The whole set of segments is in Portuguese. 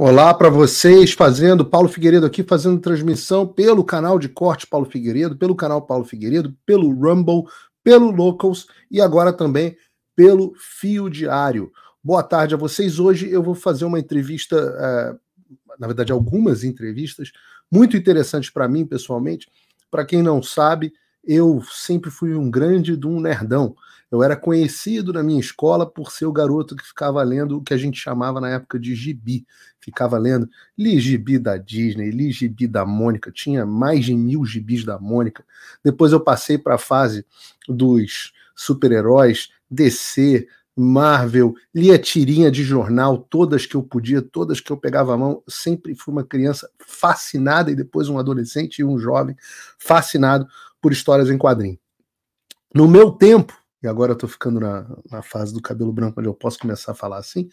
Olá para vocês, fazendo Paulo Figueiredo aqui, fazendo transmissão pelo canal de corte Paulo Figueiredo, pelo canal Paulo Figueiredo, pelo Rumble, pelo Locals e agora também pelo Fio Diário. Boa tarde a vocês. Hoje eu vou fazer uma entrevista, eh, na verdade, algumas entrevistas muito interessantes para mim pessoalmente. Para quem não sabe, eu sempre fui um grande de um nerdão. Eu era conhecido na minha escola por ser o garoto que ficava lendo o que a gente chamava na época de gibi. Ficava lendo li gibi da Disney, li gibi da Mônica, tinha mais de mil gibis da Mônica. Depois eu passei para a fase dos super-heróis, DC, Marvel, lia tirinha de jornal, todas que eu podia, todas que eu pegava a mão. sempre fui uma criança fascinada e depois um adolescente e um jovem fascinado por histórias em quadrinho. No meu tempo, e agora eu tô ficando na, na fase do cabelo branco onde eu posso começar a falar assim.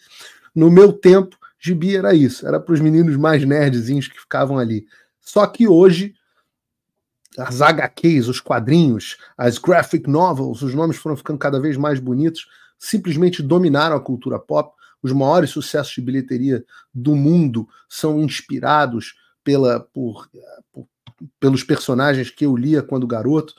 No meu tempo, gibi era isso, era para os meninos mais nerdzinhos que ficavam ali. Só que hoje as HQs, os quadrinhos, as graphic novels, os nomes foram ficando cada vez mais bonitos, simplesmente dominaram a cultura pop. Os maiores sucessos de bilheteria do mundo são inspirados pela, por, por pelos personagens que eu lia quando garoto.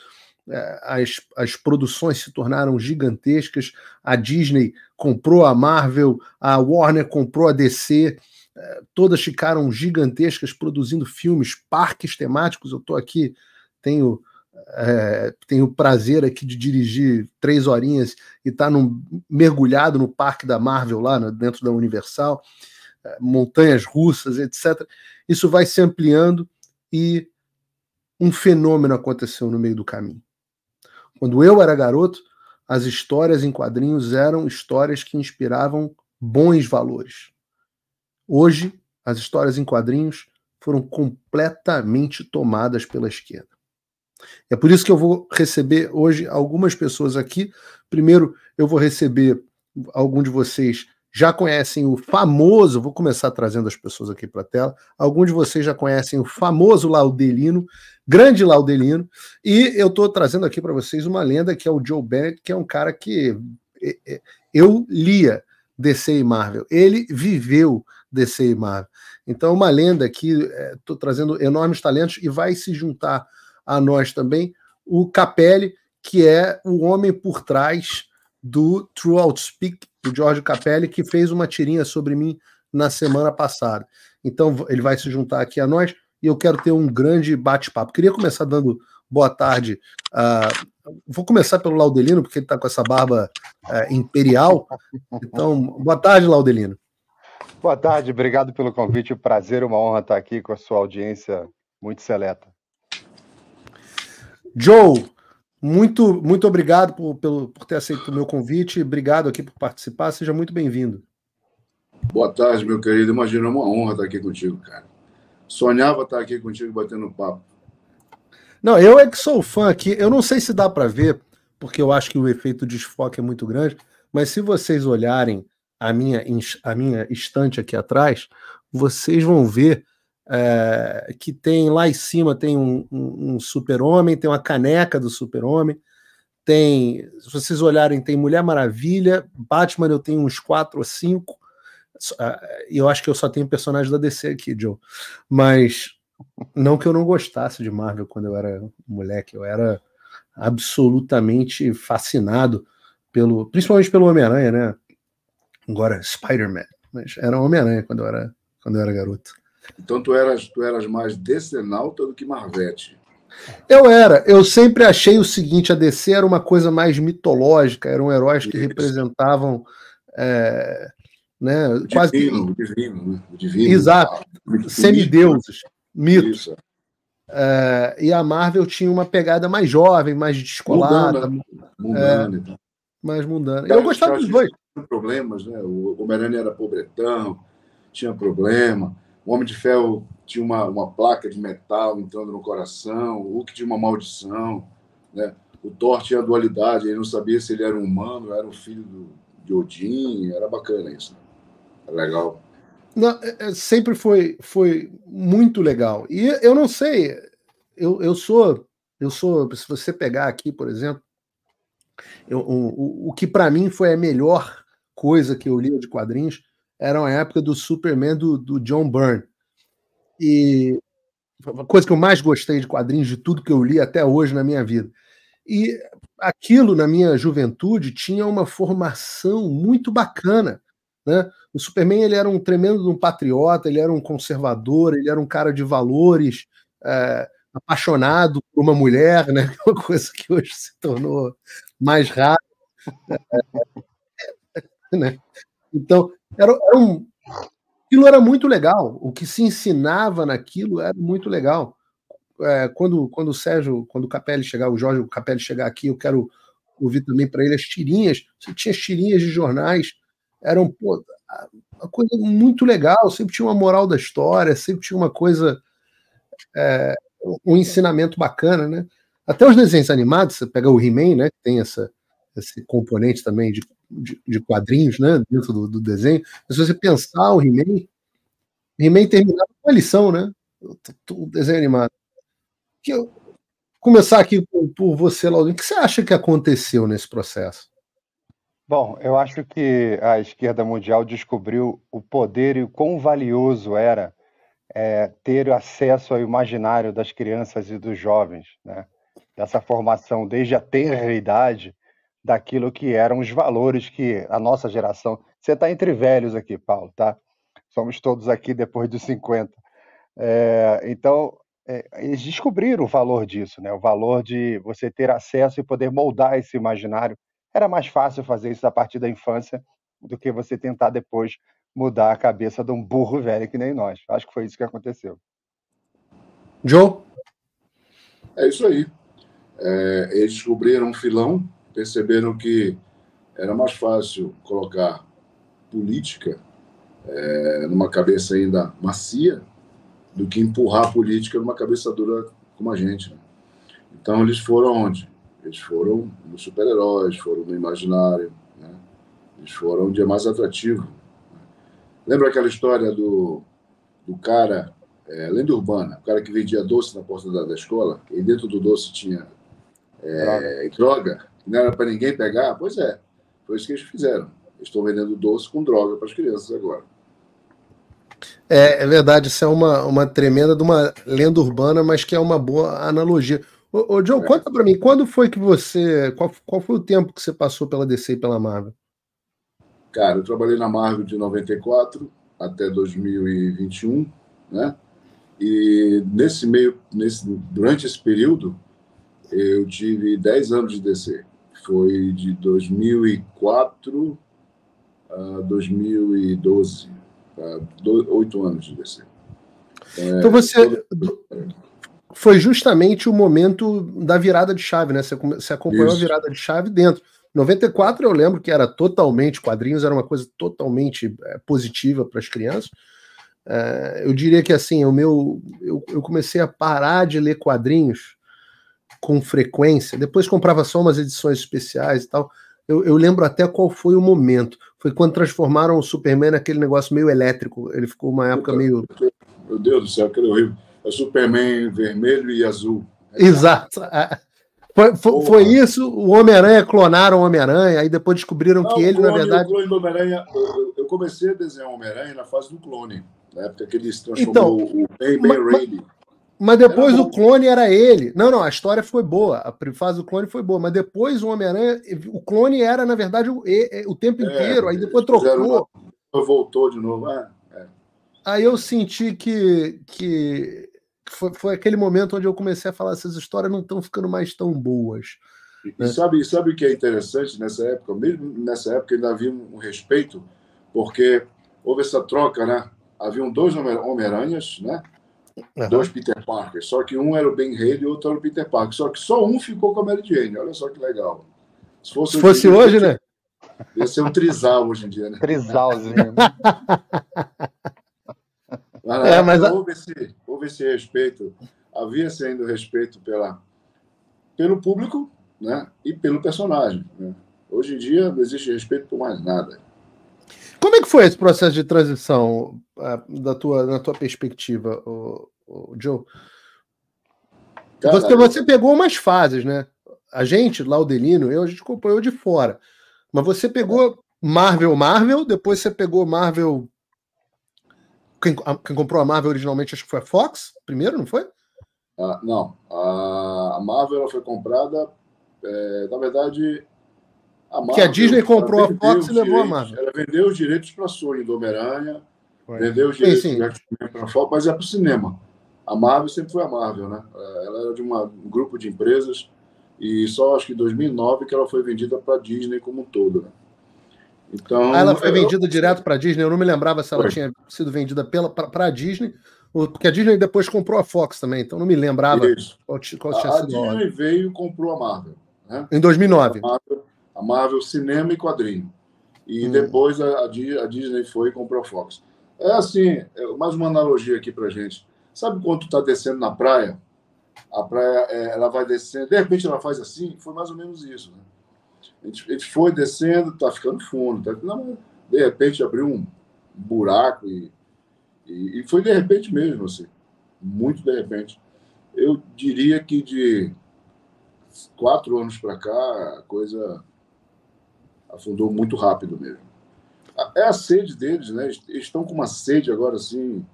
É, as, as produções se tornaram gigantescas, a Disney comprou a Marvel, a Warner comprou a DC, é, todas ficaram gigantescas produzindo filmes, parques temáticos. Eu estou aqui, tenho. É, tenho o prazer aqui de dirigir três horinhas e estar tá mergulhado no parque da Marvel lá né, dentro da Universal, é, montanhas russas, etc. Isso vai se ampliando e um fenômeno aconteceu no meio do caminho. Quando eu era garoto, as histórias em quadrinhos eram histórias que inspiravam bons valores. Hoje, as histórias em quadrinhos foram completamente tomadas pela esquerda. É por isso que eu vou receber hoje algumas pessoas aqui. Primeiro, eu vou receber algum de vocês já conhecem o famoso, vou começar trazendo as pessoas aqui para a tela. Alguns de vocês já conhecem o famoso Laudelino, grande Laudelino. E eu estou trazendo aqui para vocês uma lenda que é o Joe Bennett, que é um cara que é, é, eu lia DC e Marvel. Ele viveu DC e Marvel. Então, uma lenda que estou é, trazendo enormes talentos e vai se juntar a nós também o Capelli, que é o homem por trás do True Outspeak, do Jorge Capelli, que fez uma tirinha sobre mim na semana passada. Então, ele vai se juntar aqui a nós e eu quero ter um grande bate-papo. Queria começar dando boa tarde. Uh, vou começar pelo Laudelino, porque ele está com essa barba uh, imperial. Então, boa tarde, Laudelino. Boa tarde, obrigado pelo convite. Prazer, uma honra estar aqui com a sua audiência muito seleta. Joe, muito, muito obrigado por, pelo, por ter aceito o meu convite. Obrigado aqui por participar. Seja muito bem-vindo. Boa tarde, meu querido. Imagina, é uma honra estar aqui contigo, cara. Sonhava estar tá aqui contigo batendo papo. Não, eu é que sou fã aqui. Eu não sei se dá para ver, porque eu acho que o efeito de desfoque é muito grande, mas se vocês olharem a minha, a minha estante aqui atrás, vocês vão ver é, que tem lá em cima tem um, um, um super-homem, tem uma caneca do super-homem, tem, se vocês olharem, tem Mulher Maravilha, Batman eu tenho uns quatro ou cinco, ah, eu acho que eu só tenho personagens da DC aqui, Joe. Mas não que eu não gostasse de Marvel quando eu era moleque, eu era absolutamente fascinado pelo, principalmente pelo Homem-Aranha, né? Agora Spider-Man, mas era Homem-Aranha quando eu era quando eu era garoto. Então tu eras tu eras mais decenalta do que Marvete. Eu era, eu sempre achei o seguinte: a DC era uma coisa mais mitológica, eram heróis que Isso. representavam é, né? O Quase divino, que... o divino, o divino. Exato. Ah, o Semideuses, mitos. É, e a Marvel tinha uma pegada mais jovem, mais descolada. Mundana, é, Mais mundana. Então, eu gostava dos dois. Problemas, né? O Homem-Aranha era pobretão, tinha problema. O Homem de Ferro tinha uma, uma placa de metal entrando no coração. O Hulk tinha uma maldição, né? O Thor tinha dualidade, ele não sabia se ele era um humano, era um filho do, de Odin, era bacana isso. Né? É legal. Não, é, é, sempre foi, foi muito legal. E eu não sei, eu, eu sou, eu sou, se você pegar aqui, por exemplo, eu, o, o que para mim foi a melhor coisa que eu lia de quadrinhos era uma época do Superman do, do John Byrne. E a coisa que eu mais gostei de quadrinhos de tudo que eu li até hoje na minha vida. E aquilo, na minha juventude, tinha uma formação muito bacana. Né? O Superman ele era um tremendo um patriota, ele era um conservador, ele era um cara de valores, é, apaixonado por uma mulher, né? É uma coisa que hoje se tornou mais rara. Né? É, né? Então, era, era um, aquilo era muito legal. O que se ensinava naquilo era muito legal. É, quando, quando o Sérgio, quando o Capelli chegar, o Jorge Capelli chegar aqui, eu quero ouvir também para ele as tirinhas. Você tinha as tirinhas de jornais eram pô, uma coisa muito legal, sempre tinha uma moral da história, sempre tinha uma coisa, é, um ensinamento bacana, né? Até os desenhos animados, você pega o He-Man, né, que tem essa, esse componente também de, de, de quadrinhos né, dentro do, do, desenho, mas se você pensar o He-Man, He-Man terminava com a lição, né? O desenho animado. Que eu, começar aqui por, por você, Laudinho, o que você acha que aconteceu nesse processo? Bom, eu acho que a esquerda mundial descobriu o poder e o quão valioso era é, ter acesso ao imaginário das crianças e dos jovens, né? dessa formação desde a tenra idade, daquilo que eram os valores que a nossa geração. Você está entre velhos aqui, Paulo, tá? Somos todos aqui depois dos 50. É, então, é, eles descobriram o valor disso, né? o valor de você ter acesso e poder moldar esse imaginário era mais fácil fazer isso a partir da infância do que você tentar depois mudar a cabeça de um burro velho que nem nós. Acho que foi isso que aconteceu. Joe? É isso aí. É, eles descobriram um filão, perceberam que era mais fácil colocar política é, numa cabeça ainda macia do que empurrar a política numa cabeça dura como a gente. Né? Então eles foram onde? Eles foram nos super-heróis, foram no imaginário, né? eles foram onde é mais atrativo. Né? Lembra aquela história do, do cara, é, lenda urbana, o cara que vendia doce na porta da, da escola, e dentro do doce tinha é, droga, que não era para ninguém pegar? Pois é, foi isso que eles fizeram. Eles estão vendendo doce com droga para as crianças agora. É, é, verdade, isso é uma, uma tremenda de uma lenda urbana, mas que é uma boa analogia. Ô, ô Joe, conta pra mim, quando foi que você. Qual, qual foi o tempo que você passou pela DC e pela Marvel? Cara, eu trabalhei na Marvel de 94 até 2021, né? E nesse meio, nesse, durante esse período, eu tive 10 anos de DC. Foi de 2004 a 2012, oito anos de DC. Então é, você, todo foi justamente o momento da virada de chave, né? Você, você acompanhou Isso. a virada de chave dentro. 94 eu lembro que era totalmente quadrinhos, era uma coisa totalmente é, positiva para as crianças. É, eu diria que assim, o meu, eu, eu, comecei a parar de ler quadrinhos com frequência. Depois comprava só umas edições especiais e tal. Eu, eu lembro até qual foi o momento. Foi quando transformaram o Superman naquele negócio meio elétrico. Ele ficou uma época meio. Meu Deus do céu, aquele é horrível. É o Superman vermelho e azul. Exato. É. Foi, foi, foi isso, o Homem-Aranha clonaram o Homem-Aranha, aí depois descobriram Não, que ele, clone, na verdade. O clone do Homem-Aranha, eu, eu, comecei a desenhar o Homem-Aranha na fase do clone, na época que ele se transformou então, o Ben, ben Mas depois o clone era ele. Não, não, a história foi boa. A fase do clone foi boa. Mas depois o Homem-Aranha. O clone era, na verdade, o, o tempo é, inteiro. É, aí depois trocou. Uma... Voltou de novo. É, é. Aí eu senti que, que foi, foi aquele momento onde eu comecei a falar: essas histórias não estão ficando mais tão boas. E, né? sabe, sabe o que é interessante nessa época? Mesmo nessa época ainda havia um respeito, porque houve essa troca, né? Haviam dois Homem-Aranhas, né? Uhum. Dois Peter Parker. Só que um era o Ben Haley e o outro era o Peter Parker. Só que só um ficou com a Mary Jane. Olha só que legal. Se fosse, Se fosse hoje, né? Ia ser um trisal hoje em dia, né? Trisalzinho. É, lá, é, mas houve, esse, houve esse respeito, havia sendo respeito pela, pelo público né, e pelo personagem. Né? Hoje em dia não existe respeito por mais nada. Como é que foi esse processo de transição eh, da tua, na tua perspectiva, o, o Joe? Cara, você, você pegou umas fases, né? A gente, lá Delino eu, a gente acompanhou de fora. Mas você pegou é. Marvel, Marvel, depois você pegou Marvel quem, a, quem, comprou a Marvel originalmente acho que foi a Fox, primeiro, não foi? Ah, não, a, Marvel foi comprada, é, na verdade, a Marvel, que a Disney comprou a Fox e levou a Marvel. Ela vendeu os direitos para a Sony do Homem-Aranha, vendeu os direitos para a Fox, mas é para o cinema. A Marvel sempre foi a Marvel, né? É, ela era de uma, um grupo de empresas e só acho que em 2009 que ela foi vendida para a Disney como um todo, né? Então, ah, ela foi eu... vendida direto para a Disney. Eu não me lembrava se ela foi. tinha sido vendida para a Disney, porque a Disney depois comprou a Fox também, então não me lembrava Isso. qual, qual a, tinha sido. A Disney nome. veio e comprou a Marvel. Né? Em 2009. A Marvel, a Marvel, Cinema e Quadrinho. E hum. depois a, a, Disney foi e comprou a Fox. É assim, é mais uma analogia aqui para gente. Sabe quando está descendo na praia? A praia, é, ela vai descendo, de repente ela faz assim, foi mais ou menos isso, né? A gente, a gente foi descendo, está ficando fundo. Tá, não, de repente abriu um buraco e, e, e foi de repente mesmo, assim. Muito de repente. Eu diria que de quatro anos para cá, a coisa afundou muito rápido mesmo. É a sede deles, né? Eles estão com uma sede agora, assim.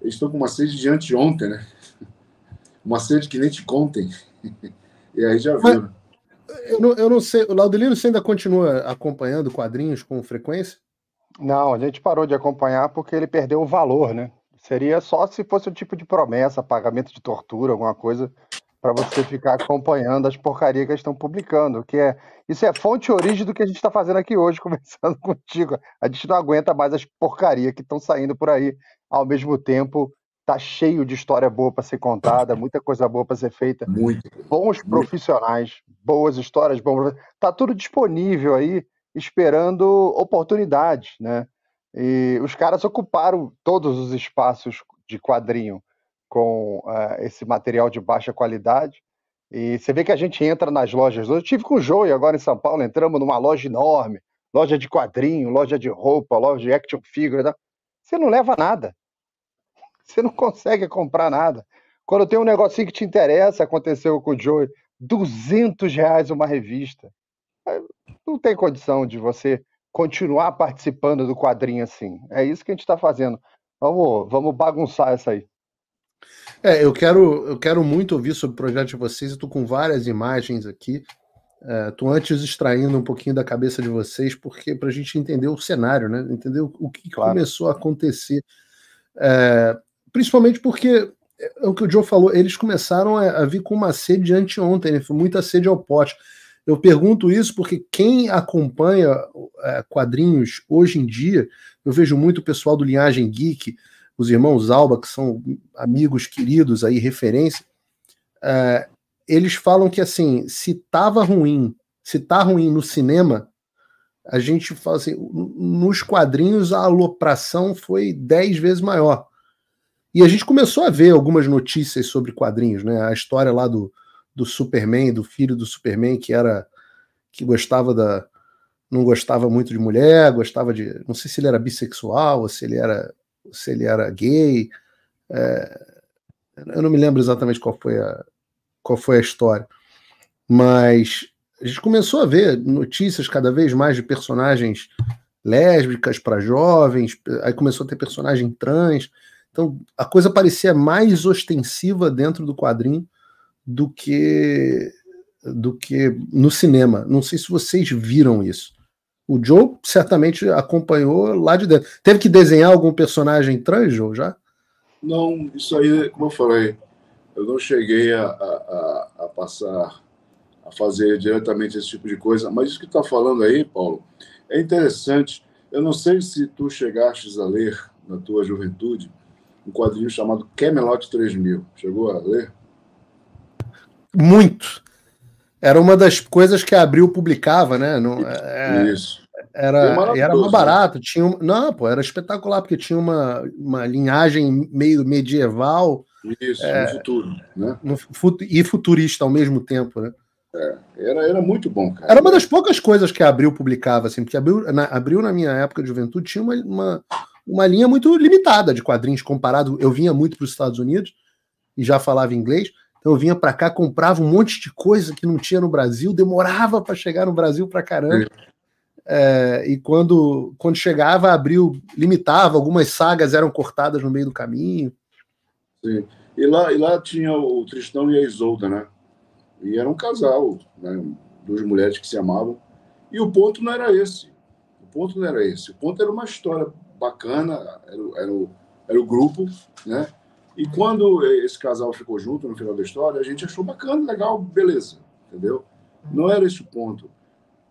Eles estão com uma sede de anteontem, né? Uma sede que nem te contem. E aí já viu. Mas, né? Eu não, eu não sei, o Laudelino, você ainda continua acompanhando quadrinhos com frequência? Não, a gente parou de acompanhar porque ele perdeu o valor, né? Seria só se fosse um tipo de promessa, pagamento de tortura, alguma coisa, para você ficar acompanhando as porcarias que eles estão publicando, que é isso é fonte e origem do que a gente está fazendo aqui hoje, conversando contigo. A gente não aguenta mais as porcarias que estão saindo por aí ao mesmo tempo tá cheio de história boa para ser contada, muita coisa boa para ser feita. Muito. Bons profissionais, boas histórias, bons... tá tudo disponível aí, esperando oportunidades, né? E os caras ocuparam todos os espaços de quadrinho com uh, esse material de baixa qualidade. E você vê que a gente entra nas lojas. Eu tive com o Joey agora em São Paulo, entramos numa loja enorme, loja de quadrinho, loja de roupa, loja de action figure. Né? Você não leva nada. você não consegue comprar nada. Quando tem um negocinho que te interessa, aconteceu com o Joey, 200 reais uma revista. Não tem condição de você continuar participando do quadrinho assim. É isso que a gente está fazendo. Vamos, vamos bagunçar essa aí. É, eu quero, eu quero muito ouvir sobre o projeto de vocês. Estou com várias imagens aqui. É, antes extraindo um pouquinho da cabeça de vocês, porque para a gente entender o cenário, né? Entender o, o que, claro. começou a acontecer. É, principalmente porque é, é o que o Joe falou, eles começaram a, a vir com uma sede anteontem, né? Foi muita sede ao pote. Eu pergunto isso porque quem acompanha é, quadrinhos hoje em dia, eu vejo muito o pessoal do Linhagem Geek, os irmãos Alba, que são amigos queridos aí, referência, é, eles falam que assim, se tava ruim, se tá ruim no cinema, a gente fala assim, nos quadrinhos a alopração foi dez vezes maior. E a gente começou a ver algumas notícias sobre quadrinhos, né? A história lá do, do Superman, do filho do Superman, que era. que gostava da. não gostava muito de mulher, gostava de. não sei se ele era bissexual ou se ele era, se ele era gay. É, eu não me lembro exatamente qual foi a, qual foi a história. Mas a gente começou a ver notícias cada vez mais de personagens lésbicas para jovens, aí começou a ter personagem trans. Então a coisa parecia mais ostensiva dentro do quadrinho do que do que no cinema. Não sei se vocês viram isso. O Joe certamente acompanhou lá de dentro. Teve que desenhar algum personagem trans, Joe, já? Não, isso aí, como eu falei, eu não cheguei a, a, a passar a fazer diretamente esse tipo de coisa. Mas isso que está falando aí, Paulo, é interessante. Eu não sei se tu chegastes a ler na tua juventude um quadrinho chamado Camelot 3000. Chegou a ler? Muito. Era uma das coisas que a Abril publicava, né? No, é, é, Isso. Era, era mais barato. Né? Tinha um, não, pô, era espetacular, porque tinha uma, uma linhagem meio medieval. Isso, é, no futuro. Né? No, fut, e futurista ao mesmo tempo, né? É, era, era muito bom, cara. Era uma das poucas coisas que a Abril publicava, assim, porque Abril, na, Abril, na minha época de juventude, tinha uma, uma uma linha muito limitada de quadrinhos comparado. Eu vinha muito para os Estados Unidos e já falava inglês, então eu vinha para cá, comprava um monte de coisa que não tinha no Brasil, demorava para chegar no Brasil para caramba. É, e quando, quando chegava, abriu, limitava, algumas sagas eram cortadas no meio do caminho. Sim. E lá, e lá tinha o Tristão e a Isolda, né? E era um casal, né? duas mulheres que se amavam. E o ponto não era esse. O ponto não era esse. O ponto era uma história bacana, era, era, o, era o grupo, né? E quando esse casal ficou junto no final da história, a gente achou bacana, legal, beleza, entendeu? Não era esse o ponto.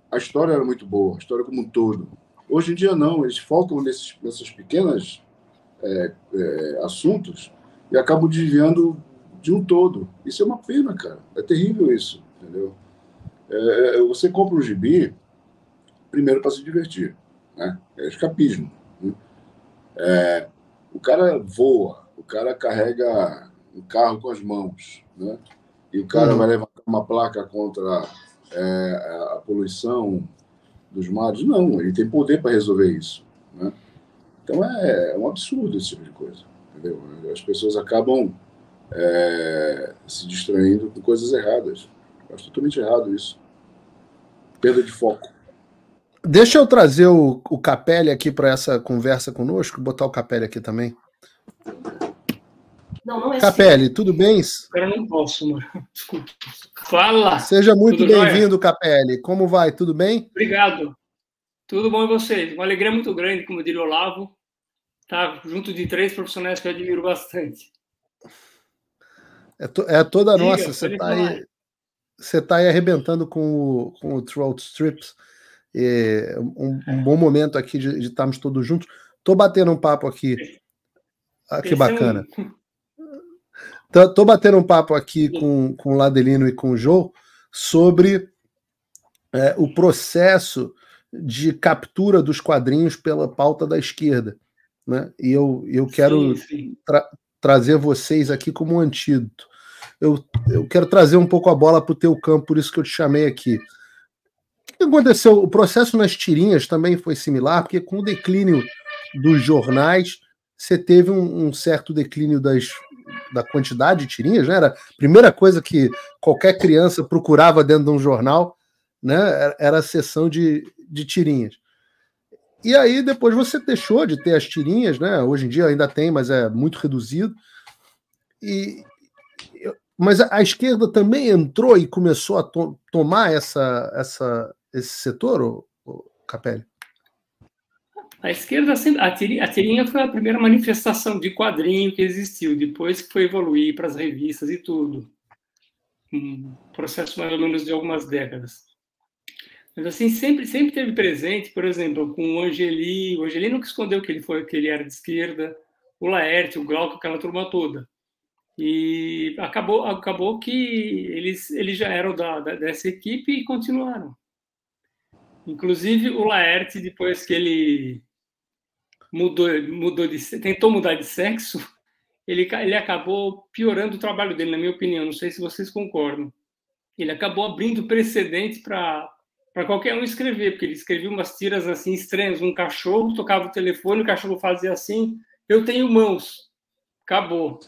A história era muito boa, a história como um todo. Hoje em dia, não, eles focam nesses, nessas pequenas é, é, assuntos e acabam desviando de um todo. Isso é uma pena, cara. É terrível isso, entendeu? É, é você compra um gibi, primeiro para se divertir, né? É escapismo. É, o cara voa, o cara carrega um carro com as mãos, né? E o cara uhum. vai levantar uma placa contra é, a poluição dos mares. Não, ele tem poder para resolver isso, né? Então é, é, um absurdo esse tipo de coisa, entendeu? As pessoas acabam é, se distraindo com coisas erradas. Eu acho totalmente errado isso. Perda de foco. Deixa eu trazer o, o Capelli aqui para essa conversa conosco, botar o Capelli aqui também. Não, não é Capelli, assim. tudo bem? Cara, não posso, mano. Fala! Seja muito bem-vindo, Capelli. Como vai? Tudo bem? Obrigado. Tudo bom e vocês? Uma alegria muito grande, como diria o Olavo, tá junto de três profissionais que eu admiro bastante. É, to, é toda Diga, nossa. Você está aí, tá aí arrebentando com o, com o Throat Strips. É, um, um, bom momento aqui de, de estarmos todos juntos. Estou batendo um papo aqui. Ah, que bacana. Estou batendo um papo aqui com, com o Ladelino e com o Joe sobre é, o processo de captura dos quadrinhos pela pauta da esquerda. Né? E eu, eu quero sim, sim. Tra trazer vocês aqui como um antídoto. Eu, eu quero trazer um pouco a bola para o teu campo, por isso que eu te chamei aqui que aconteceu? O processo nas tirinhas também foi similar, porque com o declínio dos jornais, você teve um, um certo declínio das, da quantidade de tirinhas, né? Era a primeira coisa que qualquer criança procurava dentro de um jornal, né? Era a sessão de, de tirinhas. E aí depois você deixou de ter as tirinhas, né? Hoje em dia ainda tem, mas é muito reduzido. E mas a, esquerda também entrou e começou a to tomar essa, essa esse setor, ou, ou Capelli? A esquerda sempre. A tirinha, a tirinha foi a primeira manifestação de quadrinho que existiu, depois que foi evoluir para as revistas e tudo. Um processo mais ou menos de algumas décadas. Mas assim, sempre, sempre teve presente, por exemplo, com o Angeli. O Angeli nunca escondeu que ele, foi, que ele era de esquerda, o Laerte, o Glauco, aquela turma toda. E acabou, acabou que eles, eles já eram da, da, dessa equipe e continuaram. Inclusive o Laerte, depois que ele mudou, mudou de, tentou mudar de sexo, ele, ele acabou piorando o trabalho dele, na minha opinião. Não sei se vocês concordam. Ele acabou abrindo precedente para para qualquer um escrever, porque ele escrevia umas tiras assim estranhas, um cachorro tocava o telefone, o cachorro fazia assim, eu tenho mãos. Acabou.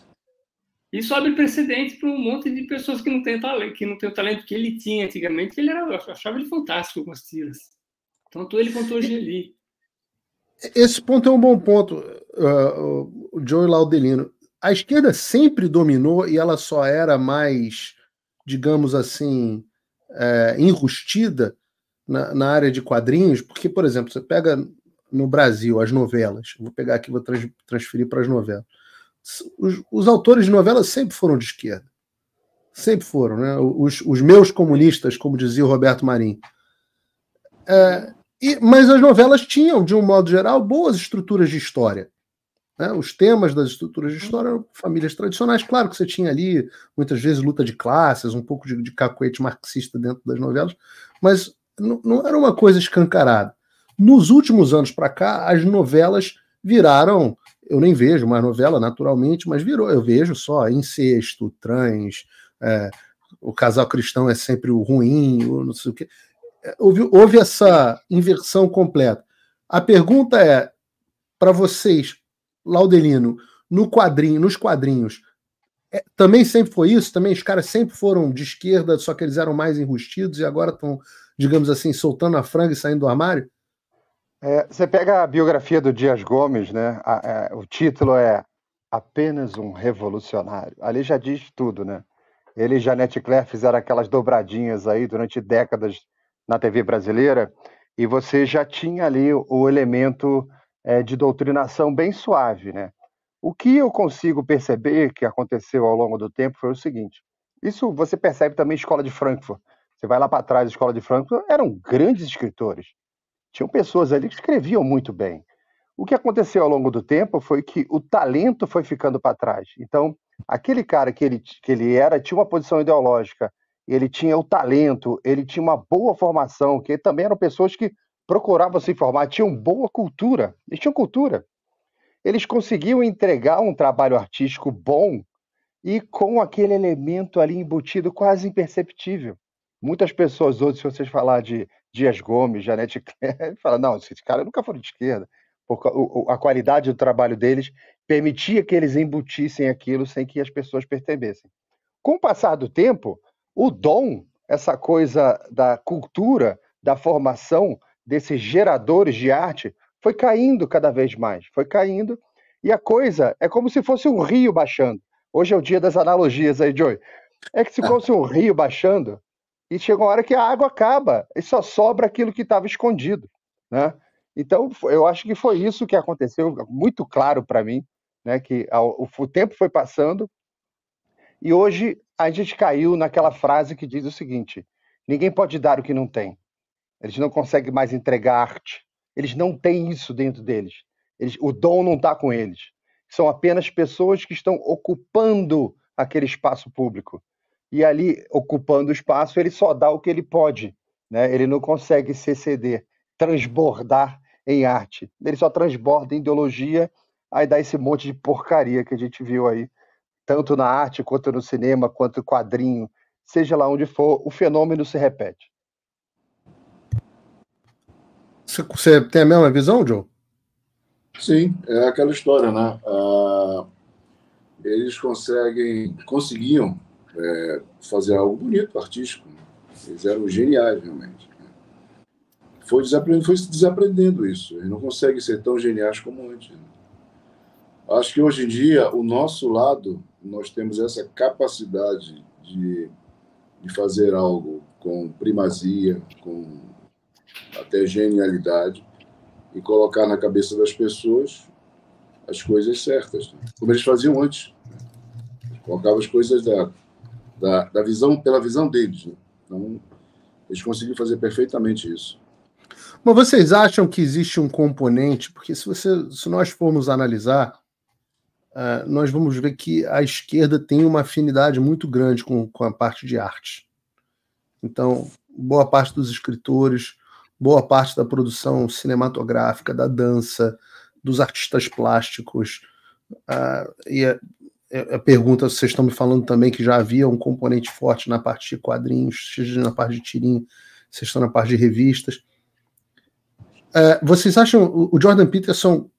Isso abre precedentes para um monte de pessoas que não têm talento, que não tem o talento que ele tinha antigamente, que ele era, achava ele fantástico com as tiras. Tanto ele quanto o Geli. Esse ponto é um bom ponto, uh, o Joey Laudelino. A esquerda sempre dominou e ela só era mais, digamos assim, é, enrustida na, na, área de quadrinhos, porque, por exemplo, você pega no Brasil as novelas, vou pegar aqui, vou trans, transferir para as novelas os, os, autores de novelas sempre foram de esquerda. Sempre foram, né? Os, os meus comunistas, como dizia o Roberto Marinho. É, e, mas as novelas tinham, de um modo geral, boas estruturas de história. Né? Os temas das estruturas de história eram famílias tradicionais. Claro que você tinha ali, muitas vezes, luta de classes, um pouco de, de cacoete marxista dentro das novelas, mas não, não era uma coisa escancarada. Nos últimos anos para cá, as novelas viraram eu nem vejo mais novela, naturalmente, mas virou. Eu vejo só incesto, trans, é, o casal cristão é sempre o ruim, o não sei o quê. É, houve, houve essa inversão completa. A pergunta é para vocês, Laudelino, no quadrinho, nos quadrinhos, é, também sempre foi isso? Também os caras sempre foram de esquerda, só que eles eram mais enrustidos e agora estão, digamos assim, soltando a franga e saindo do armário? É, você pega a biografia do Dias Gomes, né? A, a, é, o título é Apenas um Revolucionário. Ali já diz tudo, né? Ele e Janete Claire fizeram aquelas dobradinhas aí durante décadas na TV brasileira e você já tinha ali o elemento é, de doutrinação bem suave, né? O que eu consigo perceber que aconteceu ao longo do tempo foi o seguinte: isso você percebe também escola de Frankfurt. Você vai lá para trás, escola de Frankfurt eram grandes escritores tinham pessoas ali que escreviam muito bem. O que aconteceu ao longo do tempo foi que o talento foi ficando para trás. Então, aquele cara que ele, que ele era tinha uma posição ideológica, ele tinha o talento, ele tinha uma boa formação, que também eram pessoas que procuravam se informar, tinham boa cultura, eles tinham cultura. Eles conseguiam entregar um trabalho artístico bom e com aquele elemento ali embutido quase imperceptível. Muitas pessoas hoje, se vocês falar de Dias Gomes, Janete Claire, fala, não, esses caras nunca foram de esquerda. porque a qualidade do trabalho deles permitia que eles embutissem aquilo sem que as pessoas percebessem. Com o passar do tempo, o dom, essa coisa da cultura, da formação desses geradores de arte, foi caindo cada vez mais, foi caindo, e a coisa é como se fosse um rio baixando. Hoje é o dia das analogias aí, Joy. É que se fosse um rio baixando, e chega uma hora que a água acaba e só sobra aquilo que estava escondido, né? Então, eu acho que foi isso que aconteceu, muito claro para mim, né, que ao, o, o tempo foi passando e hoje a gente caiu naquela frase que diz o seguinte: ninguém pode dar o que não tem. Eles não conseguem mais entregar arte. Eles não têm isso dentro deles. Eles, o dom não está com eles. São apenas pessoas que estão ocupando aquele espaço público e ali, ocupando o espaço, ele só dá o que ele pode. Né? Ele não consegue se exceder, transbordar em arte. Ele só transborda em ideologia, aí dá esse monte de porcaria que a gente viu aí, tanto na arte, quanto no cinema, quanto quadrinho, seja lá onde for, o fenômeno se repete. Você tem a mesma visão, Joe? Sim, é aquela história, né? Uh, eles conseguem, conseguiam é, fazer algo bonito, artístico. Eles eram geniais, realmente. Né? Foi, desaprendendo, foi desaprendendo isso. Eles não conseguem ser tão geniais como antes. Né? Acho que hoje em dia, o nosso lado, nós temos essa capacidade de, de fazer algo com primazia, com até genialidade, e colocar na cabeça das pessoas as coisas certas, né? como eles faziam antes. Né? Colocava as coisas da, da, da visão, pela visão deles. Né? Então, eles conseguiram fazer perfeitamente isso. Mas vocês acham que existe um componente? Porque se, você, se nós formos analisar, uh, nós vamos ver que a esquerda tem uma afinidade muito grande com, com a parte de arte. Então, boa parte dos escritores, boa parte da produção cinematográfica, da dança, dos artistas plásticos, uh, e a é, é pergunta, vocês estão me falando também que já havia um componente forte na parte de quadrinhos, na parte de tirinho, vocês estão na parte de revistas. É, vocês acham, o Jordan Peterson,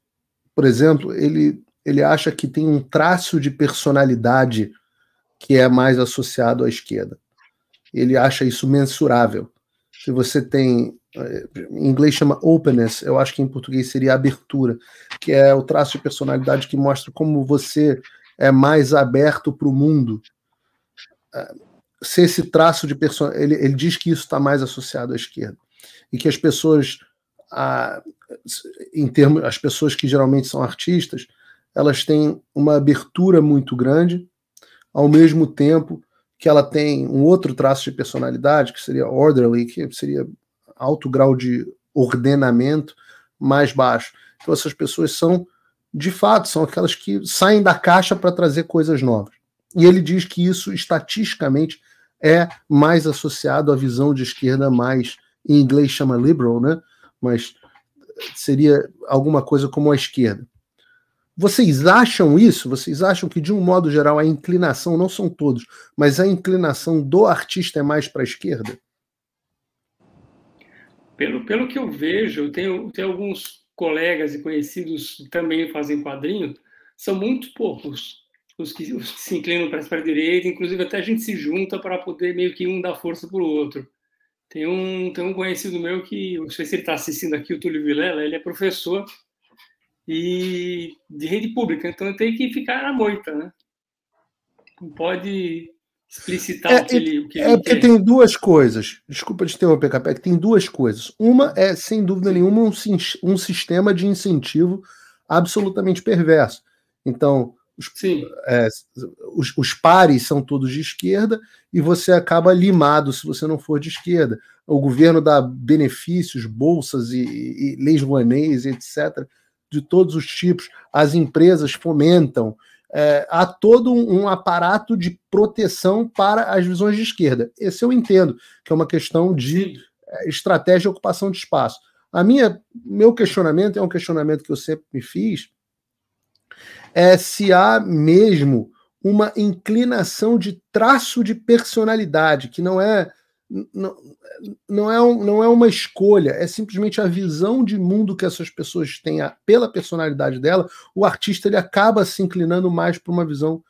por exemplo, ele, ele acha que tem um traço de personalidade que é mais associado à esquerda. Ele acha isso mensurável. Se você tem, é, em inglês chama openness, eu acho que em português seria abertura, que é o traço de personalidade que mostra como você é mais aberto para o mundo. Ah, se esse traço de pessoa. Ele, ele diz que isso está mais associado à esquerda. E que as pessoas, a, em termos, as pessoas que geralmente são artistas, elas têm uma abertura muito grande, ao mesmo tempo que ela tem um outro traço de personalidade, que seria orderly, que seria alto grau de ordenamento mais baixo. Então, essas pessoas são de fato, são aquelas que saem da caixa para trazer coisas novas. E ele diz que isso, estatisticamente, é mais associado à visão de esquerda mais, em inglês chama liberal, né? Mas seria alguma coisa como a esquerda. Vocês acham isso? Vocês acham que, de um modo geral, a inclinação, não são todos, mas a inclinação do artista é mais para a esquerda? Pelo, pelo que eu vejo, tem, tem alguns colegas e conhecidos também fazem quadrinho, são muito poucos os que, os que se inclinam para a direita, inclusive até a gente se junta para poder meio que um dar força para o outro. Tem um, tem um conhecido meu que, não sei se ele está assistindo aqui, o Túlio Vilela, ele é professor e de rede pública, então tem que ficar na moita, né? Não pode explicitar é, o que ele, o que É porque tem. tem duas coisas. Desculpa de ter te interromper, Capec. É tem duas coisas. Uma é, sem dúvida nenhuma, um, um sistema de incentivo absolutamente perverso. Então, os, é, os, os, pares são todos de esquerda e você acaba limado se você não for de esquerda. O governo dá benefícios, bolsas e, e leis Rouanet, etc., de todos os tipos. As empresas fomentam é, há todo um, um aparato de proteção para as visões de esquerda. Esse eu entendo, que é uma questão de é, estratégia e ocupação de espaço. A minha, meu questionamento é um questionamento que eu sempre me fiz, é se há mesmo uma inclinação de traço de personalidade, que não é não, não, é um, não é uma escolha, é simplesmente a visão de mundo que essas pessoas têm a, pela personalidade dela. O artista ele acaba se inclinando mais para uma visão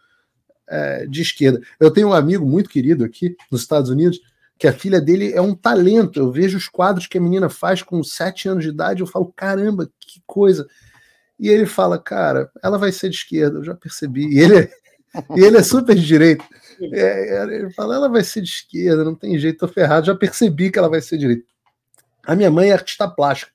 é, de esquerda. Eu tenho um amigo muito querido aqui nos Estados Unidos que a filha dele é um talento. Eu vejo os quadros que a menina faz com sete anos de idade, eu falo, caramba, que coisa. E ele fala, cara, ela vai ser de esquerda, eu já percebi. E ele, é, e ele é super de direita. É, é, ele fala, ela vai ser de esquerda, não tem jeito, tô ferrado, já percebi que ela vai ser direita. A minha mãe é artista plástica.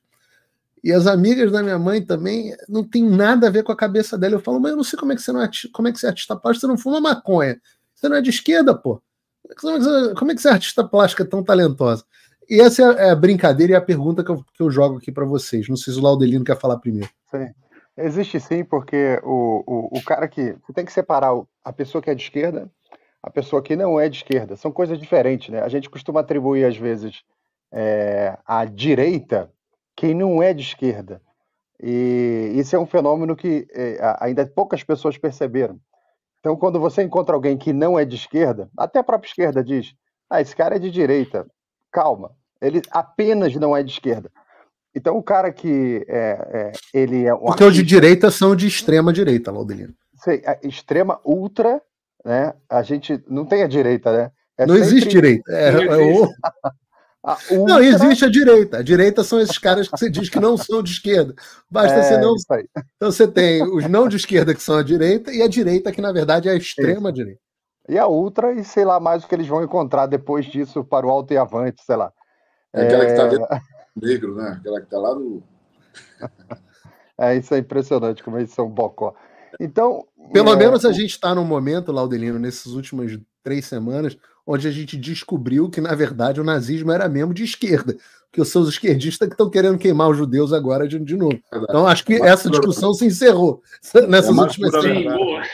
E as amigas da minha mãe também não tem nada a ver com a cabeça dela. Eu falo, mas eu não sei como é que você não é, como é que você é artista plástico, você não fuma maconha. Você não é de esquerda, pô. Como é que você é, é artista plástica tão talentosa? E essa é, é a brincadeira e a pergunta que eu, que eu jogo aqui para vocês. Não sei se o Laudelino quer falar primeiro. Sim. Existe sim, porque o, o, o cara que. Você tem que separar a pessoa que é de esquerda a pessoa que não é de esquerda. São coisas diferentes, né? A gente costuma atribuir, às vezes, é, à direita quem não é de esquerda. E isso é um fenômeno que é, ainda poucas pessoas perceberam. Então, quando você encontra alguém que não é de esquerda, até a própria esquerda diz: ah, esse cara é de direita. Calma, ele apenas não é de esquerda. Então, o cara que é, é ele é um Porque artista, os de direita são de extrema direita, Laudelino. É, extrema ultra né? A gente não tem a direita, né? É não sempre... existe direita. É, não, existe. É o... ultra... não, existe a direita. A direita são esses caras que você diz que não são de esquerda. Basta é, você não. Então você tem os não de esquerda que são a direita e a direita que na verdade é a extrema direita. E a ultra e sei lá mais o que eles vão encontrar depois disso para o alto e avante, sei lá. É aquela que está é. dentro do negro, né? Aquela que está lá no. é, isso é impressionante como eles são bocó. Então. Pelo é... menos a gente está num momento, Laudelino, nessas últimas três semanas, onde a gente descobriu que, na verdade, o nazismo era mesmo de esquerda. são os seus esquerdistas que estão querendo queimar os judeus agora de, de novo. É então, acho que é essa discussão se encerrou nessas é últimas semanas.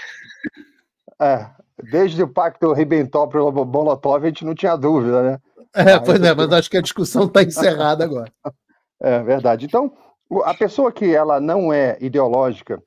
É, desde o pacto ribbentrop Bolotov a gente não tinha dúvida, né? É, pois é, assim, mas acho que a discussão está encerrada agora. É verdade. Então, a pessoa que ela não é ideológica,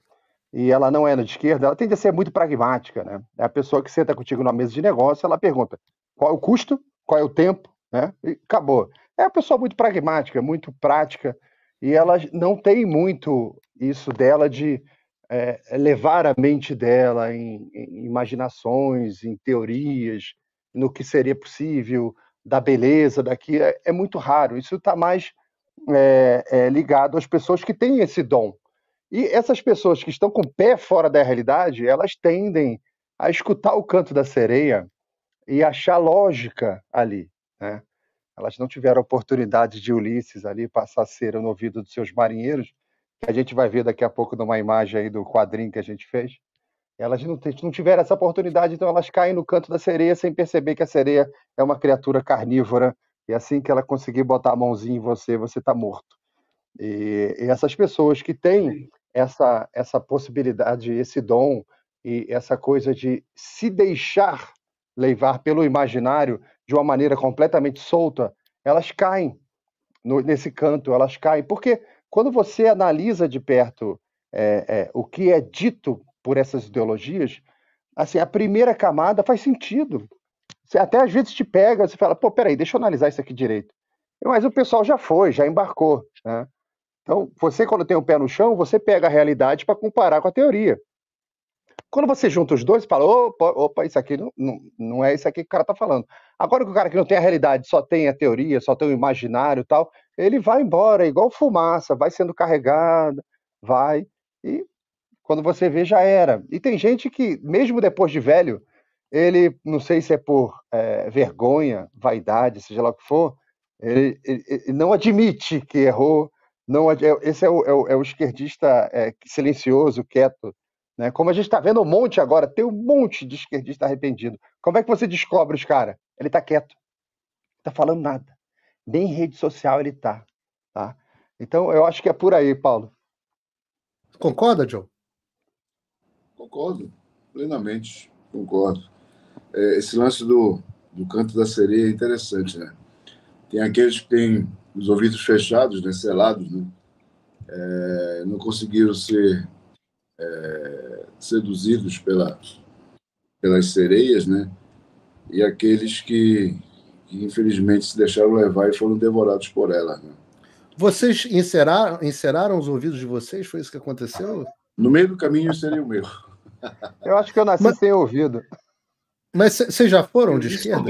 e ela não é de esquerda, ela tende a ser muito pragmática, né? É a pessoa que senta contigo numa mesa de negócio, ela pergunta qual é o custo, qual é o tempo, né? E acabou. É uma pessoa muito pragmática, muito prática, e ela não tem muito isso dela de é, levar a mente dela em, em imaginações, em teorias, no que seria possível, da beleza, daqui. É, é muito raro. Isso está mais é, é, ligado às pessoas que têm esse dom, e essas pessoas que estão com o pé fora da realidade, elas tendem a escutar o canto da sereia e achar lógica ali. Né? Elas não tiveram oportunidade de Ulisses ali passar cera no ouvido dos seus marinheiros, que a gente vai ver daqui a pouco numa imagem aí do quadrinho que a gente fez. Elas não tiveram essa oportunidade, então elas caem no canto da sereia sem perceber que a sereia é uma criatura carnívora e assim que ela conseguir botar a mãozinha em você, você está morto. E, e essas pessoas que têm essa, essa possibilidade, esse dom e essa coisa de se deixar levar pelo imaginário de uma maneira completamente solta, elas caem no, nesse canto, elas caem. Porque quando você analisa de perto é, é, o que é dito por essas ideologias, assim, a primeira camada faz sentido. Você até às vezes te pega, você fala, pô, peraí, deixa eu analisar isso aqui direito. Mas o pessoal já foi, já embarcou. Né? Então, você, quando tem o um pé no chão, você pega a realidade para comparar com a teoria. Quando você junta os dois, fala: opa, opa isso aqui não, não, não, é isso aqui que o cara está falando. Agora que o cara que não tem a realidade só tem a teoria, só tem o imaginário e tal, ele vai embora, é igual fumaça, vai sendo carregado, vai. E quando você vê, já era. E tem gente que, mesmo depois de velho, ele, não sei se é por é, vergonha, vaidade, seja lá o que for, ele, ele, ele não admite que errou, não, é, é, esse é o, é o, é o esquerdista é, silencioso, quieto. Né? Como a gente está vendo um monte agora, tem um monte de esquerdista arrependido. Como é que você descobre os caras? Ele está quieto, não está falando nada. Nem rede social ele está. Tá? Então, eu acho que é por aí, Paulo. Concorda, John? Concordo, plenamente concordo. É, esse lance do, do canto da sereia é interessante, né? Tem aqueles que têm os ouvidos fechados, né, selados, né, é, não conseguiram ser é, seduzidos pela, pelas sereias, né, e aqueles que, que, infelizmente se deixaram levar e foram devorados por ela. Né. Vocês enceraram, enceraram os ouvidos de vocês? Foi isso que aconteceu? No meio do caminho seria o meu. Eu acho que eu nasci Mas... sem ouvido. Mas vocês já foram de esquerda?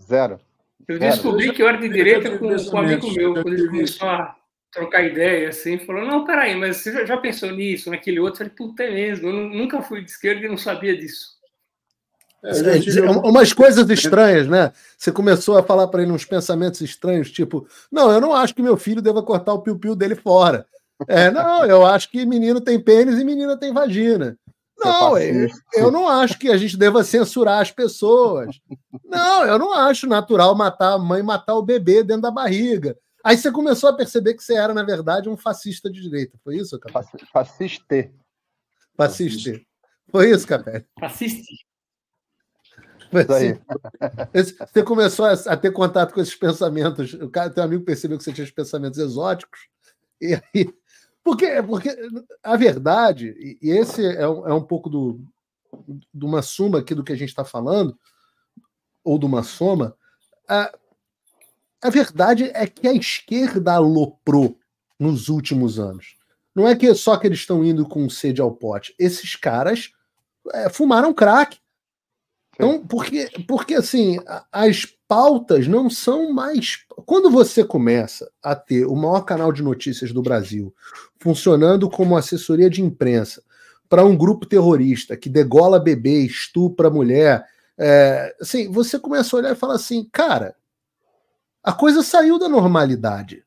Zero. Eu descobri que eu era de direita com, um amigo meu, quando ele começou a trocar ideia, assim, falou, não, peraí, mas você já, pensou nisso, naquele outro? Eu falei, puta, é mesmo, eu nunca fui de esquerda e não sabia disso. É, umas coisas estranhas, né? Você começou a falar para ele uns pensamentos estranhos, tipo, não, eu não acho que meu filho deva cortar o piu-piu dele fora. É, não, eu acho que menino tem pênis e menina tem vagina. Não, eu, eu, não acho que a gente deva censurar as pessoas. Não, eu não acho natural matar a mãe, matar o bebê dentro da barriga. Aí você começou a perceber que você era, na verdade, um fascista de direita. Foi isso, Capé? Fasciste. Fasciste. Foi isso, Capé? Fasciste. Assim, você começou a, ter contato com esses pensamentos. O cara, teu amigo percebeu que você tinha esses pensamentos exóticos. E aí porque, porque a verdade, e esse é um, é um pouco do, de uma suma aqui do que a gente está falando, ou de uma soma, a, a verdade é que a esquerda aloprou nos últimos anos. Não é que só que eles estão indo com sede ao pote. Esses caras é, fumaram crack. Então, porque, porque assim, as pautas não são mais. Quando você começa a ter o maior canal de notícias do Brasil funcionando como assessoria de imprensa para um grupo terrorista que degola bebê, estupra mulher, é, assim, você começa a olhar e fala assim, cara, a coisa saiu da normalidade.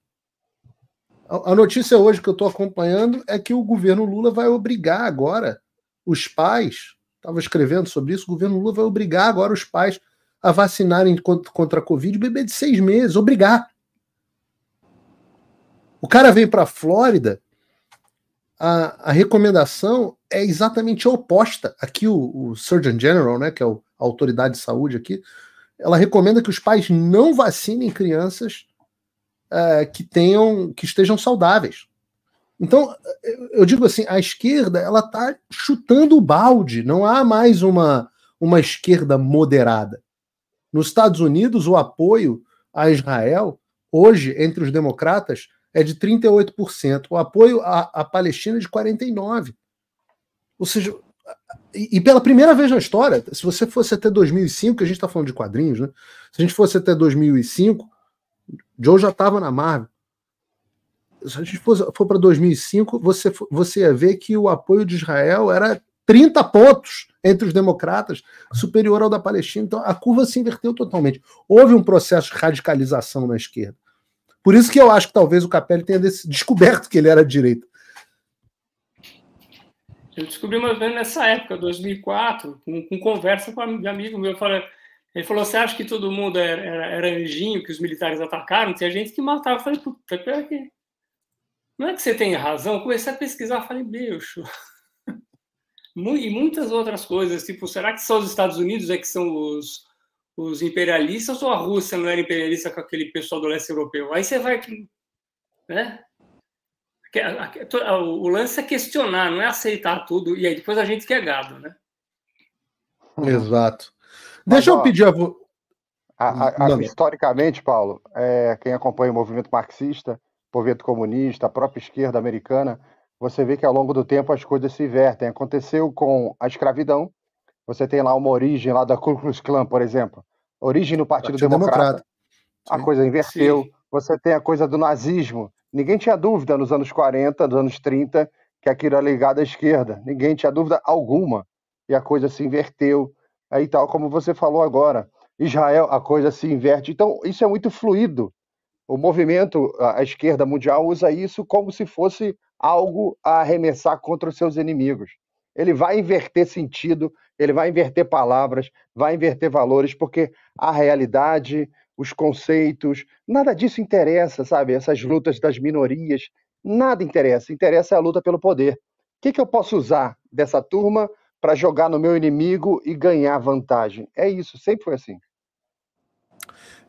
A, a notícia hoje que eu estou acompanhando é que o governo Lula vai obrigar agora os pais estava escrevendo sobre isso, o governo Lula vai obrigar agora os pais a vacinarem contra a Covid o bebê é de seis meses, obrigar. O cara vem para a Flórida, a recomendação é exatamente a oposta. Aqui o, o Surgeon General, né, que é o, a autoridade de saúde aqui, ela recomenda que os pais não vacinem crianças eh, que tenham, que estejam saudáveis. Então, eu digo assim, a esquerda ela está chutando o balde, não há mais uma, uma esquerda moderada. Nos Estados Unidos, o apoio a Israel, hoje, entre os democratas, é de 38%, o apoio à, à Palestina é de 49%. Ou seja, e, e, pela primeira vez na história, se você fosse até 2005, que a gente está falando de quadrinhos, né? se a gente fosse até 2005, Joe já estava na Marvel, se a gente for, for para 2005, você, você ia ver que o apoio de Israel era 30 pontos entre os democratas, superior ao da Palestina. Então a curva se inverteu totalmente. Houve um processo de radicalização na esquerda. Por isso que eu acho que talvez o Capelli tenha descoberto que ele era direita. Eu descobri mais ou menos nessa época, 2004, com, com conversa com um amigo meu. Falei, ele falou: Você acha que todo mundo era, era, era anjinho, que os militares atacaram? Tinha gente que matava. Eu falei: Puta, pior que não é que você tem razão, eu comecei a pesquisar, falei, bicho. e muitas outras coisas, tipo, será que só os Estados Unidos é que são os, os imperialistas ou a Rússia não era imperialista com aquele pessoal do leste europeu? Aí você vai. Né? O lance é questionar, não é aceitar tudo, e aí depois a gente que é gado, né? Exato. Mas, Deixa ó, eu pedir a. a, a, a historicamente, Paulo, é, quem acompanha o movimento marxista, movimento comunista, a própria esquerda americana, você vê que ao longo do tempo as coisas se invertem. Aconteceu com a escravidão, você tem lá uma origem lá da Ku Klux Klan, por exemplo, origem no Partido, Partido Democrata. Democrata. A coisa inverteu. Sim. Você tem a coisa do nazismo. Ninguém tinha dúvida nos anos 40, nos anos 30, que aquilo era ligado à esquerda. Ninguém tinha dúvida alguma. E a coisa se inverteu. Aí tal, como você falou agora, Israel, a coisa se inverte. Então, isso é muito fluido o movimento, a esquerda mundial usa isso como se fosse algo a arremessar contra os seus inimigos. Ele vai inverter sentido, ele vai inverter palavras, vai inverter valores, porque a realidade, os conceitos, nada disso interessa, sabe? Essas lutas das minorias, nada interessa. Interessa é a luta pelo poder. O que, que eu posso usar dessa turma para jogar no meu inimigo e ganhar vantagem? É isso, sempre foi assim.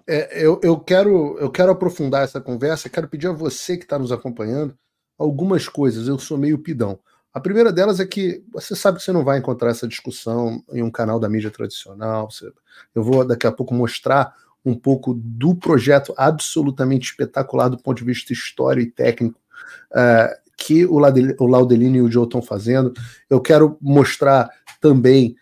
É, eu, eu, quero, eu quero aprofundar essa conversa, quero pedir a você que está nos acompanhando algumas coisas. Eu sou meio pidão. A primeira delas é que você sabe que você não vai encontrar essa discussão em um canal da mídia tradicional. Você, eu vou daqui a pouco mostrar um pouco do projeto absolutamente espetacular do ponto de vista histórico e técnico uh, que o, o Laudelino e o Joe estão fazendo. Eu quero mostrar também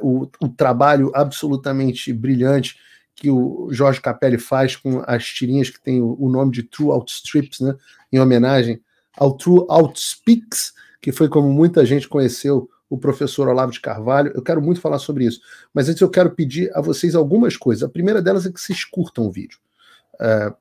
uh, o, o trabalho absolutamente brilhante que o Jorge Capelli faz com as tirinhas que tem o, nome de True Outstrips, né, em homenagem ao True Outspeaks, que foi como muita gente conheceu o professor Olavo de Carvalho. Eu quero muito falar sobre isso, mas antes eu quero pedir a vocês algumas coisas. A primeira delas é que vocês curtam o vídeo. É,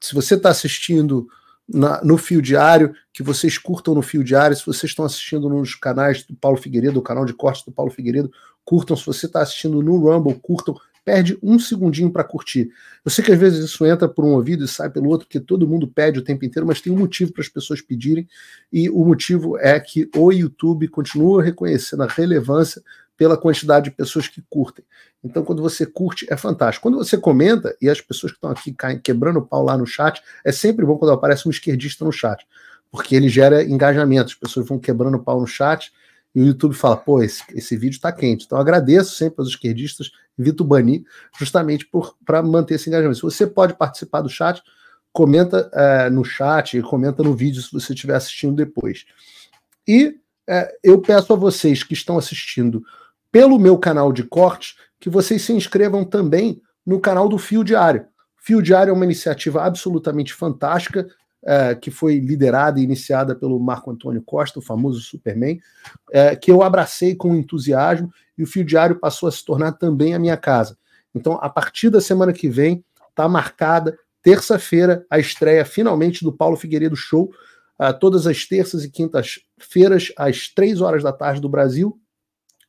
se você está assistindo na, no Fio Diário, que vocês curtam no Fio Diário. Se vocês estão assistindo nos canais do Paulo Figueiredo, o canal de cortes do Paulo Figueiredo, curtam. Se você está assistindo no Rumble, curtam perde um segundinho para curtir. Eu sei que às vezes isso entra por um ouvido e sai pelo outro, porque todo mundo pede o tempo inteiro, mas tem um motivo para as pessoas pedirem, e o motivo é que o YouTube continua reconhecendo a relevância pela quantidade de pessoas que curtem. Então, quando você curte, é fantástico. Quando você comenta, e as pessoas que estão aqui quebrando o pau lá no chat, é sempre bom quando aparece um esquerdista no chat, porque ele gera engajamento, as pessoas vão quebrando o pau no chat e o YouTube fala, pô, esse, esse vídeo está quente. Então agradeço sempre aos esquerdistas, Vitor Bani, justamente para manter esse engajamento. Se você pode participar do chat, comenta é, no chat, comenta no vídeo se você estiver assistindo depois. E é, eu peço a vocês que estão assistindo pelo meu canal de cortes que vocês se inscrevam também no canal do Fio Diário. Fio Diário é uma iniciativa absolutamente fantástica é, que foi liderada e iniciada pelo Marco Antônio Costa, o famoso Superman, é, que eu abracei com entusiasmo e o Fio Diário passou a se tornar também a minha casa. Então, a partir da semana que vem, está marcada terça-feira a estreia finalmente do Paulo Figueiredo Show, uh, todas as terças e quintas-feiras, às três horas da tarde do Brasil.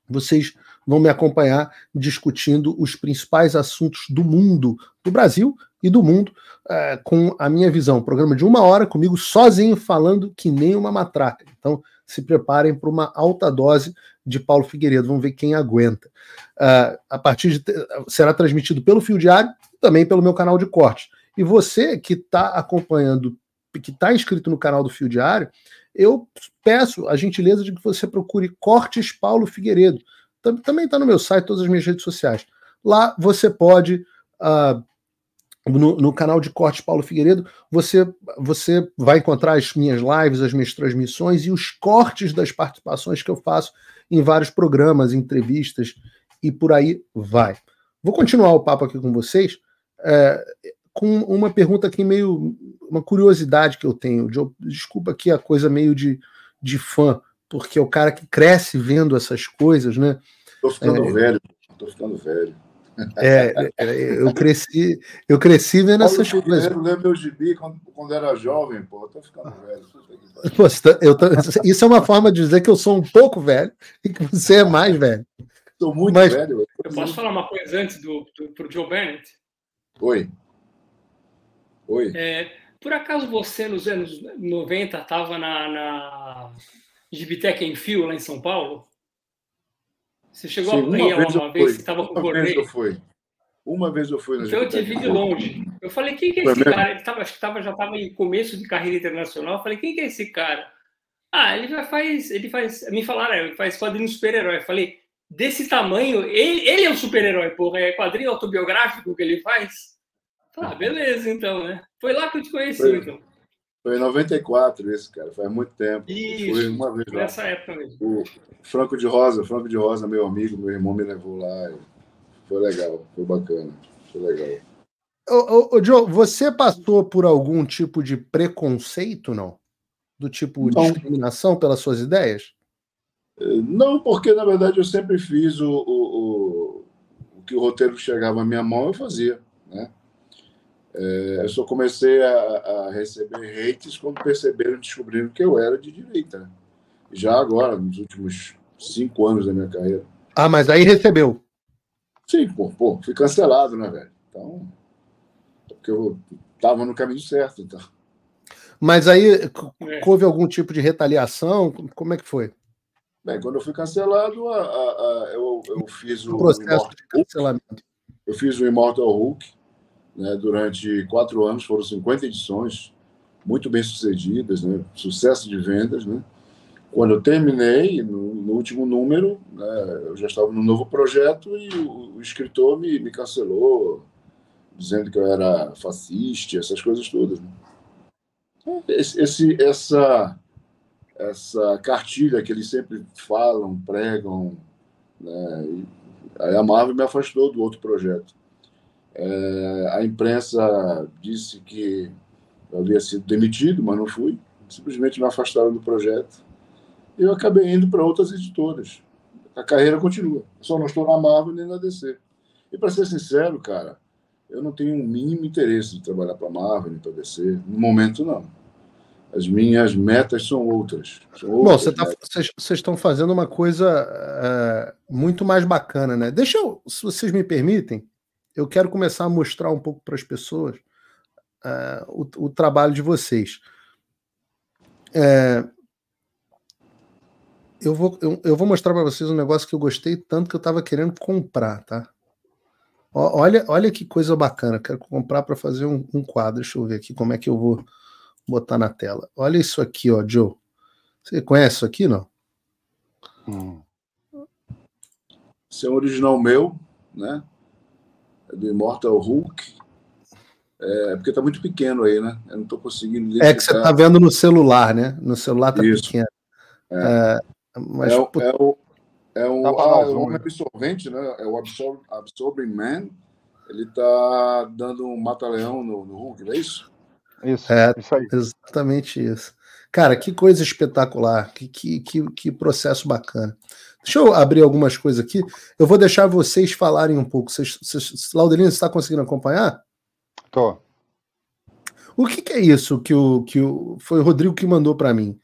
Vocês vão me acompanhar discutindo os principais assuntos do mundo, do Brasil e do mundo, é, com a minha visão. Programa de uma hora comigo sozinho falando que nem uma matraca. Então, se preparem para uma alta dose de Paulo Figueiredo. Vamos ver quem aguenta. Uh, a partir de será transmitido pelo Fio Diário, também pelo meu canal de corte. E você que está acompanhando, que está inscrito no canal do Fio Diário, eu peço a gentileza de que você procure Cortes Paulo Figueiredo também está no meu site, todas as minhas redes sociais. Lá você pode, uh, no, no, canal de cortes Paulo Figueiredo, você, você vai encontrar as minhas lives, as minhas transmissões e os cortes das participações que eu faço em vários programas, entrevistas e por aí vai. Vou continuar o papo aqui com vocês. É, com uma pergunta aqui meio uma curiosidade que eu tenho. Desculpa aqui a coisa meio de, de fã, porque o cara que cresce vendo essas coisas, né? Estou ficando é, é. velho, estou ficando velho. É, é, é, eu cresci, eu cresci vendo essas coisas. Eu lembro meu gibi quando, quando era jovem, pô, estou ficando velho. Pô, tá, eu tô, isso é uma forma de dizer que eu sou um pouco velho e que você é mais velho. Estou muito Mas, velho. Eu posso falar uma coisa antes do, do pro Joe Bennett? Oi. Oi. É, por acaso você, nos anos 90, estava na, na, Gibitec em Fio, lá em São Paulo? Você chegou Sim, a apanhar uma, uma vez? Você estava com uma Vez eu fui. Uma vez eu fui. então Gibitec. eu te vi de longe. Eu falei, quem que é esse cara? Ele tava, acho que tava, já estava em começo de carreira internacional. Eu falei, quem que é esse cara? Ah, ele faz, ele faz, me falaram, ele faz quadrinho super-herói. Eu falei, desse tamanho, ele, ele é um super-herói, porra, é quadrinho autobiográfico que ele faz? Ah, beleza, então, né? Foi lá que eu te conheci, Foi. então. Foi em 94 isso, cara. Faz muito tempo. Isso, foi uma vez lá. Nessa época mesmo. O Franco de Rosa, Franco de Rosa, meu amigo, meu irmão me levou lá. Foi legal, foi bacana. Foi legal. Ô, ô, ô Joe, você passou por algum tipo de preconceito, não? Do tipo não. discriminação pelas suas ideias? Eh, não, porque na verdade eu sempre fiz o, o, o, o que o roteiro chegava à minha mão, eu fazia. É, eu só comecei a, a, receber hates quando perceberam, descobriram que eu era de direita. Né? Já agora, nos últimos cinco anos da minha carreira. Ah, mas aí recebeu? Sim, pô, pô fui cancelado, né, velho? Então, é porque eu tava no caminho certo, então. Mas aí é. houve algum tipo de retaliação? Como é que foi? Bem, quando eu fui cancelado, a, a, eu, eu, fiz o. o processo de cancelamento. Eu fiz o Immortal Hulk né? Durante quatro anos foram 50 edições, muito bem sucedidas, né? sucesso de vendas. Né? Quando eu terminei, no, no último número, né, eu já estava no novo projeto e o, o escritor me, me, cancelou, dizendo que eu era fascista, essas coisas todas. Né? Esse, esse, essa, essa cartilha que eles sempre falam, pregam, né? a Marvel me afastou do outro projeto. É, a imprensa disse que eu havia sido demitido, mas não fui. Simplesmente me afastaram do projeto. Eu acabei indo para outras editoras. A carreira continua. Só não estou na Marvel nem na DC. E para ser sincero, cara, eu não tenho o um mínimo interesse de trabalhar para a Marvel nem para a DC. No momento, não. As minhas metas são outras. São outras Bom, tá- vocês tá, estão fazendo uma coisa uh, muito mais bacana, né? Deixa eu, se vocês me permitem, eu quero começar a mostrar um pouco para as pessoas uh, o, o, trabalho de vocês. É, eu, vou, eu, eu vou mostrar para vocês um negócio que eu gostei tanto que eu estava querendo comprar, tá? O, olha, olha que coisa bacana. Quero comprar para fazer um, um, quadro. Deixa eu ver aqui como é que eu vou botar na tela. Olha isso aqui, ó, Joe. Você conhece isso aqui, não? Hum. Isso é um original meu, né? do Immortal Hulk. É, porque tá muito pequeno aí, né? Eu não tô conseguindo. Identificar. É que você tá vendo no celular, né? No celular tá Isso. pequeno. É. É, mas, é, put... é, o, é, tá ah, é um, ah, né? um absorvente, né? É o absor Absorbing Man. Ele tá dando um mata-leão no, no Hulk, não é isso? Isso, é, isso aí. Exatamente isso. Cara, que coisa espetacular, que, que, que, que processo bacana. Deixa eu abrir algumas coisas aqui. Eu vou deixar vocês falarem um pouco. Vocês, vocês, Laudelino, você está conseguindo acompanhar? Tô. O que, que, é isso que o que o, foi o Rodrigo que mandou para mim?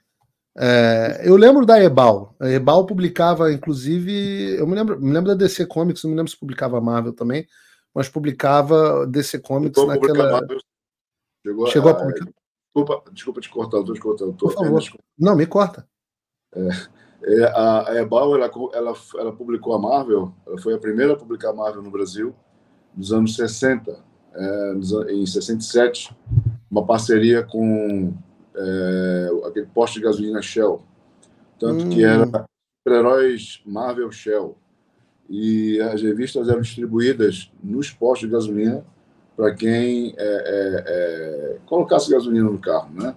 É, eu lembro da Ebal. A Ebal publicava, inclusive, eu me lembro, me lembro da DC Comics, não me lembro se publicava Marvel também, mas publicava DC Comics Chegou naquela. Chegou, Chegou a, a publicar. Desculpa, desculpa te cortar, estou te cortando. Tô... Por favor. não, me corta. É, é, a, Ebal, ela, ela, ela publicou a Marvel, ela foi a primeira a publicar a Marvel no Brasil, nos anos 60, é, nos, em 67, uma parceria com é, aquele posto de gasolina Shell. Tanto hum. que era super-heróis Marvel Shell. E as revistas eram distribuídas nos postos de gasolina para quem é, é, é, colocasse gasolina no carro, né?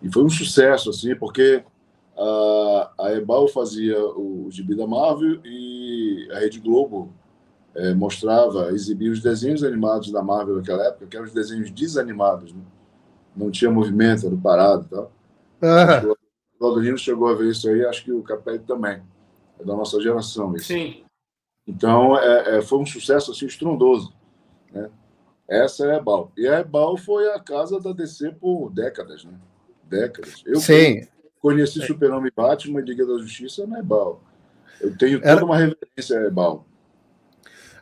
E foi um sucesso, assim, porque a, a Ebal fazia o, gibi da Marvel e a Rede Globo é, mostrava, exibia os desenhos animados da Marvel naquela época, que eram os desenhos desanimados, né? não tinha movimento, era parado e tal. Ah. O Claudio chegou a ver isso aí, acho que o Capelli também, é da nossa geração isso. Sim. Então, é, é, foi um sucesso assim, estrondoso. Né? Essa é a Ebal. E a Ebal foi a casa da DC por décadas, né? Décadas. Eu Sim. Fui, Conheci é. Super-Homem Batman, Liga da Justiça na é Ebal. Eu tenho toda era... uma reverência a Ebal.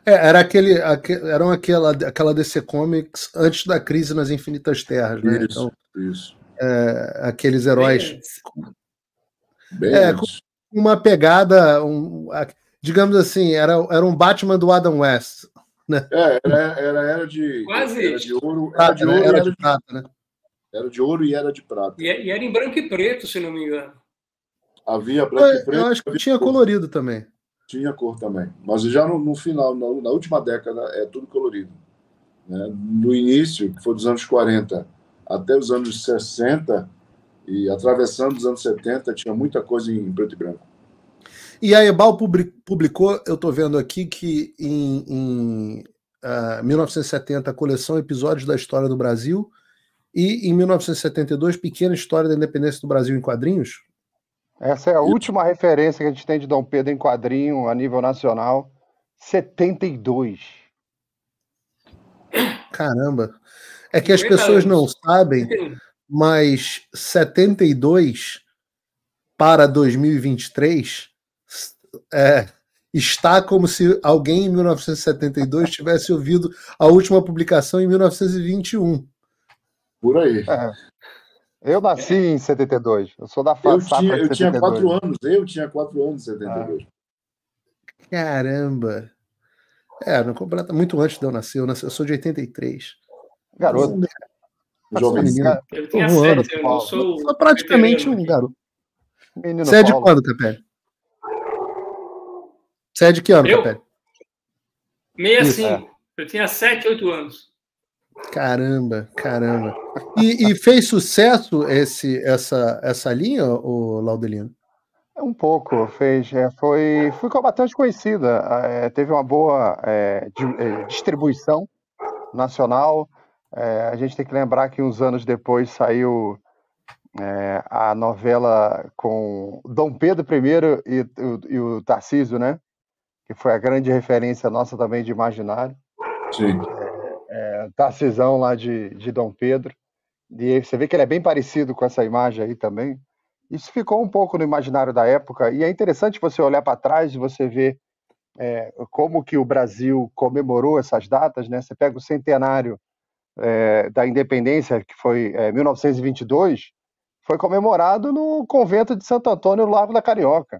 É, é, era aquele, eram aquela, aquela DC Comics antes da crise nas Infinitas Terras, né? Isso, então, isso. É, aqueles heróis. Bem, é, com uma pegada, um, digamos assim, era, era um Batman do Adam West. Né? É, era, era, era de. Quase. Era de ouro. Era de, ouro, era de prata, né? Era de ouro e era de prata. É, e, era em branco e preto, se não me engano. Havia branco é, eu, e preto. Eu acho que tinha cor. colorido também. Tinha cor também. Mas já no, no final, na, na, última década, é tudo colorido. Né? No início, que foi dos anos 40 até os anos 60, e atravessando os anos 70, tinha muita coisa em preto e branco. E a Ebal publicou, eu estou vendo aqui, que em, em uh, ah, 1970, a coleção Episódios da História do Brasil, e em 1972, Pequena História da Independência do Brasil em Quadrinhos. Essa é a e... última referência que a gente tem de Dom Pedro em quadrinho a nível nacional. 72. Caramba. É que as pessoas não sabem, mas 72 para 2023 é, está como se alguém em 1972 tivesse ouvido a última publicação em 1921. Por aí. É. Eu nasci é. em 72. Eu sou da fase. Eu, tinha, eu tinha quatro anos. Eu tinha quatro anos em 72. Ah. Caramba. É, não completa muito antes de eu nascer. Eu, nasci, eu sou de 83. Garoto. Hum. Jovem. Eu tenho um ano, eu sou, praticamente um né? garoto. Menino Você é de quando, Capelli? Você é de que ano, Capelli? 65. Isso, Eu tinha 7, 8 anos. Caramba, caramba. E, e fez sucesso esse, essa, essa linha, o Laudelino? É um pouco, fez. É, foi, foi bastante conhecida. Ah, é, teve uma boa é, é distribuição nacional. É, a gente tem que lembrar que uns anos depois saiu a novela com Dom Pedro I e, e, e o Tarcísio, né? Que foi a grande referência nossa também de imaginário. Sim. Tarcisão lá de, de Dom Pedro. E você vê que ele é bem parecido com essa imagem aí também. Isso ficou um pouco no imaginário da época, e é interessante você olhar para trás e você ver é, como que o Brasil comemorou essas datas, né? Você pega o centenário é, da independência, que foi é, 1922, foi comemorado no convento de Santo Antônio, no Largo da Carioca.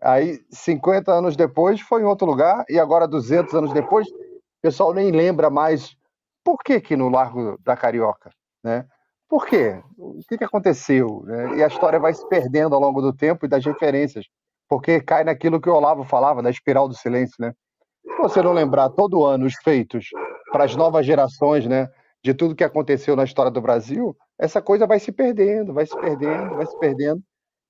Aí, 50 anos depois, foi em outro lugar, e agora, 200 anos depois, o pessoal nem lembra mais por que, que no Largo da Carioca? Né? Por quê? O que, que aconteceu? Né? E a história vai se perdendo ao longo do tempo e das referências, porque cai naquilo que o Olavo falava, da espiral do silêncio. Né? Se você não lembrar todo ano os feitos para as novas gerações, né, de tudo que aconteceu na história do Brasil, essa coisa vai se perdendo, vai se perdendo, vai se perdendo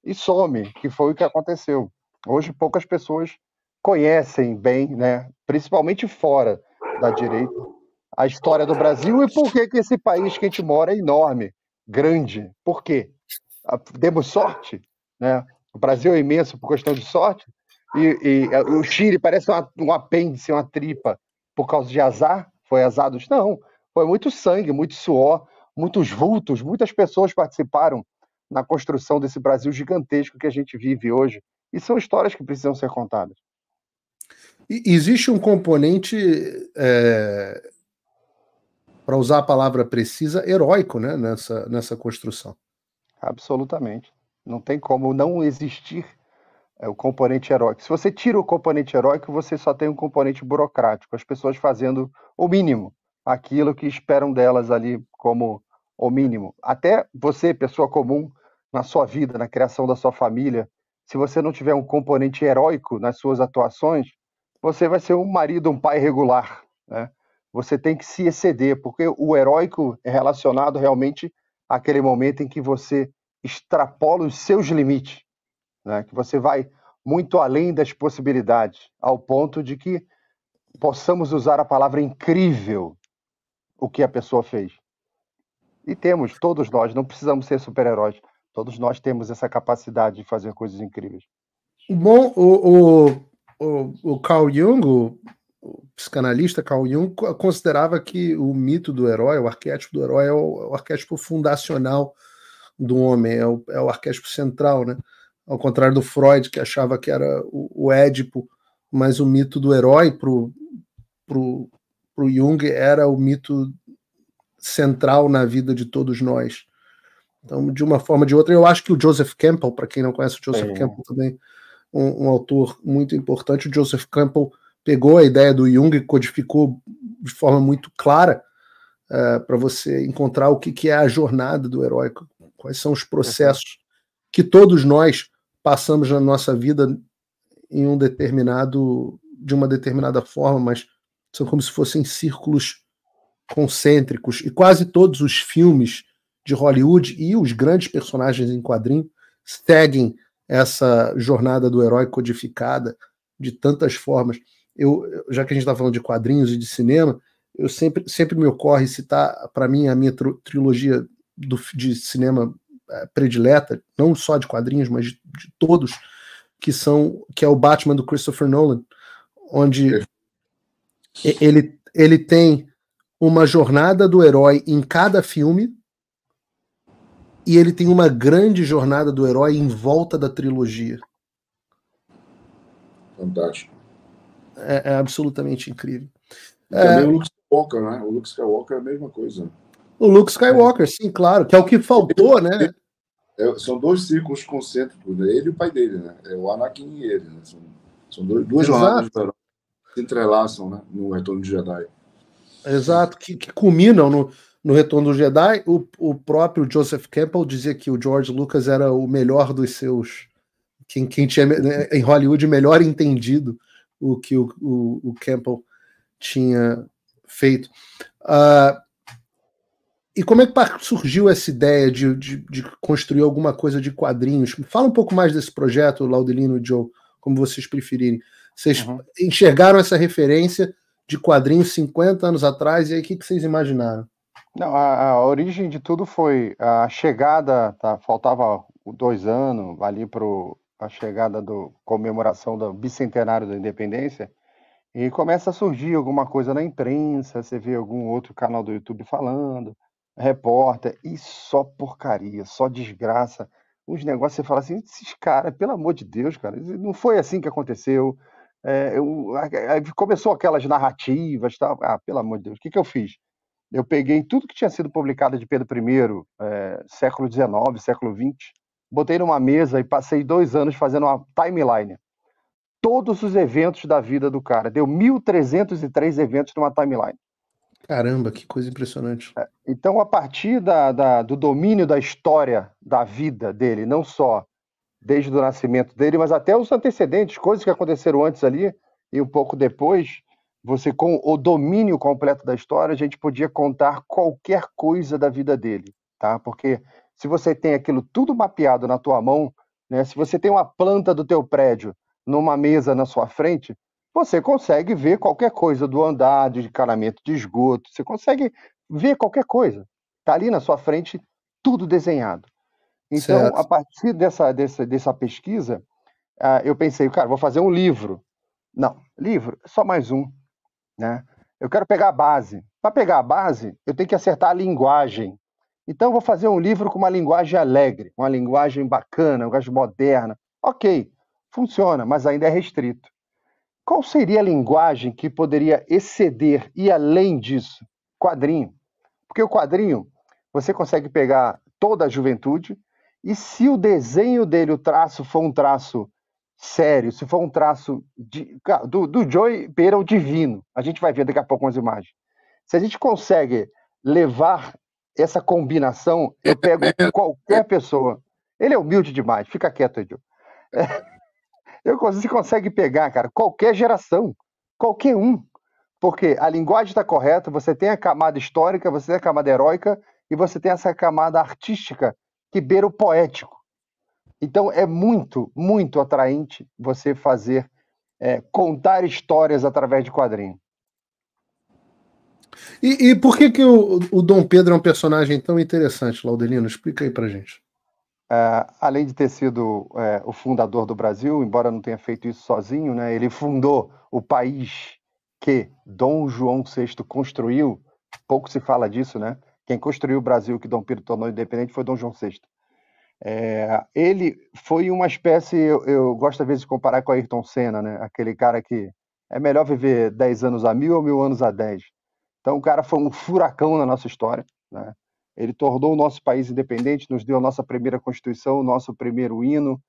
e some, que foi o que aconteceu. Hoje poucas pessoas conhecem bem, né, principalmente fora da direita, a história do Brasil e por que, que esse país que a gente mora é enorme, grande. Por quê? Demos sorte, né? O Brasil é imenso por questão de sorte e, e é, o Chile parece uma, um apêndice, uma tripa por causa de azar. Foi azar dos não. Foi muito sangue, muito suor, muitos vultos, muitas pessoas participaram na construção desse Brasil gigantesco que a gente vive hoje. E são histórias que precisam ser contadas. Existe um componente é, para usar a palavra precisa, heróico né, nessa, nessa construção. Absolutamente. Não tem como não existir é, o componente heróico. Se você tira o componente heróico, você só tem um componente burocrático, as pessoas fazendo o mínimo, aquilo que esperam delas ali como o mínimo. Até você, pessoa comum, na sua vida, na criação da sua família, se você não tiver um componente heróico nas suas atuações, você vai ser um marido, um pai regular, né? você tem que se exceder, porque o heróico é relacionado realmente àquele momento em que você extrapola os seus limites, né? que você vai muito além das possibilidades, ao ponto de que possamos usar a palavra incrível o que a pessoa fez. E temos, todos nós, não precisamos ser super-heróis, todos nós temos essa capacidade de fazer coisas incríveis. Bom, o, o, o, o Carl Jung, o psicanalista Carl Jung considerava que o mito do herói, o arquétipo do herói, é, é o, arquétipo fundacional do homem, é o, é o arquétipo central, né? Ao contrário do Freud, que achava que era o, o Édipo, mas o mito do herói para pro, Jung era o mito central na vida de todos nós. Então, de uma forma ou de outra, eu acho que o Joseph Campbell, para quem não conhece o Joseph é. Campbell também, um, um autor muito importante, o Joseph Campbell pegou a ideia do Jung e codificou de forma muito clara uh, eh, para você encontrar o que, que, é a jornada do herói, quais são os processos que todos nós passamos na nossa vida em um determinado de uma determinada forma, mas são como se fossem círculos concêntricos e quase todos os filmes de Hollywood e os grandes personagens em quadrinho seguem essa jornada do herói codificada de tantas formas eu, já que a gente está falando de quadrinhos e de cinema, eu sempre, sempre me ocorre citar, para mim, a minha trilogia do, de cinema é, predileta, não só de quadrinhos, mas de, de, todos, que são que é o Batman do Christopher Nolan, onde ele, ele tem uma jornada do herói em cada filme e ele tem uma grande jornada do herói em volta da trilogia. Fantástico é, é absolutamente incrível. também é... o Luke Skywalker, né? O Luke Skywalker é a mesma coisa. O Luke Skywalker, é. sim, claro, que é o que faltou, ele, né? É, são dois círculos concêntricos, né? ele e o pai dele, né? É o Anakin e ele, né? São, são dois, duas jornadas que se entrelaçam, né? No Retorno de Jedi. Exato, que, que culminam no, no Retorno do Jedi. O, o próprio Joseph Campbell dizia que o George Lucas era o melhor dos seus. Quem, quem tinha né, em Hollywood melhor entendido o que o, o, o Campbell tinha feito. Uh, e como é que surgiu essa ideia de, de, de, construir alguma coisa de quadrinhos? Fala um pouco mais desse projeto, Laudelino e Joe, como vocês preferirem. Vocês uhum. enxergaram essa referência de quadrinhos 50 anos atrás, e aí o que, que vocês imaginaram? Não, a, a, origem de tudo foi a chegada, tá, faltava dois anos ali para o a chegada da comemoração do bicentenário da independência e começa a surgir alguma coisa na imprensa, você vê algum outro canal do YouTube falando, repórter, e só porcaria, só desgraça. Uns negócios você fala assim, esses caras, pelo amor de Deus, cara, não foi assim que aconteceu. É, eu, começou aquelas narrativas, tá? ah, pelo amor de Deus, o que, que eu fiz? Eu peguei tudo que tinha sido publicado de Pedro I, é, século XIX, século XX, botei numa mesa e passei dois anos fazendo uma timeline. Todos os eventos da vida do cara. Deu 1.303 eventos numa timeline. Caramba, que coisa impressionante. É, então, a partir da, da, do domínio da história da vida dele, não só desde o nascimento dele, mas até os antecedentes, coisas que aconteceram antes ali e um pouco depois, você com o domínio completo da história, a gente podia contar qualquer coisa da vida dele, tá? Porque se você tem aquilo tudo mapeado na tua mão, né, se você tem uma planta do teu prédio numa mesa na sua frente, você consegue ver qualquer coisa do andar, de encanamento de esgoto, você consegue ver qualquer coisa. Está ali na sua frente tudo desenhado. Então, certo. a partir dessa, dessa, dessa pesquisa, uh, eu pensei, cara, vou fazer um livro. Não, livro, só mais um. Né? Eu quero pegar a base. Para pegar a base, eu tenho que acertar a linguagem então, vou fazer um livro com uma linguagem alegre, uma linguagem bacana, uma linguagem moderna. Ok, funciona, mas ainda é restrito. Qual seria a linguagem que poderia exceder e além disso? Quadrinho. Porque o quadrinho, você consegue pegar toda a juventude, e se o desenho dele, o traço, for um traço sério, se for um traço de, do, do Joey Pera, o divino, a gente vai ver daqui a pouco umas imagens. Se a gente consegue levar essa combinação eu pego qualquer pessoa. Ele é humilde demais, fica quieto, Edil. É, eu, você consegue pegar, cara, qualquer geração, qualquer um. Porque a linguagem está correta, você tem a camada histórica, você tem a camada heróica e você tem essa camada artística que beira o poético. Então é muito, muito atraente você fazer, é, contar histórias através de quadrinho. E, e, por que, que o, o Dom Pedro é um personagem tão interessante, Laudelino? Explica aí pra gente. É, além de ter sido é, o fundador do Brasil, embora não tenha feito isso sozinho, né, ele fundou o país que Dom João VI construiu. Pouco se fala disso, né? Quem construiu o Brasil que Dom Pedro tornou independente foi Dom João VI. É, ele foi uma espécie, eu, eu, gosto às vezes de comparar com Ayrton Senna, né? Aquele cara que é melhor viver 10 anos a mil ou mil anos a 10. Então, o cara foi um furacão na nossa história. Né? Ele tornou o nosso país independente, nos deu a nossa primeira Constituição, o nosso primeiro hino.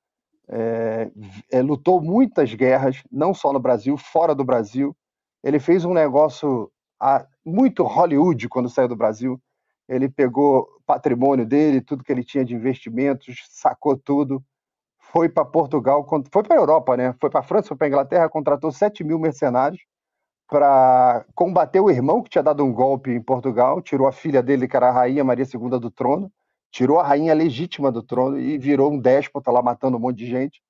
É, é, lutou muitas guerras, não só no Brasil, fora do Brasil. Ele fez um negócio a, muito Hollywood quando saiu do Brasil. Ele pegou patrimônio dele, tudo que ele tinha de investimentos, sacou tudo, foi para Portugal, foi para a Europa, né? Foi para a França, foi para a Inglaterra, contratou 7 mil mercenários para combater o irmão que tinha dado um golpe em Portugal, tirou a filha dele, que era a rainha Maria II do trono, tirou a rainha legítima do trono e virou um déspota lá matando um monte de gente.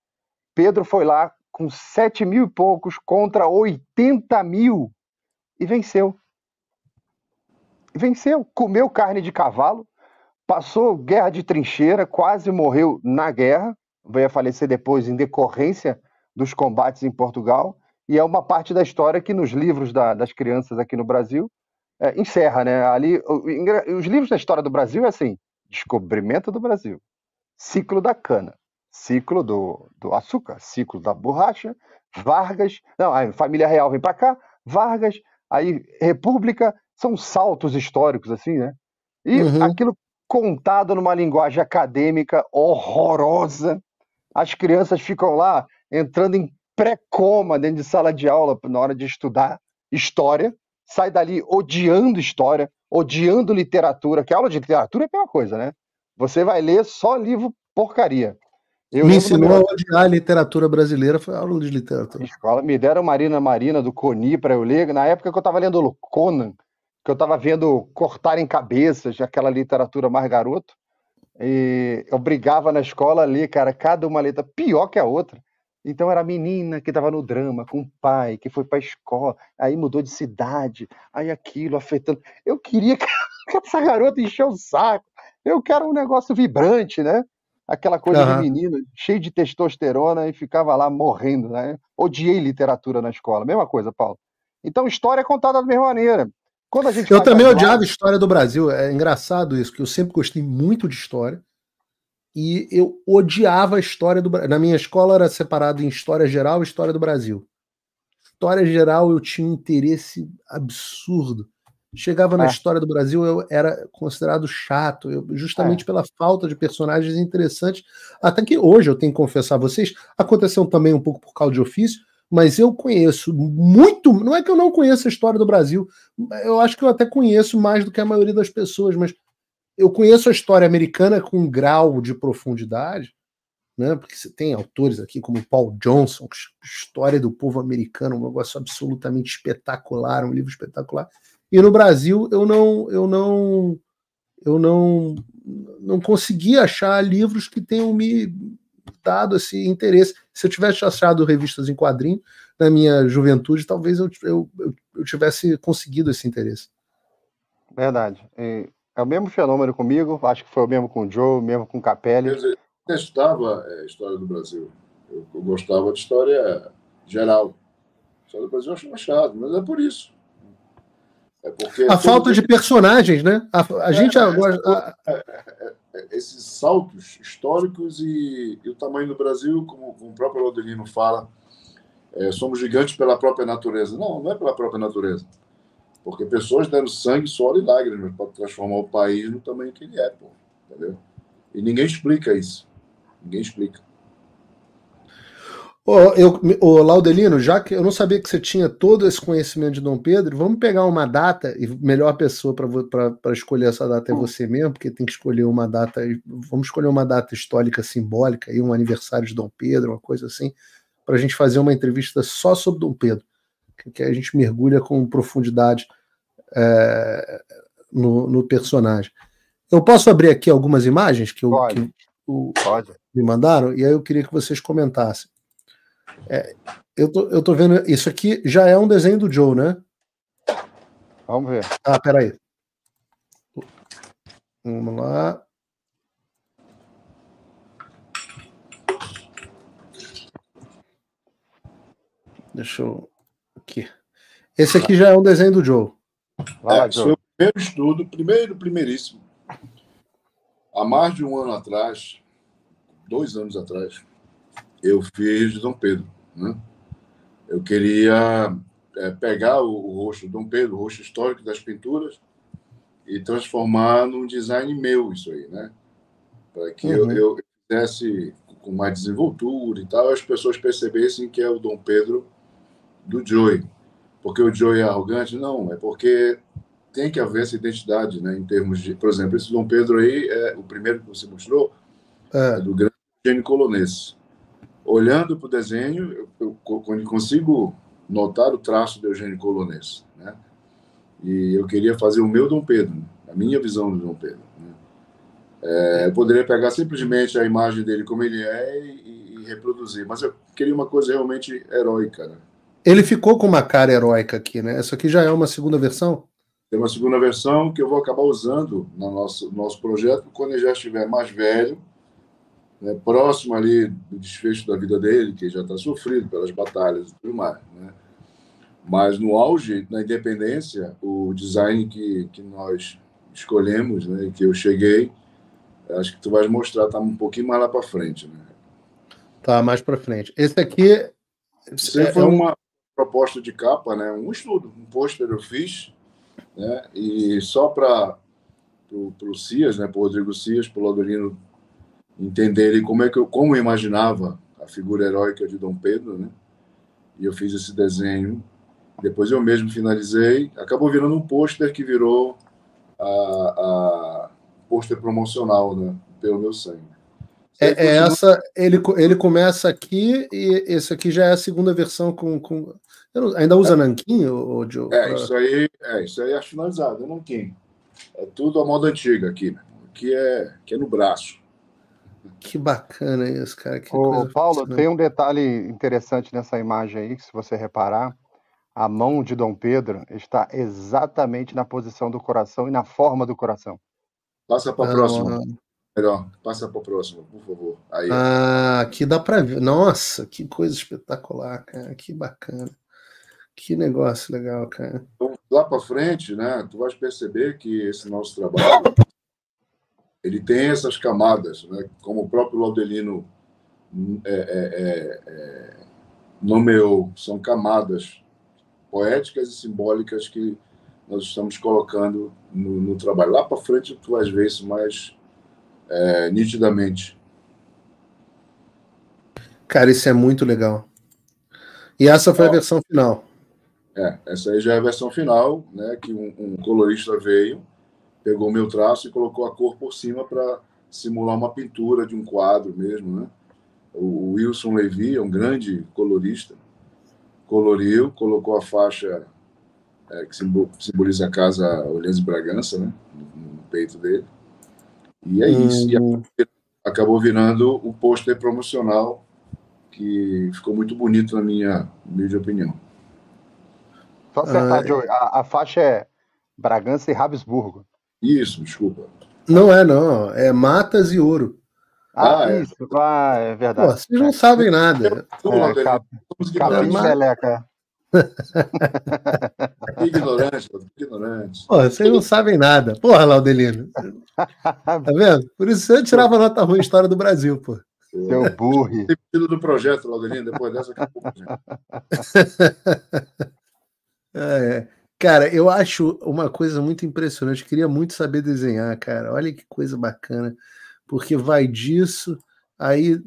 Pedro foi lá com 7 mil e poucos contra 80 mil e venceu. Venceu, comeu carne de cavalo, passou guerra de trincheira, quase morreu na guerra, veio a falecer depois em decorrência dos combates em Portugal, e é uma parte da história que nos livros da, das crianças aqui no Brasil é, encerra, né? Ali, os livros da história do Brasil é assim: descobrimento do Brasil, ciclo da cana, ciclo do, do açúcar, ciclo da borracha, Vargas, não, a família real vem para cá, Vargas, aí República, são saltos históricos assim, né? E uhum. aquilo contado numa linguagem acadêmica horrorosa, as crianças ficam lá entrando em pré-coma dentro de sala de aula na hora de estudar história, sai dali odiando história, odiando literatura, que aula de literatura é a pior coisa, né? Você vai ler só livro porcaria. Eu me ensinou meu... a odiar a literatura brasileira, foi aula de literatura. Escola, me deram Marina Marina do Coni para eu ler, na época que eu estava lendo Conan, que eu estava vendo cortarem cabeças, aquela literatura mais garoto, e eu brigava na escola ali, cara, cada uma letra pior que a outra. Então era a menina que estava no drama com o pai, que foi para a escola, aí mudou de cidade, aí aquilo afetando. Eu queria que essa garota encheu o saco. Eu quero um negócio vibrante, né? Aquela coisa uhum. de menino, cheio de testosterona e ficava lá morrendo, né? Odiei literatura na escola, mesma coisa, Paulo. Então história é contada da mesma maneira. Quando a gente eu também odiava história do Brasil. É engraçado isso, que eu sempre gostei muito de história e eu odiava a história do Brasil. Na minha escola era separado em história geral e história do Brasil. História geral eu tinha um interesse absurdo. Chegava é. na história do Brasil, eu era considerado chato, eu, justamente é. pela falta de personagens interessantes. Até que hoje eu tenho que confessar a vocês, aconteceu também um pouco por causa de ofício, mas eu conheço muito. Não é que eu não conheça a história do Brasil, eu acho que eu até conheço mais do que a maioria das pessoas, mas eu conheço a história americana com um grau de profundidade, né? Porque você tem autores aqui como Paul Johnson, História do Povo Americano, é um negócio absolutamente espetacular, um livro espetacular. E no Brasil eu não, eu não, eu não, não consegui achar livros que tenham me dado esse assim, interesse. Se eu tivesse achado revistas em quadrinho na minha juventude, talvez eu, eu, eu tivesse conseguido esse interesse. Verdade. É, é o mesmo fenômeno comigo, acho que foi o mesmo com o Joe, mesmo com o Capelli. Eu detestava a é, história do Brasil. Eu, eu gostava de história geral. A história do Brasil eu acho chato, mas é por isso. É a falta de personagens, né? A, a é, gente é, agora. É, esses saltos históricos e, e, o tamanho do Brasil, como, como o próprio Rodelino fala, é, somos gigantes pela própria natureza. Não, não é pela própria natureza. Porque pessoas dando sangue, suor e lágrimas para transformar o país no tamanho que ele é, pô. Entendeu? E ninguém explica isso. Ninguém explica. Ô, eu, ô, Laudelino, já que eu não sabia que você tinha todo esse conhecimento de Dom Pedro, vamos pegar uma data, e melhor pessoa para escolher essa data é hum. você mesmo, porque tem que escolher uma data, vamos escolher uma data histórica simbólica, aí um aniversário de Dom Pedro, uma coisa assim, para a gente fazer uma entrevista só sobre Dom Pedro que a gente mergulha com profundidade é, no, no, personagem. Eu posso abrir aqui algumas imagens que, eu, Pode. que o, me mandaram, e aí eu queria que vocês comentassem. É, eu, tô, eu tô vendo. Isso aqui já é um desenho do Joe, né? Vamos ver. Ah, peraí. Vamos lá. Deixa eu aqui. Esse aqui já é um desenho do Joe. Vai lá, é, Joe. Seu primeiro estudo, primeiro, primeiríssimo. Há mais de um ano atrás, dois anos atrás, eu fiz de Dom Pedro. Né? Eu queria é, pegar o, o rosto Dom Pedro, o rosto histórico das pinturas, e transformar num design meu isso aí, né? Para que uhum. eu, eu fizesse com mais desenvoltura e tal, as pessoas percebessem que é o Dom Pedro do Joey. Porque o Joey é arrogante? Não, é porque tem que haver essa identidade, né? Em termos de, por exemplo, esse Dom Pedro aí, é, o primeiro que você mostrou, é, é do grande Eugênio Colonês. Olhando para o desenho, eu, eu, eu, consigo notar o traço do Eugênio Colonês, né? E eu queria fazer o meu Dom Pedro, a minha visão do Dom Pedro. Né? É, eu poderia pegar simplesmente a imagem dele como ele é e, e reproduzir, mas eu queria uma coisa realmente heróica, né? Ele ficou com uma cara heróica aqui, né? Essa aqui já é uma segunda versão? É uma segunda versão que eu vou acabar usando no nosso, nosso projeto quando ele já estiver mais velho, né? próximo ali do desfecho da vida dele, que já está sofrido pelas batalhas e tudo mais, né? Mas no auge, na independência, o design que, que nós escolhemos, né, que eu cheguei, acho que tu vais mostrar, está um pouquinho mais lá para frente, né? Tá mais para frente. Esse aqui Esse é, foi uma, proposta de capa, né? Um estudo, um pôster eu fiz, né? E só para o Cias, né? Para o Rodrigo Cias, para o Lodolino entender como é que eu, como eu imaginava a figura heróica de Dom Pedro, né? E eu fiz esse desenho. Depois eu mesmo finalizei. Acabou virando um pôster que virou a, a pôster promocional, né? Pelo meu sangue. É, é essa, ele, ele começa aqui e esse aqui já é a segunda versão com. com... Não, ainda usa é. Nankin, o Joe? É, pra... isso aí, é, isso aí é finalizado, é Nankin. É tudo a moda antiga aqui, que Aqui é, que é no braço. Que bacana isso, cara. Que Ô, Paulo, tem um detalhe interessante nessa imagem aí, que se você reparar, a mão de Dom Pedro está exatamente na posição do coração e na forma do coração. Passa para a ah, próxima. Melhor, passa para o próximo, por favor. Aí. Ah, aqui dá para ver. Nossa, que coisa espetacular, cara. Que bacana. Que negócio legal, cara. Então, lá para frente, né, tu vais perceber que esse nosso trabalho ele tem essas camadas, né? Como o próprio Laudelino é, é, é, é nomeou, são camadas poéticas e simbólicas que nós estamos colocando no, no trabalho. Lá para frente, tu vais ver isso mais é, nitidamente. Cara, isso é muito legal. E essa foi a versão final. É, essa aí já é a versão final, né? Que um, um colorista veio, pegou o meu traço e colocou a cor por cima para simular uma pintura de um quadro mesmo, né? O Wilson Levy é um grande colorista, coloriu, colocou a faixa é, que simboliza a casa Olhense Bragança, né? no peito dele e é isso. Hum. E acabou virando o um pôster promocional que ficou muito bonito na minha humilde opinião. Só ah, A, a, faixa é Bragança e Habsburgo. Isso, desculpa. Não é, não. É Matas e Ouro. Ah, ah é. isso. Ah, é verdade. Pô, vocês não sabem nada. É, é, cap, é, cap, cap, ignorante, ignorante. Porra, vocês não sabem nada. Porra, Laudelino. Tá vendo? Por isso você tirava nota ruim história do Brasil, pô. Seu burro. Tem pedido do projeto, Laudelino, depois dessa que é, é, Cara, eu acho uma coisa muito impressionante. queria muito saber desenhar, cara. Olha que coisa bacana. Porque vai disso, aí.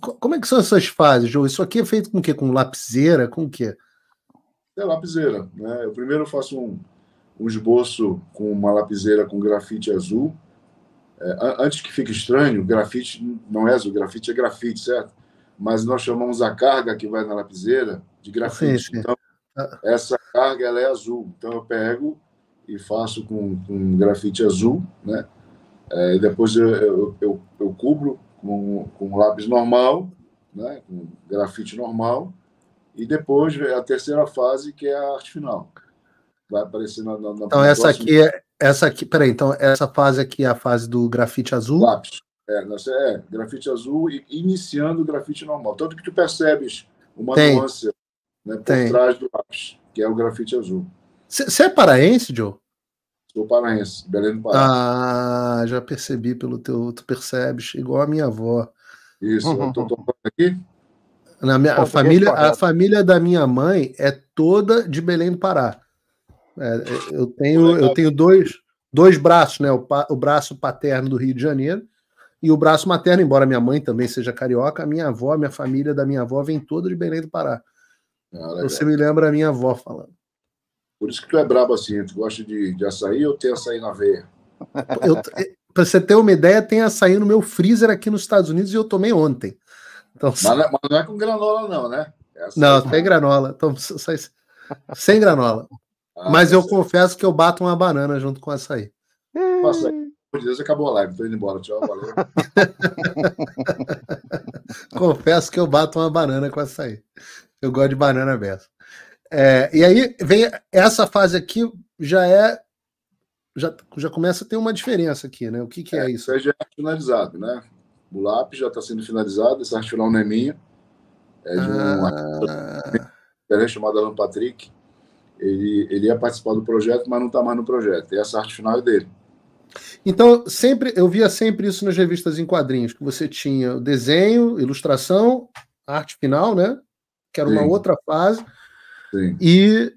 Como é que são essas fases, João? Isso aqui é feito com o quê? Com lapiseira? Com o quê? é lapiseira. Né? Eu primeiro faço um, um esboço com uma lapiseira com grafite azul. É, antes que fique estranho, grafite não é azul, grafite é grafite, certo? Mas nós chamamos a carga que vai na lapiseira de grafite. Sim, sim. Então, essa carga ela é azul. Então, eu pego e faço com, com grafite azul, né? É, depois eu, eu, eu, eu cubro com, com lápis normal, né? com grafite normal e depois a terceira fase, que é a arte final. Vai aparecer na. na então, essa aqui é. Essa aqui, peraí, então essa fase aqui é a fase do grafite azul? Lápis. É, é grafite azul e iniciando o grafite normal. Tanto que tu percebes uma Tem. nuance né, por Tem. trás do lápis, que é o grafite azul. Você é paraense, Joe? Sou paraense, Belém do Pará. Ah, já percebi pelo teu. Tu percebes, igual a minha avó. Isso, eu tô tocando aqui? Na minha, a, família, a família da minha mãe é toda de Belém do Pará. É, é eu tenho, eu tenho dois, dois braços, né? O, o braço paterno do Rio de Janeiro e o braço materno, embora minha mãe também seja carioca, a minha avó, a minha família da minha avó vem toda de Belém do Pará. Ah, Você me lembra a minha avó falando. Por isso que tu é brabo assim, tu gosta de, de açaí ou tem açaí na veia? Eu, pra você ter uma ideia, tem açaí no meu freezer aqui nos Estados Unidos e eu tomei ontem. Então, mas, é, mas, não é com granola, não, né? É assim. não, tem granola. Então, sai... sem granola. Ah, mas eu sei. É. confesso que eu bato uma banana junto com açaí. Nossa, por Deus, acabou a live. Tô indo embora. Tchau, valeu. confesso que eu bato uma banana com açaí. Eu gosto de banana aberta. É, e aí vem essa fase aqui já é já, já começa a ter uma diferença aqui, né? O que, que é, é isso? Já é finalizado, né? O lápis já está sendo finalizado, essa arte final não é minha. É de um ah. chamado Alan Patrick. Ele, ele ia participar do projeto, mas não está mais no projeto. E essa arte final é dele. Então, sempre eu via sempre isso nas revistas em quadrinhos, que você tinha desenho, ilustração, arte final, né? Que era Sim. uma outra fase. Sim. E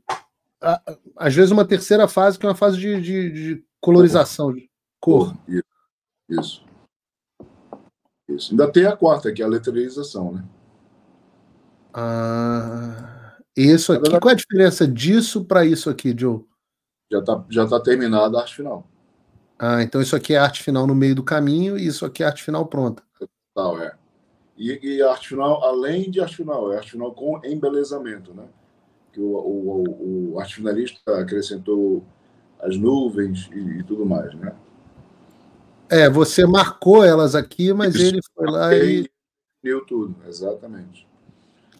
a, às vezes uma terceira fase, que é uma fase de, de, de colorização, de cor. Isso. isso. Isso. Ainda tem a quarta, que é a leterização, né? Ah, isso aqui. Qual é a diferença disso para isso aqui, Joe? Já está já tá terminada a arte final. Ah, então isso aqui é arte final no meio do caminho e isso aqui é arte final pronta. Total, é. E, e arte final, além de arte final, é arte final com embelezamento, né? Que o, o, o, o arte finalista acrescentou as nuvens e, e tudo mais, né? É, você marcou elas aqui, mas Isso, ele foi lá e. Deu tudo, exatamente.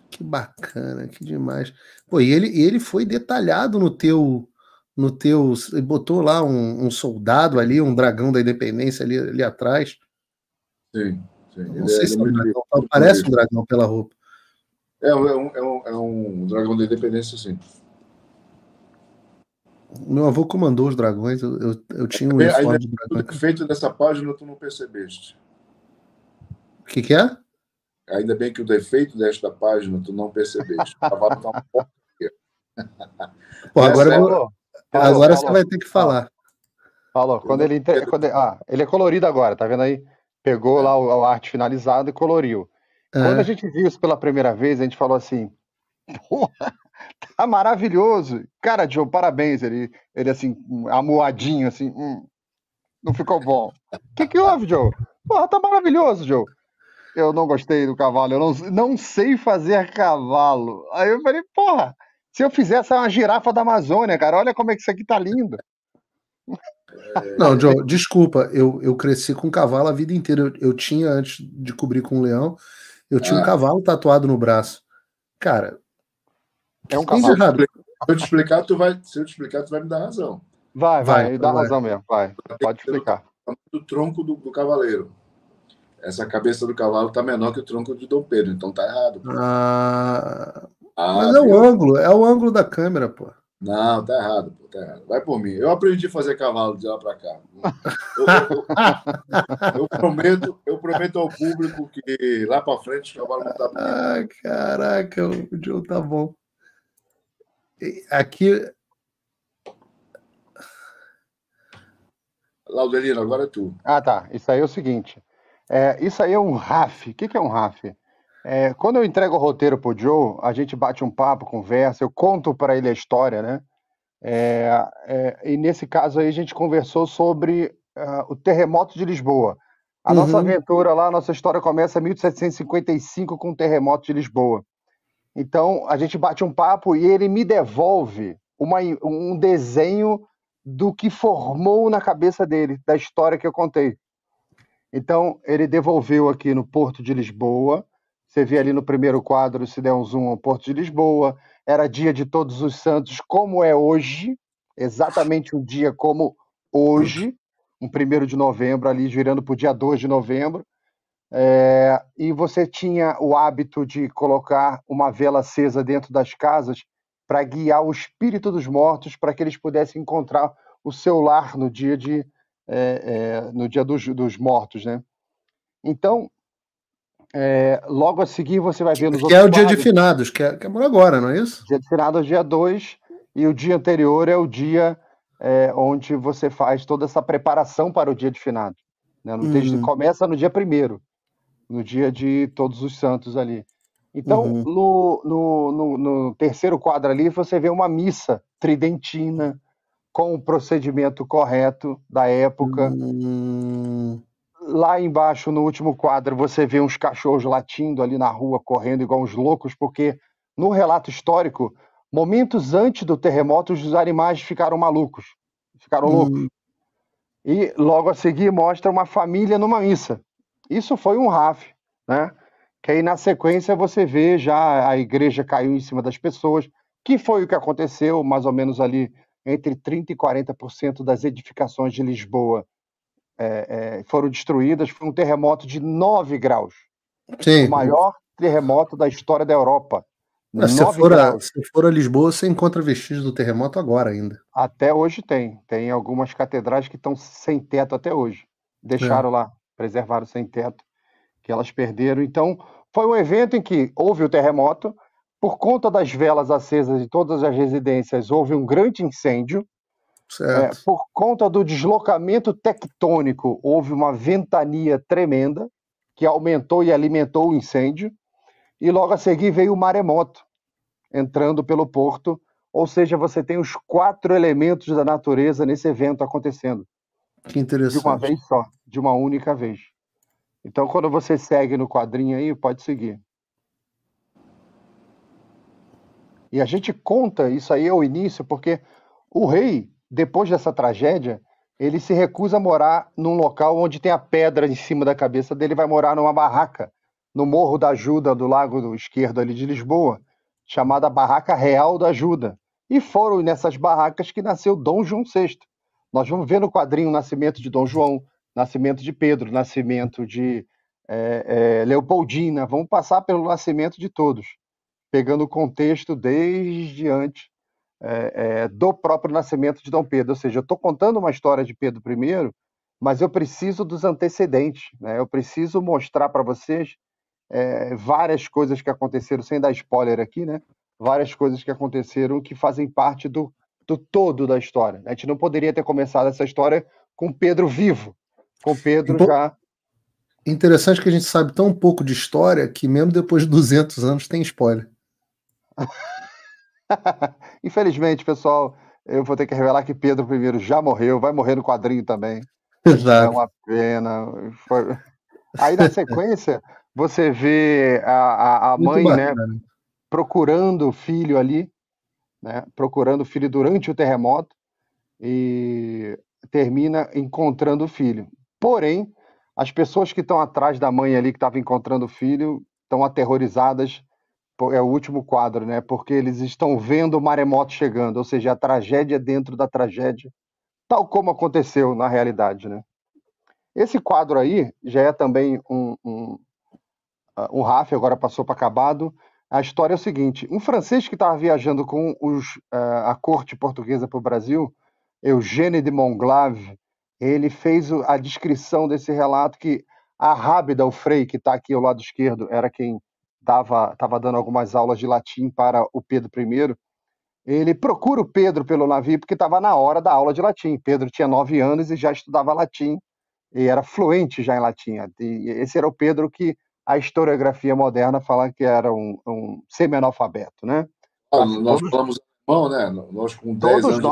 Que bacana, que demais. Pô, e ele, ele foi detalhado no teu. No teu. Botou lá um, um soldado ali, um dragão da independência ali, ali atrás. Sim, sim. Não é ele sei se é, é um dragão. Parece um dragão pela roupa. É, é, um, é, um, é um dragão da independência, sim. Meu avô comandou os dragões, eu, eu, eu tinha um é, uniforme Tudo feito nessa página tu não percebeste. O que, que é? Ainda bem que o defeito desta página tu não percebeste. Tá agora é agora você vai ter que falar. Falou quando ele, quando ele, ah, ele é colorido agora, tá vendo aí? Pegou lá o, arte finalizada e coloriu. É. Quando é. a gente viu isso pela primeira vez, a gente falou assim: tá maravilhoso. Cara, Joe, parabéns. Ele, ele assim, amuadinho, assim, hum, não ficou bom. O que, que houve, Joe? Porra, tá maravilhoso, Joe. Eu não gostei do cavalo, eu não, não sei fazer cavalo. Aí eu falei, porra, se eu fizesse é uma girafa da Amazônia, cara, olha como é que isso aqui tá lindo. Não, Joe, desculpa, eu, eu cresci com cavalo a vida inteira. Eu, eu tinha, antes de cobrir com um leão, eu tinha ah. um cavalo tatuado no braço. Cara, é um cavalo. Errado. Se eu te explicar, tu vai, se eu te explicar, tu vai me dar razão. Vai, vai, vai dá vai. razão mesmo, vai. Pode explicar. Do tronco do, do cavaleiro. Essa cabeça do cavalo tá menor que o tronco de Dom Pedro, então tá errado. Ah, ah, mas é o ângulo, é o ângulo da câmera, pô. Não, tá errado, pô, tá errado. Vai por mim. Eu aprendi a fazer cavalo de lá para cá. Eu, eu, eu, prometo, eu prometo ao público que lá para frente o cavalo não tá bom. Ah, caraca, o Joe tá bom. Aqui. Laudelino, agora é tu. Ah, tá. Isso aí é o seguinte. É, isso aí é um RAF. O que, é um RAF? É, quando eu entrego o roteiro pro Joe, a gente bate um papo, conversa, eu conto para ele a história, né? É, é, e nesse caso aí a gente conversou sobre uh, o terremoto de Lisboa. A uhum. nossa aventura lá, a nossa história começa em 1755 com o terremoto de Lisboa. Então, a gente bate um papo e ele me devolve uma, um desenho do que formou na cabeça dele, da história que eu contei. Então, ele devolveu aqui no Porto de Lisboa. Você vê ali no primeiro quadro, se der um zoom, ao é Porto de Lisboa. Era dia de Todos os Santos, como é hoje, exatamente um dia como hoje, um 1 de novembro, ali girando para o dia 2 de novembro. É, e você tinha o hábito de colocar uma vela acesa dentro das casas para guiar o espírito dos mortos para que eles pudessem encontrar o seu lar no dia de é, é, no dia dos, dos, mortos, né? Então, é, logo a seguir você vai ver nos que outros é o dia de finados, que é, que é agora, não é isso? Dia de finados, é dia 2, e o dia anterior é o dia é, onde você faz toda essa preparação para o dia de finados. Né? No texto hum. começa no dia primeiro no dia de Todos os Santos ali. Então, uhum. no, no, no, no, terceiro quadro ali, você vê uma missa tridentina com o procedimento correto da época. Uhum. Lá embaixo, no último quadro, você vê uns cachorros latindo ali na rua, correndo igual uns loucos, porque no relato histórico, momentos antes do terremoto, os animais ficaram malucos, ficaram uhum. loucos. E logo a seguir mostra uma família numa missa. Isso foi um RAF, né? Que aí na sequência você vê já a igreja caiu em cima das pessoas, que foi o que aconteceu mais ou menos ali entre 30% e 40% das edificações de Lisboa é, é, foram destruídas. Foi um terremoto de 9 graus. Sim. O maior terremoto da história da Europa. Mas é, se, for a, se, for a, Lisboa, você encontra vestígios do terremoto agora ainda. Até hoje tem. Tem algumas catedrais que estão sem teto até hoje. Deixaram é. lá preservar o sem-teto que elas perderam. Então, foi um evento em que houve o terremoto, por conta das velas acesas de todas as residências, houve um grande incêndio. É, por conta do deslocamento tectônico, houve uma ventania tremenda que aumentou e alimentou o incêndio. E logo a seguir veio o maremoto entrando pelo porto. Ou seja, você tem os quatro elementos da natureza nesse evento acontecendo. Que interessante. De uma vez só de uma única vez. Então, quando você segue no quadrinho aí, pode seguir. E a gente conta isso aí ao início, porque o rei, depois dessa tragédia, ele se recusa a morar num local onde tem a pedra em cima da cabeça dele, vai morar numa barraca no Morro da Ajuda do Lago Esquerdo ali de Lisboa, chamada Barraca Real da Ajuda. E foram nessas barracas que nasceu Dom João VI. Nós vamos ver no quadrinho o nascimento de Dom João, nascimento de Pedro, nascimento de é, é, Leopoldina, vamos passar pelo nascimento de todos, pegando o contexto desde antes é, é do próprio nascimento de Dom Pedro. Ou seja, eu estou contando uma história de Pedro I, mas eu preciso dos antecedentes, né? eu preciso mostrar para vocês é, várias coisas que aconteceram, sem dar spoiler aqui, né? várias coisas que aconteceram que fazem parte do, do todo da história. A gente não poderia ter começado essa história com Pedro vivo, com Pedro então, já. Interessante que a gente sabe tão pouco de história que mesmo depois de 200 anos tem spoiler. Infelizmente, pessoal, eu vou ter que revelar que Pedro I já morreu, vai morrer no quadrinho também. Exato. É uma pena. Foi... Aí na sequência, você vê a, a, a mãe né, procurando o filho ali, né, procurando o filho durante o terremoto e termina encontrando o filho. Porém, as pessoas que estão atrás da mãe ali, que estava encontrando o filho, estão aterrorizadas. É o último quadro, né? Porque eles estão vendo o maremoto chegando, ou seja, a tragédia dentro da tragédia, tal como aconteceu na realidade, né? Esse quadro aí já é também um. um ah, o Rafa agora passou para acabado. A história é o seguinte: um francês que estava viajando com os, eh, a corte portuguesa para o Brasil, Eugênio de Monglave, ele fez a descrição desse relato que a Rábida, o Frei, que está aqui ao lado esquerdo, era quem estava tava dando algumas aulas de latim para o Pedro I. Ele procura o Pedro pelo navio porque estava na hora da aula de latim. Pedro tinha nove anos e já estudava latim e era fluente já em latim. E esse era o Pedro que a historiografia moderna fala que era um, um semi-analfabeto, né? Ah, nós todos, falamos alemão, né? Nós com 10 Todos anos...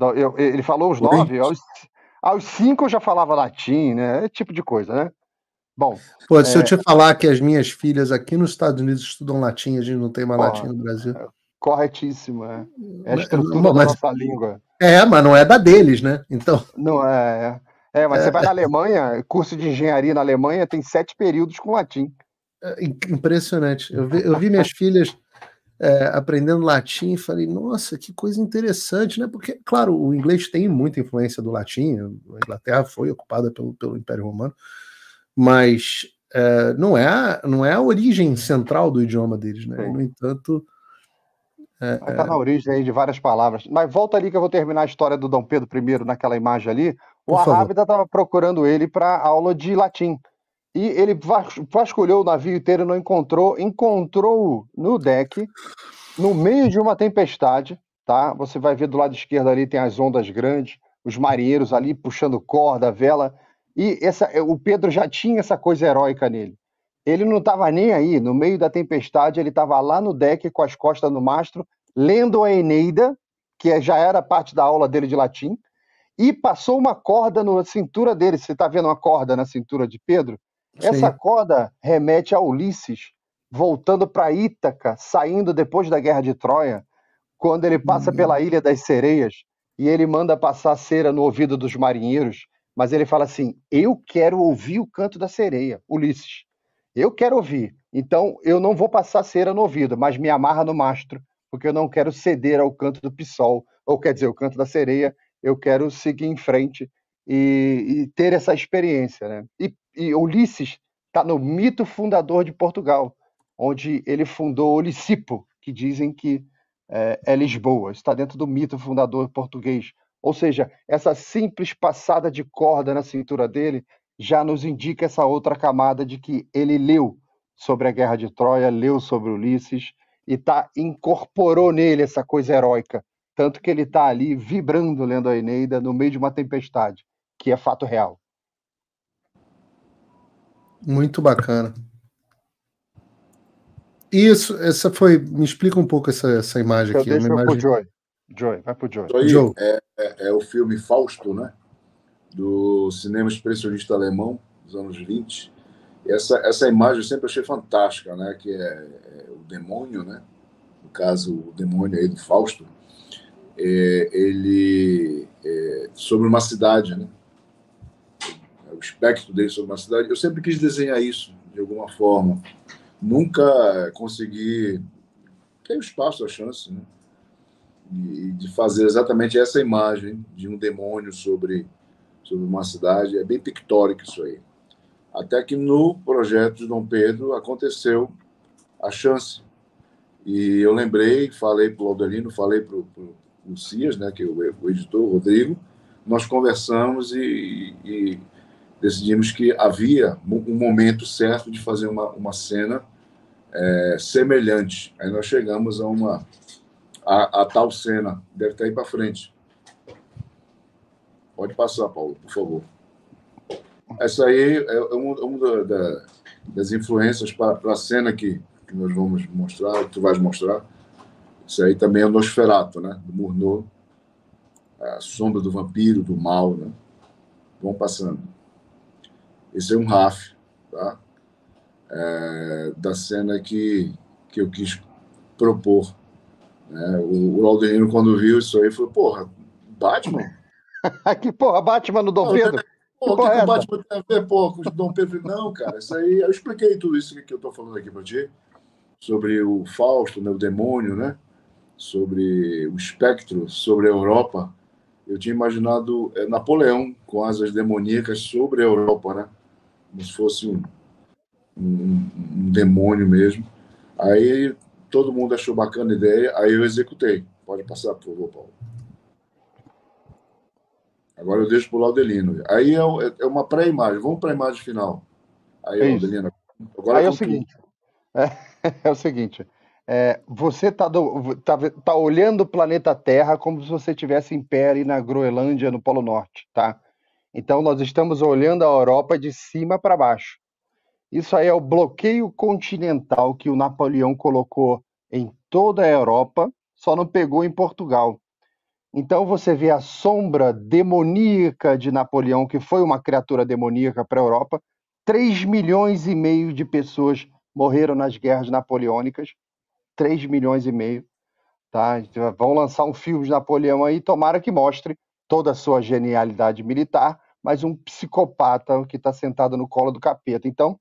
nós. Eu, ele falou os nove, aos aos cinco eu já falava latim, né? É tipo de coisa, né? Bom. Pô, se eu é te falar que as minhas filhas aqui nos Estados Unidos estudam latim, a gente não tem mais latim no Brasil. É corretíssimo, é. É a estrutura mas, da nossa língua. É, mas não é da deles, né? Então. Não é, é. É, mas é, você vai na Alemanha, curso de engenharia na Alemanha tem sete períodos com latim. É impressionante. Eu vi, eu vi minhas filhas é, aprendendo latim, e falei, nossa, que coisa interessante, né? Porque, claro, o inglês tem muita influência do latim, a Inglaterra foi ocupada pelo, pelo Império Romano, mas é, não, é a, não é a origem central do idioma deles, né? no entanto. É, Está é. na origem aí de várias palavras. Mas volta ali que eu vou terminar a história do Dom Pedro I naquela imagem ali. O Arábida estava procurando ele para aula de latim e ele vasculhou o navio inteiro, não encontrou, encontrou no deck, no meio de uma tempestade, tá? Você vai ver do lado esquerdo ali tem as ondas grandes, os marinheiros ali puxando corda, vela, e essa, o Pedro já tinha essa coisa heróica nele. Ele não estava nem aí, no meio da tempestade, ele estava lá no deck com as costas no mastro, lendo a Eneida, que é, já era parte da aula dele de latim, e passou uma corda na cintura dele. Você está vendo uma corda na cintura de Pedro? Essa corda remete a Ulisses voltando para Ítaca, saindo depois da Guerra de Troia, quando ele passa pela uhum. Ilha das Sereias e ele manda passar cera no ouvido dos marinheiros, mas ele fala assim: Eu quero ouvir o canto da sereia, Ulisses. Eu quero ouvir. Então eu não vou passar cera no ouvido, mas me amarra no mastro, porque eu não quero ceder ao canto do pissol, ou quer dizer, o canto da sereia. Eu quero seguir em frente e, e ter essa experiência, né? E e Ulisses está no mito fundador de Portugal, onde ele fundou Olisipo, que dizem que é, é Lisboa. Está dentro do mito fundador português. Ou seja, essa simples passada de corda na cintura dele já nos indica essa outra camada de que ele leu sobre a guerra de Troia, leu sobre Ulisses e tá, incorporou nele essa coisa heróica. Tanto que ele está ali vibrando lendo a Eneida no meio de uma tempestade, que é fato real. Muito bacana. Isso, essa foi. Me explica um pouco essa, essa imagem então aqui. Deixa imagem... pro Joy. Joy, vai pro Joy. Joy Joe. É, é, é, o filme Fausto, né? Do cinema expressionista alemão dos anos 20. Essa, essa imagem eu sempre achei fantástica, né? Que é, é o demônio, né? No caso, o demônio aí do Fausto. É, ele. É, sobre uma cidade, né? espectro dele sobre uma cidade, eu sempre quis desenhar isso de alguma forma. Nunca consegui ter o espaço, a chance, né? E de fazer exatamente essa imagem de um demônio sobre, sobre uma cidade. É bem pictórico isso aí. Até que no projeto de Dom Pedro aconteceu a chance. E eu lembrei, falei para o Aldelino, falei para o Cias, né, que é o, o editor, o Rodrigo, nós conversamos e, e decidimos que havia um momento certo de fazer uma, uma cena é, semelhante. Aí nós chegamos a uma a, a tal cena. Deve estar aí para frente. Pode passar, Paulo, por favor. Essa aí é, é uma, é da, da, das influências para a cena que, que nós vamos mostrar, que tu vais mostrar. Isso aí também é o Nosferato, né? Do Murnau. A sombra do vampiro, do mal, né? Vão passando. Esse é um RAF, tá? É, da cena que, que eu quis propor. Né? O, o quando viu isso aí, falou: Porra, Batman? que porra, Batman no Dom não, Pedro? Tá, porra, que, o é Batman tem a ver, porra, com o Dom Pedro? Não, cara, isso aí. Eu expliquei tudo isso que eu tô falando aqui pra ti, sobre o Fausto, né, o demônio, né? Sobre o espectro, sobre a Europa. Eu tinha imaginado é, Napoleão com asas demoníacas sobre a Europa, né? como se fosse um, um, um demônio mesmo. Aí todo mundo achou bacana a ideia, aí eu executei. Pode passar, por favor, Paulo. Agora eu deixo para o Laudelino. Aí é, é, uma pré-imagem. Vamos para a imagem final. Aí, é Laudelino, agora aí é, o seguinte, é, é o seguinte. É, você está tá, tá, tá olhando o planeta Terra como se você estivesse em pé ali na Groenlândia, no Polo Norte, tá? Então, nós estamos olhando a Europa de cima para baixo. Isso aí é o bloqueio continental que o Napoleão colocou em toda a Europa, só não pegou em Portugal. Então você vê a sombra demoníaca de Napoleão, que foi uma criatura demoníaca para a Europa. 3 milhões e meio de pessoas morreram nas guerras napoleônicas. 3 milhões e meio. Tá? Então, vão lançar um filme de Napoleão aí, tomara que mostre toda a sua genialidade militar, mas um psicopata que está sentado no colo do capeta. Então,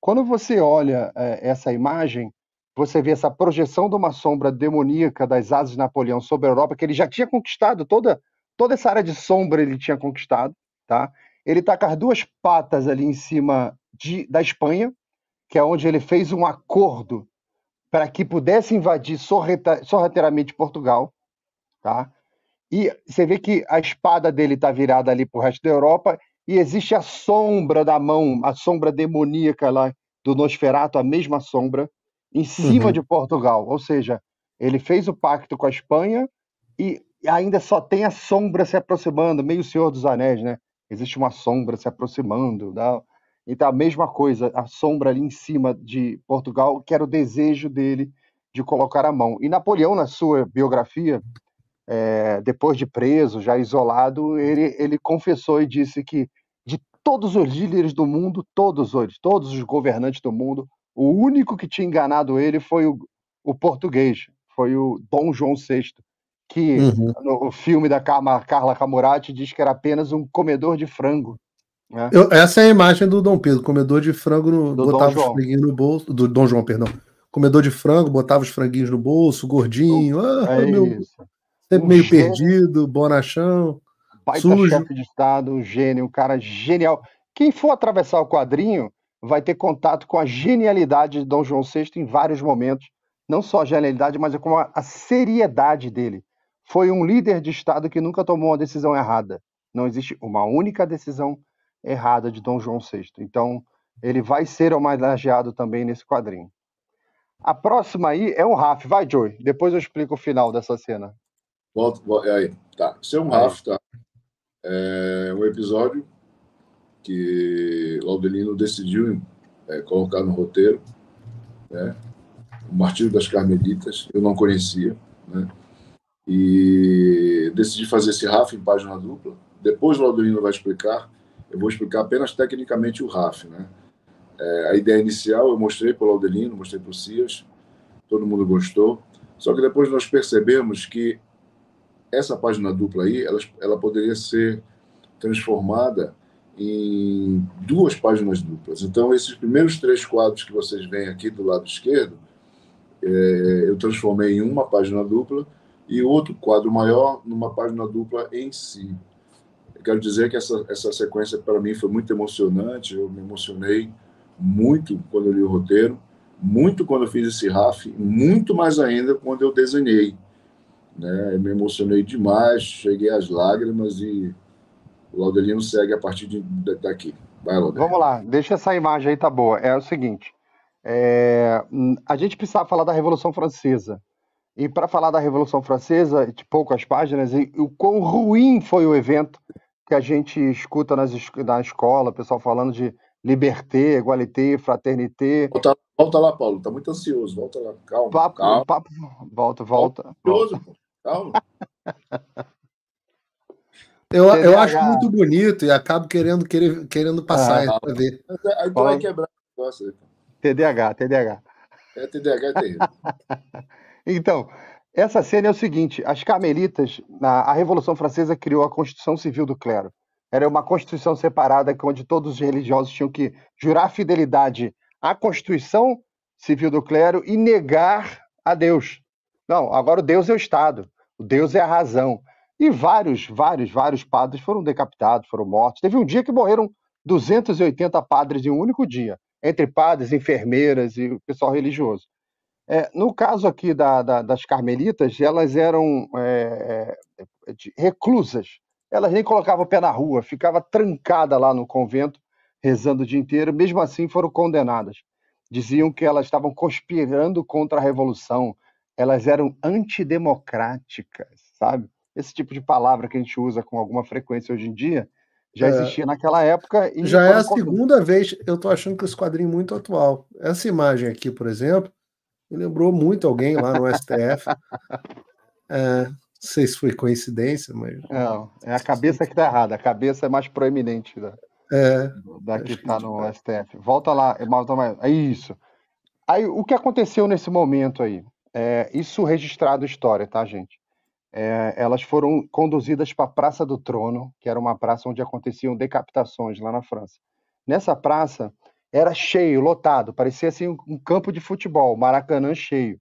quando você olha é, essa imagem, você vê essa projeção de uma sombra demoníaca das asas de Napoleão sobre a Europa, que ele já tinha conquistado toda toda essa área de sombra ele tinha conquistado, tá? Ele está com as duas patas ali em cima de, da Espanha, que é onde ele fez um acordo para que pudesse invadir sorrateiramente Portugal, tá? E você vê que a espada dele está virada ali para o resto da Europa e existe a sombra da mão, a sombra demoníaca lá do Nosferato, a mesma sombra, em cima uhum. de Portugal. Ou seja, ele fez o pacto com a Espanha e ainda só tem a sombra se aproximando, meio Senhor dos Anéis, né? Existe uma sombra se aproximando. Tá? Então, a mesma coisa, a sombra ali em cima de Portugal, que era o desejo dele de colocar a mão. E Napoleão, na sua biografia, é, depois de preso, já isolado, ele, ele confessou e disse que de todos os líderes do mundo, todos os todos os governantes do mundo, o único que tinha enganado ele foi o, o português, foi o Dom João VI, que uhum. no filme da Carma, Carla Camurati diz que era apenas um comedor de frango. Né? Eu, essa é a imagem do Dom Pedro, comedor de frango, no, do botava os franguinhos no bolso, do Dom João, perdão, comedor de frango, botava os franguinhos no bolso, gordinho, ah, é ah, meu, Sempre meio gênio, perdido, bonachão. Baita sujo. chefe de Estado, um gênio, um cara genial. Quem for atravessar o quadrinho vai ter contato com a genialidade de Dom João VI em vários momentos. Não só a genialidade, mas é com a, a seriedade dele. Foi um líder de Estado que nunca tomou uma decisão errada. Não existe uma única decisão errada de Dom João VI. Então, ele vai ser homenageado também nesse quadrinho. A próxima aí é o Raf. Vai, Joey. Depois eu explico o final dessa cena. Volta, volta, é aí. Tá. Isso é um RAF, tá? É um episódio que Laudelino decidiu é, colocar no roteiro. Né? O Martírio das Carmelitas, eu não conhecia. Né? E decidi fazer esse RAF em página dupla. Depois o Laudelino vai explicar. Eu vou explicar apenas tecnicamente o RAF. Né? É, a ideia inicial eu mostrei para o Laudelino, mostrei para o Cias, todo mundo gostou. Só que depois nós percebemos que essa página dupla aí, ela, ela poderia ser transformada em duas páginas duplas. Então, esses primeiros três quadros que vocês veem aqui do lado esquerdo, é, eu transformei em uma página dupla e outro quadro maior numa página dupla em si. Eu quero dizer que essa, essa sequência, para mim, foi muito emocionante. Eu me emocionei muito quando eu li o roteiro, muito quando eu fiz esse RAF, muito mais ainda quando eu desenhei. Né? Me emocionei demais, cheguei às lágrimas e o Laudelino segue a partir de, daqui. Vai, Laudelino. Vamos lá, deixa essa imagem aí, tá boa. É o seguinte, é, a gente precisava falar da Revolução Francesa. E para falar da Revolução Francesa, de poucas páginas, e, o quão ruim foi o evento que a gente escuta nas, na escola, o pessoal falando de liberté, igualité, fraternité. Volta, volta, lá, Paulo, tá muito ansioso, volta lá, calma. Papo, calma. Papo, volta, volta. volta. Tá Calma. Eu, eu acho muito bonito e acabo querendo, querer, querendo passar ah, para ver. Aí tu vai quebrar o negócio. Né, TDAH, TDAH. É, TDAH é então, essa cena é o seguinte: as carmelitas, na, a Revolução Francesa criou a Constituição Civil do Clero. Era uma constituição separada onde todos os religiosos tinham que jurar fidelidade à Constituição Civil do Clero e negar a Deus. Não, agora o Deus é o Estado. Deus é a razão. E vários, vários, vários padres foram decapitados, foram mortos. Teve um dia que morreram 280 padres em um único dia, entre padres, enfermeiras e o pessoal religioso. É, no caso aqui da, da, das carmelitas, elas eram é, é reclusas, elas nem colocavam o pé na rua, ficava trancada lá no convento, rezando o dia inteiro, mesmo assim foram condenadas. Diziam que elas estavam conspirando contra a revolução, elas eram antidemocráticas, sabe? Esse tipo de palavra que a gente usa com alguma frequência hoje em dia já é. existia naquela época. E já é a segunda vez, eu estou achando que esse quadrinho é muito atual. Essa imagem aqui, por exemplo, me lembrou muito alguém lá no STF. é, não sei se foi coincidência, mas. Não, é a cabeça que está errada, a cabeça é mais proeminente da, é, da que está no STF. Volta lá, É isso. Aí, o que aconteceu nesse momento aí? É, isso registrado história, tá, gente? É, elas foram conduzidas para a Praça do Trono, que era uma praça onde aconteciam decapitações lá na França. Nessa praça era cheio, lotado, parecia assim um campo de futebol, Maracanã cheio.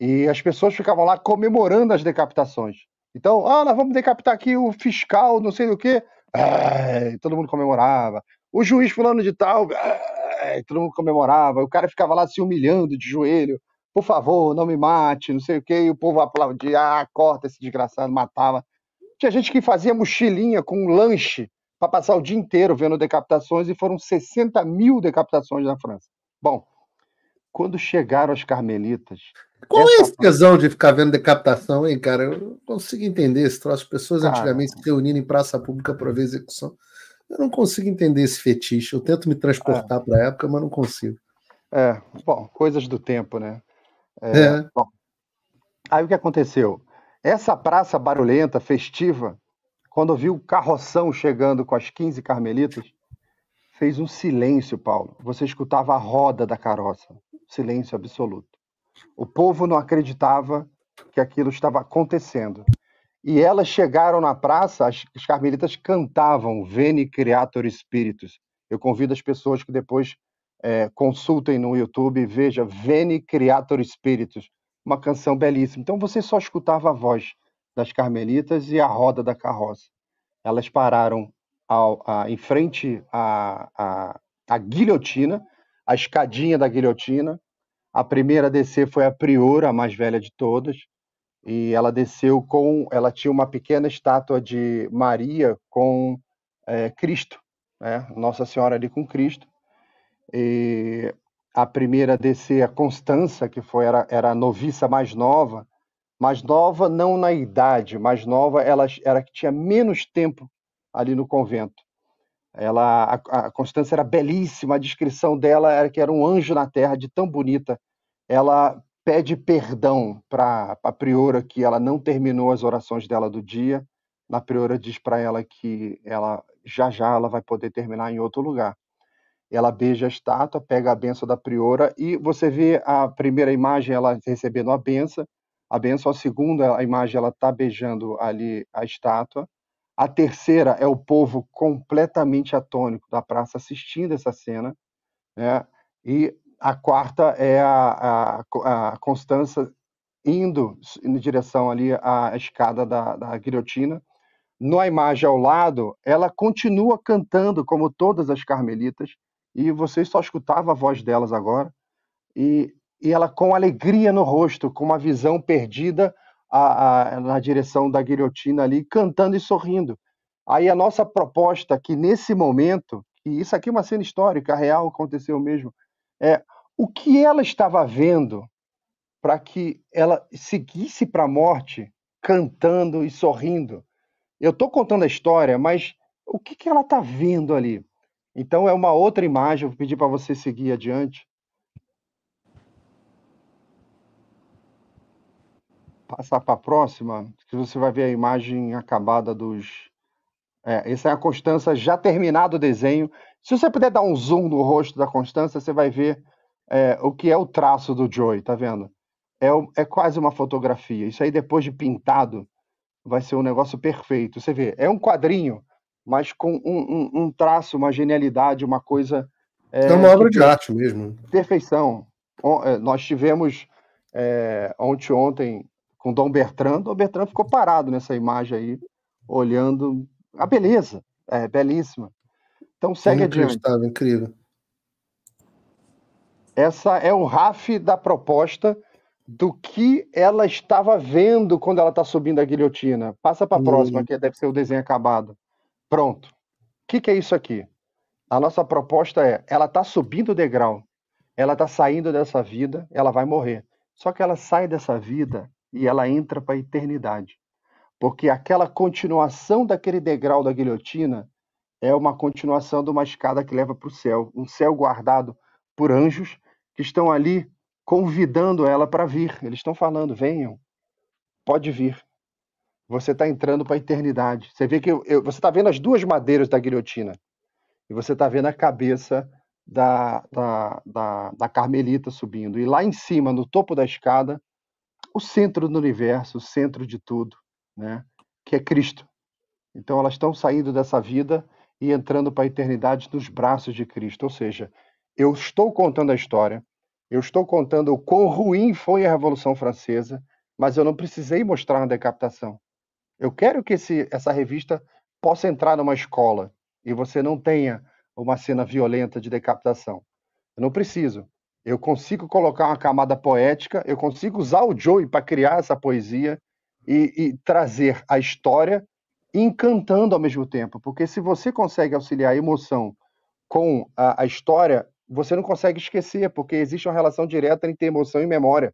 E as pessoas ficavam lá comemorando as decapitações. Então, ah, nós vamos decapitar aqui o fiscal, não sei do que. todo mundo comemorava. O juiz fulano de tal, todo mundo comemorava. O cara ficava lá se humilhando de joelho por favor, não me mate, não sei o quê, e o povo aplaudia, ah, corta esse desgraçado, matava. Tinha gente que fazia mochilinha com um lanche para passar o dia inteiro vendo decapitações, e foram 60 mil decapitações na França. Bom, quando chegaram as carmelitas. Qual é essa... é esse tesão de ficar vendo decapitação, hein, cara? Eu não consigo entender esse troço. Pessoas cara... antigamente se reunindo em praça pública para ver execução. Eu não consigo entender esse fetiche. Eu tento me transportar é. para a época, mas não consigo. É, bom, coisas do tempo, né? É, é, bom, aí o que aconteceu? Essa praça barulhenta, festiva, quando viu o carroção chegando com as 15 carmelitas, fez um silêncio, Paulo. Você escutava a roda da carroça. Silêncio absoluto. O povo não acreditava que aquilo estava acontecendo. E elas chegaram na praça, as, as carmelitas cantavam Veni Creator Spiritus. Eu convido as pessoas que depois é, consultem no YouTube, veja Veni Creator Spiritus, uma canção belíssima. Então você só escutava a voz das carmelitas e a roda da carroça. Elas pararam ao, a, em frente à, à, à guilhotina, a escadinha da guilhotina. A primeira a descer foi a priora, a mais velha de todas, e ela desceu com. Ela tinha uma pequena estátua de Maria com é, Cristo, né? Nossa Senhora ali com Cristo. E a primeira a descer, a Constança, que foi era, era a noviça mais nova, mais nova não na idade, mais nova ela era que tinha menos tempo ali no convento. Ela, a, a Constança era belíssima, a descrição dela era que era um anjo na terra, de tão bonita. Ela pede perdão para a priora que ela não terminou as orações dela do dia. Na priora diz para ela que ela já já ela vai poder terminar em outro lugar ela beija a estátua, pega a benção da priora e você vê a primeira imagem ela recebendo a benção, a benção, a segunda a imagem ela está beijando ali a estátua, a terceira é o povo completamente atônico da praça assistindo essa cena, né? e a quarta é a, a, a Constança indo em direção ali à escada da, da guilhotina, na imagem ao lado, ela continua cantando como todas as carmelitas, e você só escutava a voz delas agora, e, e ela com alegria no rosto, com uma visão perdida a, a, na direção da guilhotina ali, cantando e sorrindo. Aí a nossa proposta que nesse momento, e isso aqui é uma cena histórica, real, aconteceu mesmo, é o que ela estava vendo para que ela seguisse para a morte cantando e sorrindo. Eu estou contando a história, mas o que, que ela está vendo ali? Então é uma outra imagem, vou pedir para você seguir adiante. Passar para a próxima, que você vai ver a imagem acabada dos. É, essa é a Constança, já terminado o desenho. Se você puder dar um zoom no rosto da Constança, você vai ver é, o que é o traço do Joy, tá vendo? É, é quase uma fotografia. Isso aí, depois de pintado, vai ser um negócio perfeito. Você vê, é um quadrinho mas com um, um, um traço, uma genialidade, uma coisa. É, é uma obra de arte mesmo. Perfeição. É, nós tivemos é, ontem, ontem com Dom Bertrand. Dom Bertrand ficou parado nessa imagem aí, olhando a beleza. É belíssima. Então é segue é adiante. Incrível. Essa é um RAF da proposta do que ela estava vendo quando ela está subindo a guilhotina. Passa para a próxima, hum. que deve ser o desenho acabado. Pronto. O que, que é isso aqui? A nossa proposta é: ela está subindo o degrau, ela está saindo dessa vida, ela vai morrer. Só que ela sai dessa vida e ela entra para a eternidade. Porque aquela continuação daquele degrau da guilhotina é uma continuação de uma escada que leva para o céu um céu guardado por anjos que estão ali convidando ela para vir. Eles estão falando: venham, pode vir você está entrando para a eternidade. Você vê que eu, eu, você está vendo as duas madeiras da guilhotina e você está vendo a cabeça da, da, da, da, Carmelita subindo. E lá em cima, no topo da escada, o centro do universo, o centro de tudo, né? que é Cristo. Então elas estão saindo dessa vida e entrando para a eternidade nos braços de Cristo. Ou seja, eu estou contando a história, eu estou contando o quão ruim foi a Revolução Francesa, mas eu não precisei mostrar a decapitação. Eu quero que esse, essa revista possa entrar numa escola e você não tenha uma cena violenta de decapitação. Eu não preciso. Eu consigo colocar uma camada poética, eu consigo usar o Joey para criar essa poesia e, e trazer a história encantando ao mesmo tempo. Porque se você consegue auxiliar a emoção com a, a, história, você não consegue esquecer, porque existe uma relação direta entre emoção e memória.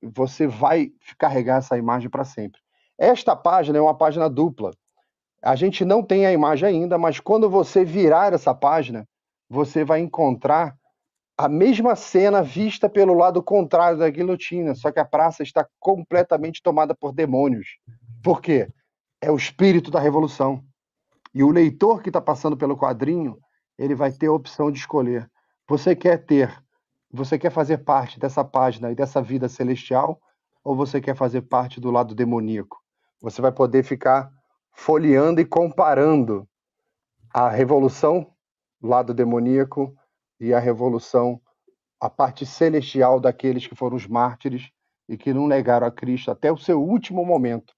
Você vai carregar essa imagem para sempre. Esta página é uma página dupla. A gente não tem a imagem ainda, mas quando você virar essa página, você vai encontrar a mesma cena vista pelo lado contrário da guilhotina, só que a praça está completamente tomada por demônios. Por quê? É o espírito da revolução. E o leitor que está passando pelo quadrinho, ele vai ter a opção de escolher. Você quer ter, você quer fazer parte dessa página e dessa vida celestial, ou você quer fazer parte do lado demoníaco? você vai poder ficar folheando e comparando a revolução, lado demoníaco, e a revolução, a parte celestial daqueles que foram os mártires e que não negaram a Cristo até o seu último momento.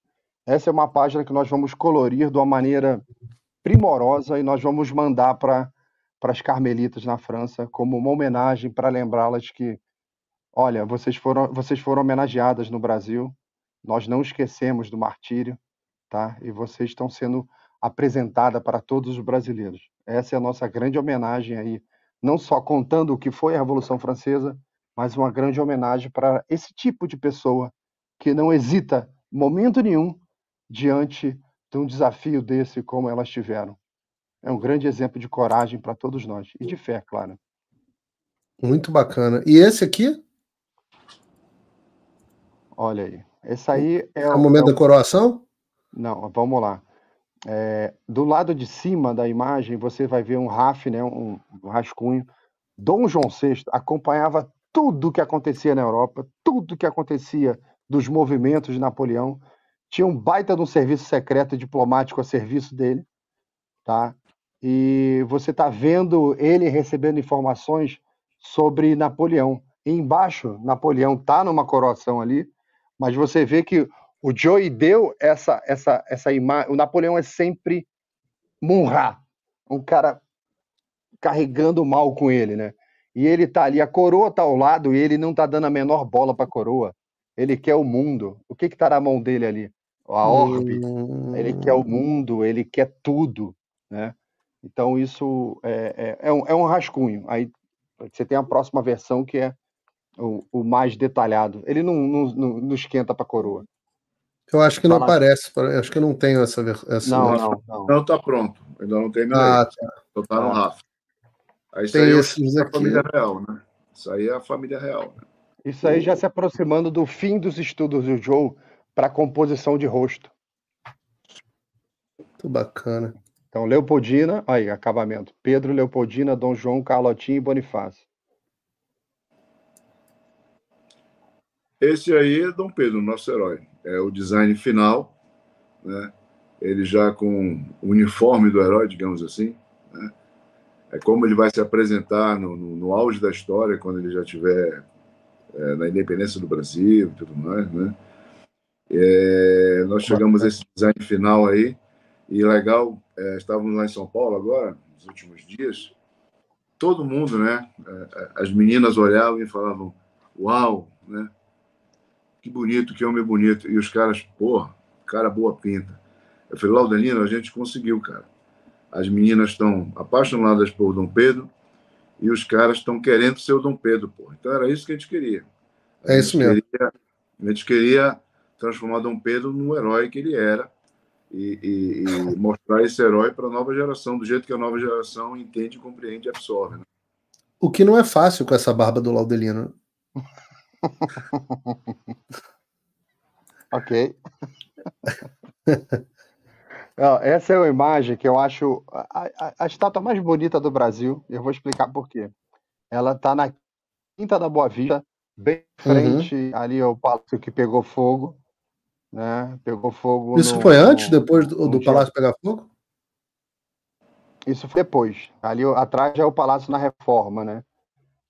Essa é uma página que nós vamos colorir de uma maneira primorosa e nós vamos mandar para as carmelitas na França como uma homenagem para lembrá-las que, olha, vocês foram, vocês foram homenageadas no Brasil nós não esquecemos do martírio, tá? E vocês estão sendo apresentada para todos os brasileiros. Essa é a nossa grande homenagem aí, não só contando o que foi a Revolução Francesa, mas uma grande homenagem para esse tipo de pessoa que não hesita momento nenhum diante de um desafio desse como elas tiveram. É um grande exemplo de coragem para todos nós e de fé, claro. Muito bacana. E esse aqui? Olha aí. Esse aí é, é o momento é o... da coroação? Não, vamos lá. É, do lado de cima da imagem, você vai ver um raf, né, um, um rascunho. Dom João VI acompanhava tudo o que acontecia na Europa, tudo o que acontecia dos movimentos de Napoleão. Tinha um baita de um serviço secreto diplomático a serviço dele, tá? E você está vendo ele recebendo informações sobre Napoleão. E embaixo, Napoleão está numa coroação ali, mas você vê que o Joey deu essa essa essa imagem. O Napoleão é sempre Munra, um cara carregando mal com ele, né? E ele tá ali, a coroa tá ao lado e ele não tá dando a menor bola para a coroa. Ele quer o mundo. O que que tá na mão dele ali? A orbe. Hum... Ele quer o mundo, ele quer tudo, né? Então isso é, é, é, um, é um rascunho. Aí você tem a próxima versão que é o, o mais detalhado. Ele não, não, não, não esquenta para coroa. Eu acho que não Fala. aparece, acho que eu não tenho essa versão. Não, não, não. tá pronto. Ainda não tem nada. Ah, tá. Soltaram tá no ah. Rafa. Aí isso tem aí é a família né? real, né? Isso aí é a família real. Né? Isso aí já se aproximando do fim dos estudos do Joe para composição de rosto. Muito bacana. Então, Leopoldina, aí, acabamento. Pedro, Leopoldina, Dom João, Carlotinho e Bonifácio. Esse aí é Dom Pedro, nosso herói. É o design final, né? Ele já com o uniforme do herói, digamos assim. Né? É como ele vai se apresentar no, no, no auge da história, quando ele já tiver é, na independência do Brasil e tudo mais, né? É, nós chegamos a esse design final aí, e legal, é, estávamos lá em São Paulo agora, nos últimos dias, todo mundo, né? É, é, as meninas olhavam e falavam, uau, né? que bonito, que homem bonito. E os caras, porra, cara boa pinta. Eu falei, Laudelino, a gente conseguiu, cara. As meninas estão apaixonadas por Dom Pedro e os caras estão querendo ser o Dom Pedro, porra. Então era isso que a gente queria. A é isso mesmo. Queria, a gente queria transformar Dom Pedro no herói que ele era e, e, e mostrar esse herói para a nova geração, do jeito que a nova geração entende, compreende e absorve. Né? O que não é fácil com essa barba do Laudelino ok. Essa é uma imagem que eu acho a, a, a, estátua mais bonita do Brasil. Eu vou explicar por quê. Ela está na Quinta da Boa Vista, bem uhum. frente uhum. ali ao palácio que pegou fogo. Né? Pegou fogo. Isso no, foi antes, no, depois do, do palácio pegar fogo? Isso foi depois. Ali atrás já é o palácio na reforma, né?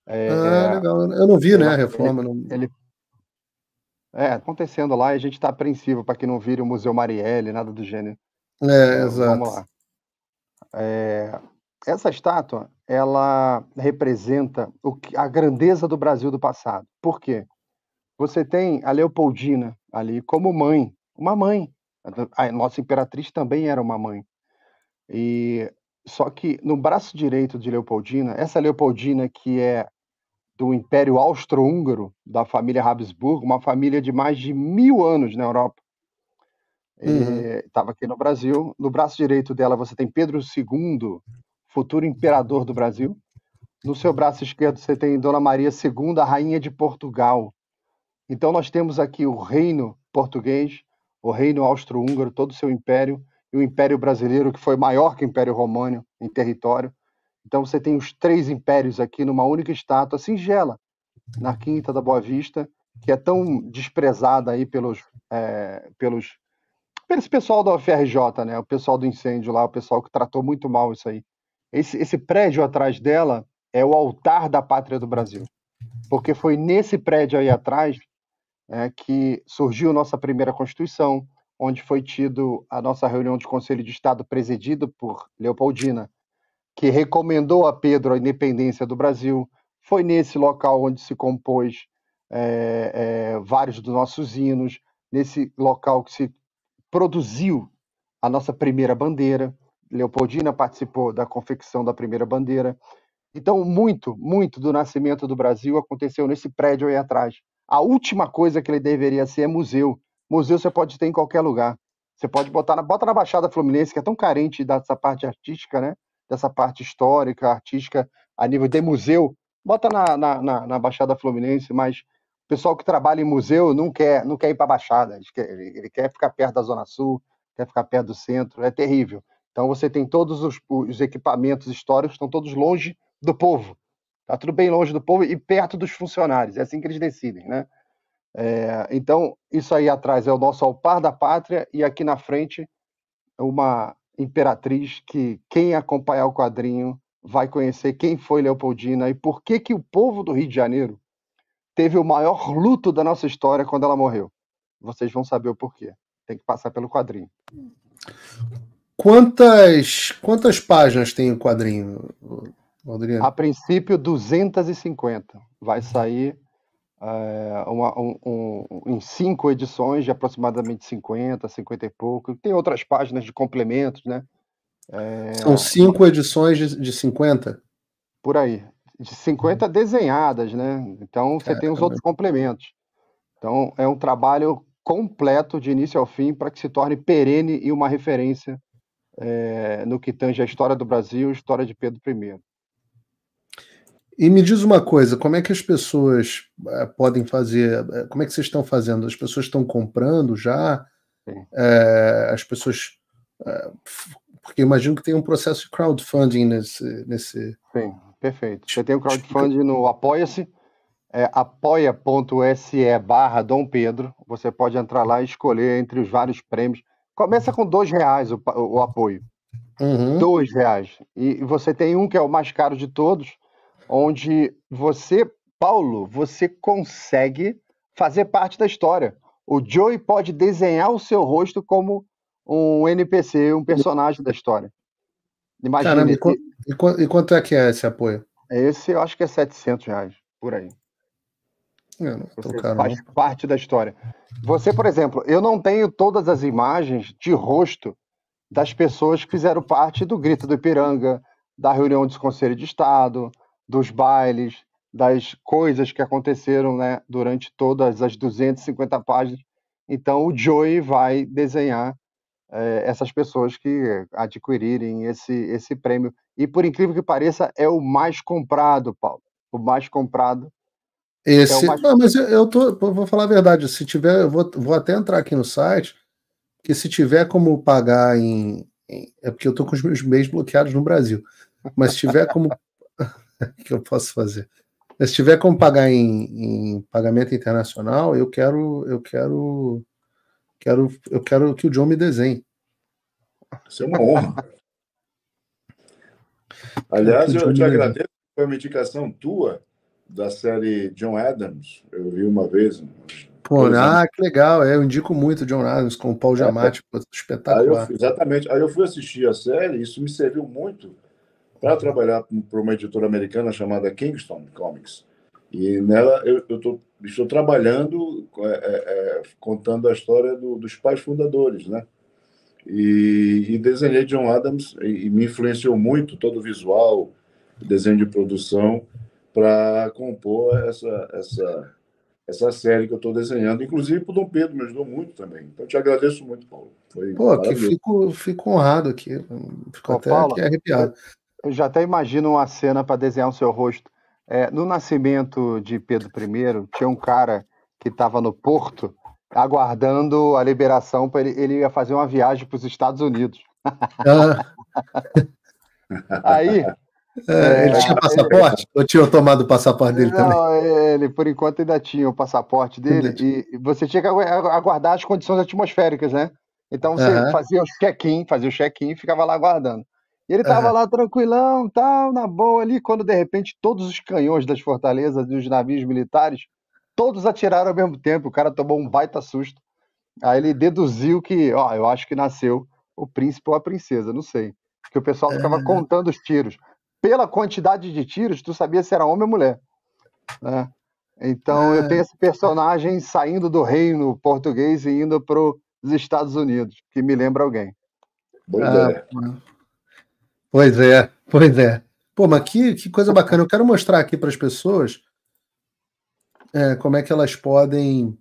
É, ah, é, legal. Eu não vi, ele, né, a reforma. Ele, não... ele... É, acontecendo lá e a gente está apreensivo para que não vire o Museu Marielle, nada do gênero. É, exato. Vamos lá. É, essa estátua, ela representa o que, a grandeza do Brasil do passado. Por quê? Você tem a Leopoldina ali como mãe, uma mãe. A nossa imperatriz também era uma mãe. E só que no braço direito de Leopoldina, essa Leopoldina que é do Império Austro-Húngaro, da família Habsburgo, uma família de mais de mil anos na Europa. Estava é, uhum. aqui no Brasil. No braço direito dela você tem Pedro II, futuro imperador do Brasil. No seu braço esquerdo você tem Dona Maria II, a rainha de Portugal. Então nós temos aqui o reino português, o reino austro-húngaro, todo o seu império, e o império brasileiro, que foi maior que o império romano em território, então você tem os três impérios aqui numa única estátua singela, na uhum. Quinta da Boa Vista, que é tão desprezada aí pelos, é, pelos pelo pessoal da UFRJ, né? O pessoal do incêndio lá, o pessoal que tratou muito mal isso aí. Esse, esse prédio atrás dela é o altar da pátria do Brasil, porque foi nesse prédio aí atrás é, que surgiu nossa primeira Constituição, onde foi tido a nossa reunião de Conselho de Estado presidida por Leopoldina, que recomendou a Pedro a independência do Brasil. Foi nesse local onde se compôs é, é, vários dos nossos hinos, nesse local que se produziu a nossa primeira bandeira. Leopoldina participou da confecção da primeira bandeira. Então, muito, muito do nascimento do Brasil aconteceu nesse prédio aí atrás. A última coisa que ele deveria ser é museu. Museu você pode ter em qualquer lugar. Você pode botar na, bota na Baixada Fluminense, que é tão carente dessa parte artística, né? dessa parte histórica, artística, a nível de museu, bota na, na, na, na Baixada Fluminense, mas o pessoal que trabalha em museu não quer, não quer ir para a Baixada, ele quer, ele quer ficar perto da Zona Sul, quer ficar perto do centro, é terrível. Então você tem todos os, os equipamentos históricos, estão todos longe do povo. Está tudo bem longe do povo e perto dos funcionários. É assim que eles decidem, né? É, então, isso aí atrás é o nosso par da pátria e aqui na frente uma Imperatriz, que quem acompanhar o quadrinho vai conhecer quem foi Leopoldina e por que, que o povo do Rio de Janeiro teve o maior luto da nossa história quando ela morreu. Vocês vão saber o porquê. Tem que passar pelo quadrinho. Quantas, quantas páginas tem o quadrinho, Adriano? A princípio, 250. Vai sair é, uma, um, um, em cinco edições de aproximadamente 50, 50 e pouco. Tem outras páginas de complementos, né? É... São cinco edições de, de 50? Por aí. De 50 hum. desenhadas, né? Então você tem os outros complementos. Então é um trabalho completo de início ao fim para que se torne perene e uma referência é, no que tange a história do Brasil e a história de Pedro I. E me diz uma coisa, como é que as pessoas eh, podem fazer? Eh, como é que vocês estão fazendo? As pessoas estão comprando já? Eh, as pessoas. porque imagino que tem um processo de crowdfunding nesse. nesse... Sim, perfeito. Você tem o um crowdfunding no Apoia-se, é apoia.se barra Dom Pedro. Você pode entrar lá e escolher entre os vários prêmios. Começa com dois reais o, o apoio. Uhum. Dois reais. E você tem um que é o mais caro de todos onde você, Paulo, você consegue fazer parte da história. O Joey pode desenhar o seu rosto como um NPC, um personagem da história. Imagina. Caramba, e, quanto, e quanto é que é esse apoio? Esse eu acho que é 700 reais, por aí. Você faz parte da história. Você, por exemplo, eu não tenho todas as imagens de rosto das pessoas que fizeram parte do Grito do Ipiranga, da reunião dos Conselhos de Estado, dos bailes, das coisas que aconteceram né, durante todas as 250 páginas. Então, o Joey vai desenhar é, essas pessoas que adquirirem esse, esse prêmio. E, por incrível que pareça, é o mais comprado, Paulo. O mais comprado. É esse. É mais... Não, mas eu, eu tô, vou falar a verdade. Se tiver, eu vou, vou até entrar aqui no site, que se tiver como pagar em. em é porque eu estou com os meus meios bloqueados no Brasil. Mas se tiver como que eu posso fazer? Se tiver como pagar em, em, pagamento internacional, eu quero, eu quero, quero, eu quero que o John me desenhe. Isso é uma honra. Aliás, eu, eu te agradeço foi uma indicação tua da série John Adams. Eu vi uma vez. Pô, ah, que legal. É, eu indico muito John Adams com o Paul é, Giamatti, é, espetáculo. Aí eu, exatamente. Aí eu fui assistir a série, isso me serviu muito para trabalhar para uma editora americana chamada Kingston Comics. E nela eu, eu tô, estou trabalhando, é, é, é, contando a história do, dos pais fundadores, né? E, e, desenhei John Adams e, e, me influenciou muito todo o visual, desenho de produção para compor essa essa essa série que eu estou desenhando, inclusive o Dom Pedro me ajudou muito também. Então te agradeço muito, Paulo. Foi Pô, que fico, fico honrado aqui, fico Ô, até aqui arrepiado eu já até imagino uma cena para desenhar o seu rosto. É, no nascimento de Pedro I, tinha um cara que estava no porto aguardando a liberação para ele, ele ia fazer uma viagem para os Estados Unidos. Ah. Aí. É, ele é, tinha passaporte? Ele, Ou tinha tomado o passaporte dele não, também? Ele, por enquanto, ainda tinha o passaporte dele. E, e você tinha que aguardar as condições atmosféricas, né? Então você fazia o check-in, fazia o check-in e ficava lá aguardando. E ele estava uhum. lá tranquilão, tal, na boa ali, quando de repente todos os canhões das fortalezas e dos navios militares, todos atiraram ao mesmo tempo. O cara tomou um baita susto. Aí ele deduziu que, ó, eu acho que nasceu o príncipe ou a princesa, não sei. Que o pessoal é, ficava né? contando os tiros. Pela quantidade de tiros, tu sabia se era homem ou mulher. Né? Então uhum. eu tenho é. esse personagem saindo do reino português e indo para os Estados Unidos, que me lembra alguém. Boa ah, ideia. É. Pois é, pois é. Pô, mas que, que coisa bacana. Eu quero mostrar aqui para as pessoas é, como é que elas podem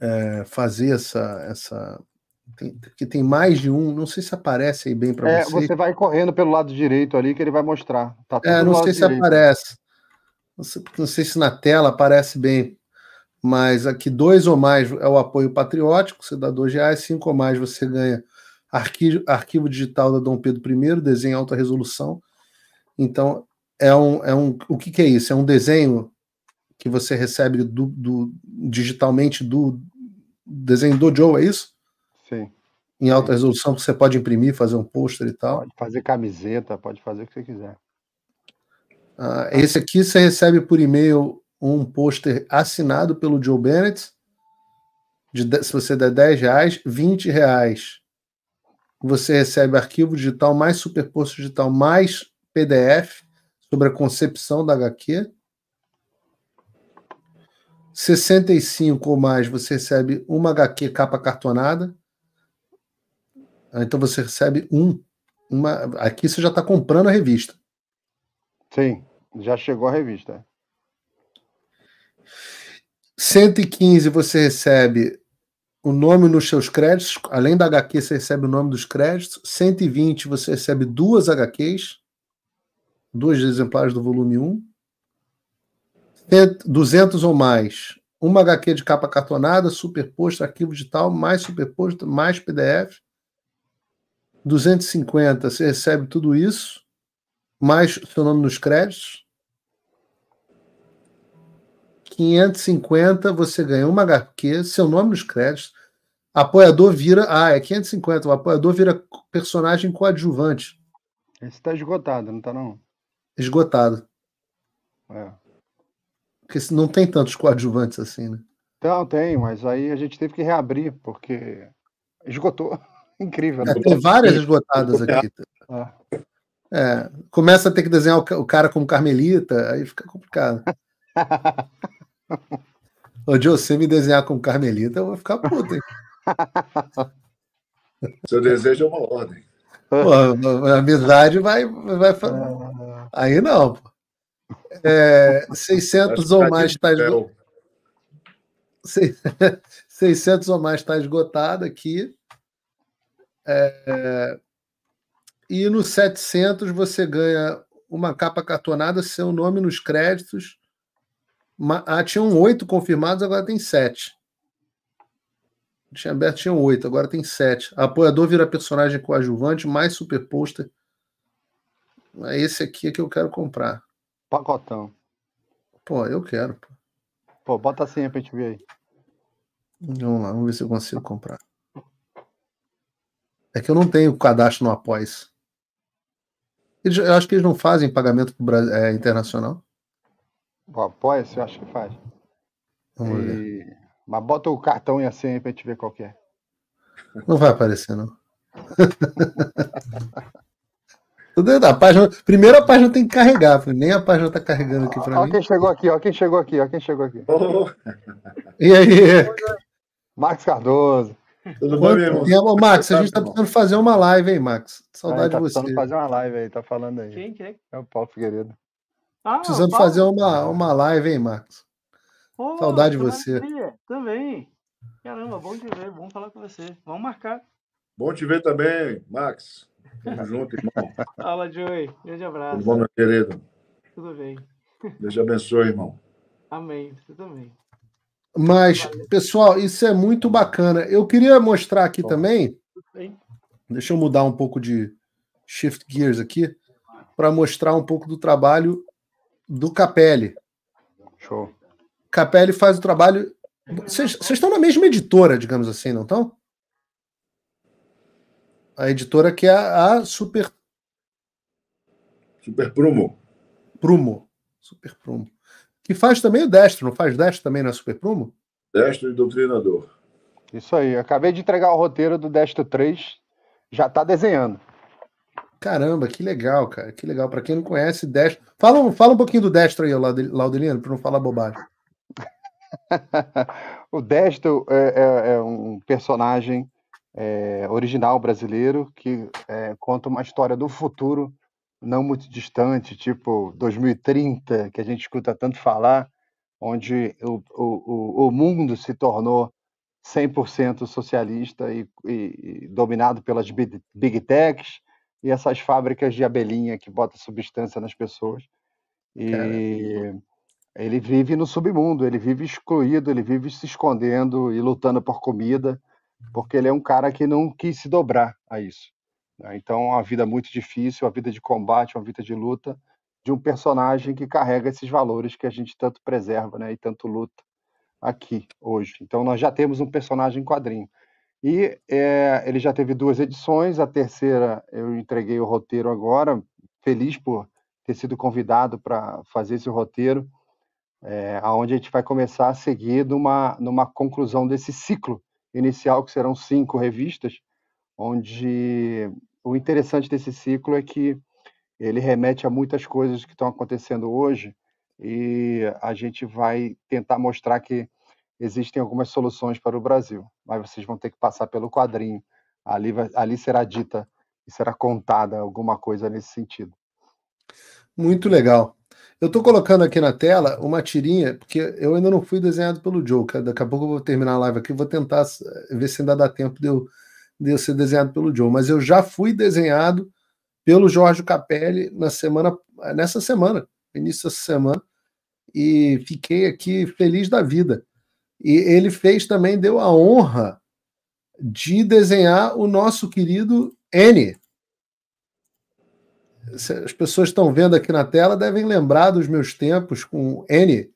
é, fazer essa. essa... Tem, que tem mais de um, não sei se aparece aí bem para é, Você vai correndo pelo lado direito ali que ele vai mostrar. Tá é, não sei se direito. aparece. Não sei, não sei se na tela aparece bem mas aqui dois ou mais é o apoio patriótico, você dá dois reais, cinco ou mais você ganha Arquivo, arquivo digital da Dom Pedro I, desenho em alta resolução. Então, é um, é um, o que, que é isso? É um desenho que você recebe do, do, digitalmente do desenho do Joe, é isso? Sim. Em alta Sim. resolução, você pode imprimir, fazer um pôster e tal. Pode fazer camiseta, pode fazer o que você quiser. Ah, esse aqui você recebe por e-mail um pôster assinado pelo Joe Bennett. De, se você der 10 reais, 20 reais você recebe arquivo digital mais superposto digital mais PDF sobre a concepção da HQ. 65 ou mais, você recebe uma HQ capa cartonada. Ah, então você recebe um. Uma, aqui você já está comprando a revista. Sim, já chegou a revista. 115 é. você recebe o nome nos seus créditos, além da HQ, você recebe o nome dos créditos. 120, você recebe duas HQs, dois exemplares do volume 1. 200 ou mais, uma HQ de capa cartonada, superposto, arquivo digital, mais superposto, mais PDF. 250, você recebe tudo isso, mais seu nome nos créditos. 550, você ganha uma HQ, seu nome nos créditos, apoiador vira. Ah, é 550, o apoiador vira personagem coadjuvante. Esse tá esgotado, não tá não? Esgotado. É. Porque não tem tantos coadjuvantes assim, né? então tem, mas aí a gente teve que reabrir, porque esgotou. Incrível. Né? É, tem várias esgotadas aqui. É. É, começa a ter que desenhar o cara como carmelita, aí fica complicado. Ô, você me desenhar com Carmelita, eu vou ficar puto, hein? Seu desejo é uma ordem. Pô, amizade vai, vai. Aí não, pô. É, 600 tá tá ou mais está esgotado. 600 ou mais está esgotado aqui. É... E no 700 você ganha uma capa cartonada, seu nome nos créditos ah, tinham oito confirmados, agora tem sete. Tinha aberto, tinha oito, agora tem sete. Apoiador vira personagem coadjuvante, mais super poster. Esse aqui é que eu quero comprar. Pacotão. Pô, eu quero. Pô, pô bota a senha pra gente ver aí. Vamos lá, vamos ver se eu consigo comprar. É que eu não tenho cadastro no Após. Eu acho que eles não fazem pagamento pro Brasil, é, internacional. Apoia-se, eu acho que faz. Vamos e... ver. Mas bota o cartão e a senha aí pra gente ver qual que é. Não vai aparecer, não. Tô dentro da página. Primeiro a página tem que carregar, nem a página tá carregando aqui pra ó, mim. Ó quem chegou aqui, ó quem chegou aqui, ó quem chegou aqui. Oh. E aí? Max Cardoso. Tudo bom, meu irmão? Max, a gente tá precisando fazer uma live, hein, Max? Saudade é, tá de você. Tá precisando fazer uma live aí, tá falando aí. Quem, quem? É, é o Paulo Figueiredo. Ah, Precisamos fazer uma, uma live, hein, Marcos? Saudade de você. Também. Caramba, bom te ver, bom falar com você. Vamos marcar. Bom te ver também, Max. Tamo junto, irmão. Fala, Joey. Grande abraço. Tudo bom, meu querido? Tudo bem. Deus te abençoe, irmão. Amém. Você também. Mas, pessoal, isso é muito bacana. Eu queria mostrar aqui bom. também. Deixa eu mudar um pouco de shift gears aqui para mostrar um pouco do trabalho do Capelli. Show. Capelli faz o trabalho. Vocês estão na mesma editora, digamos assim, não estão? A editora que é a, a Super. Super Prumo. Prumo. Super Prumo. Que faz também o Destro, não faz Destro também na é Super Prumo? Destro e Doutrinador. Isso aí. Acabei de entregar o roteiro do Destro 3. Já está desenhando. Caramba, que legal, cara. Que legal. Para quem não conhece, Destro. Fala, fala um pouquinho do Destro aí, Laudelino, para não falar bobagem. o Destro é, é, é um personagem é, original brasileiro que é, conta uma história do futuro não muito distante, tipo 2030, que a gente escuta tanto falar, onde o, o, o mundo se tornou 100% socialista e, e, e dominado pelas big, big techs e essas fábricas de abelhinha que bota substância nas pessoas. E ele vive no submundo, ele vive excluído, ele vive se escondendo e lutando por comida, porque ele é um cara que não quis se dobrar a isso. Né. Então, uma vida muito difícil, uma vida de combate, uma vida de luta, de um personagem que carrega esses valores que a gente tanto preserva né, e tanto luta aqui hoje. Então, nós já temos um personagem em quadrinho. E é, ele já teve duas edições, a terceira eu entreguei o roteiro agora, feliz por ter sido convidado para fazer esse roteiro, é, aonde a gente vai começar a seguir numa, numa conclusão desse ciclo inicial, que serão cinco revistas, onde o interessante desse ciclo é que ele remete a muitas coisas que estão acontecendo hoje e a gente vai tentar mostrar que existem algumas soluções para o Brasil, mas vocês vão ter que passar pelo quadrinho. Ali, ali será dita e será contada alguma coisa nesse sentido. Muito legal. Eu estou colocando aqui na tela uma tirinha, porque eu ainda não fui desenhado pelo Joe. Daqui a pouco eu vou terminar a live aqui, vou tentar eh, ver se ainda dá tempo de eu, de eu ser desenhado pelo Joe. Mas eu já fui desenhado pelo Jorge Capelli na semana, nessa semana, início dessa semana, e fiquei aqui feliz da vida. E ele fez também, deu a honra de desenhar o nosso querido N. As pessoas estão vendo aqui na tela devem lembrar dos meus tempos com N,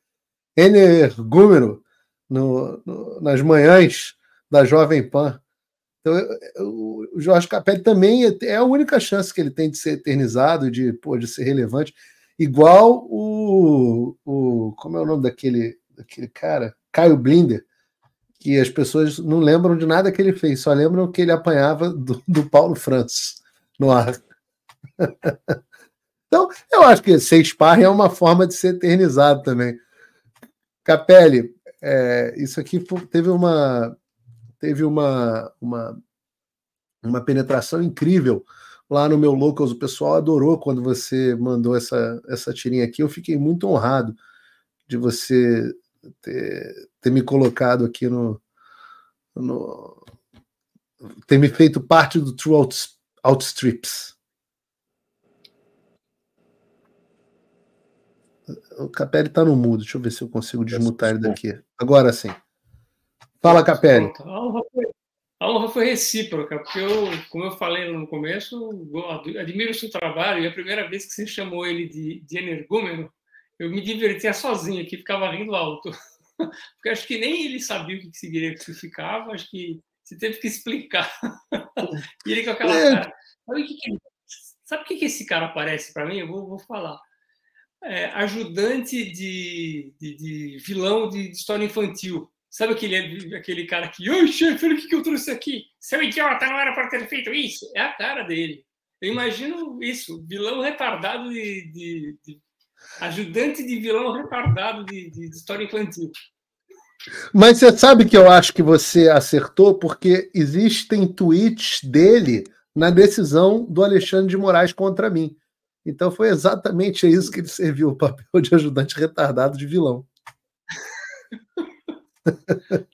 N Ergúmero, no, no, nas manhãs da Jovem Pan. Então, eu, eu, o Jorge Capelli também é, é a única chance que ele tem de ser eternizado, de, pô, de ser relevante. Igual o, o. Como é o nome daquele, daquele cara? Caio Blinder, que as pessoas não lembram de nada que ele fez, só lembram que ele apanhava do, do Paulo Francis no ar. então, eu acho que ser sparring é uma forma de ser eternizado também. Capelli, é, isso aqui teve uma teve uma, uma uma penetração incrível lá no meu Locals. O pessoal adorou quando você mandou essa, essa tirinha aqui. Eu fiquei muito honrado de você ter, ter me colocado aqui no, no, ter me feito parte do True Out, Outstrips. O Capelli está no mudo, deixa eu ver se eu consigo tá desmutar ele daqui. Agora sim. Fala, Capelli. A honra, foi, recíproca, porque eu, como eu falei no começo, admiro o seu trabalho e é a primeira vez que você chamou ele de, de energúmeno, eu me divertia sozinho aqui, ficava rindo alto. Porque acho que nem ele sabia o que significava, acho que você teve que explicar. E ele com aquela é. cara. Sabe o que, que, sabe o que, que esse cara parece para mim? Eu vou, vou falar. É, ajudante de, de, de vilão de, de, história infantil. Sabe aquele, aquele cara que, oi chefe, o que, que eu trouxe aqui? Seu idiota, não era para ter feito isso. É a cara dele. Eu imagino isso, vilão retardado de, de, de Ajudante de vilão retardado de, de história infantil. Mas você sabe que eu acho que você acertou, porque existem tweets dele na decisão do Alexandre de Moraes contra mim. Então foi exatamente isso que ele serviu o papel de ajudante retardado de vilão.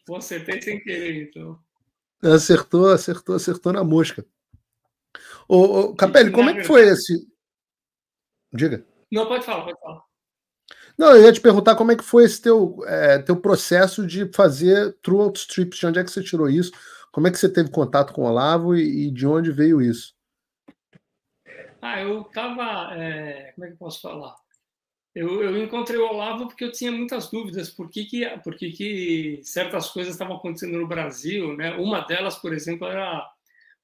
Você acertei sem querer, então. Acertou, acertou, acertou na mosca. Ô, ô Capelli, como é que foi esse. Diga. Não, pode falar, pode falar. Não, eu ia te perguntar como é que foi esse teu, é, teu processo de fazer True Outstrips, de onde é que você tirou isso? Como é que você teve contato com o Olavo e, e de onde veio isso? Ah, eu estava, é, como é que eu posso falar? Eu, eu, encontrei o Olavo porque eu tinha muitas dúvidas por que, que, por que, que certas coisas estavam acontecendo no Brasil. Né? Uma delas, por exemplo, era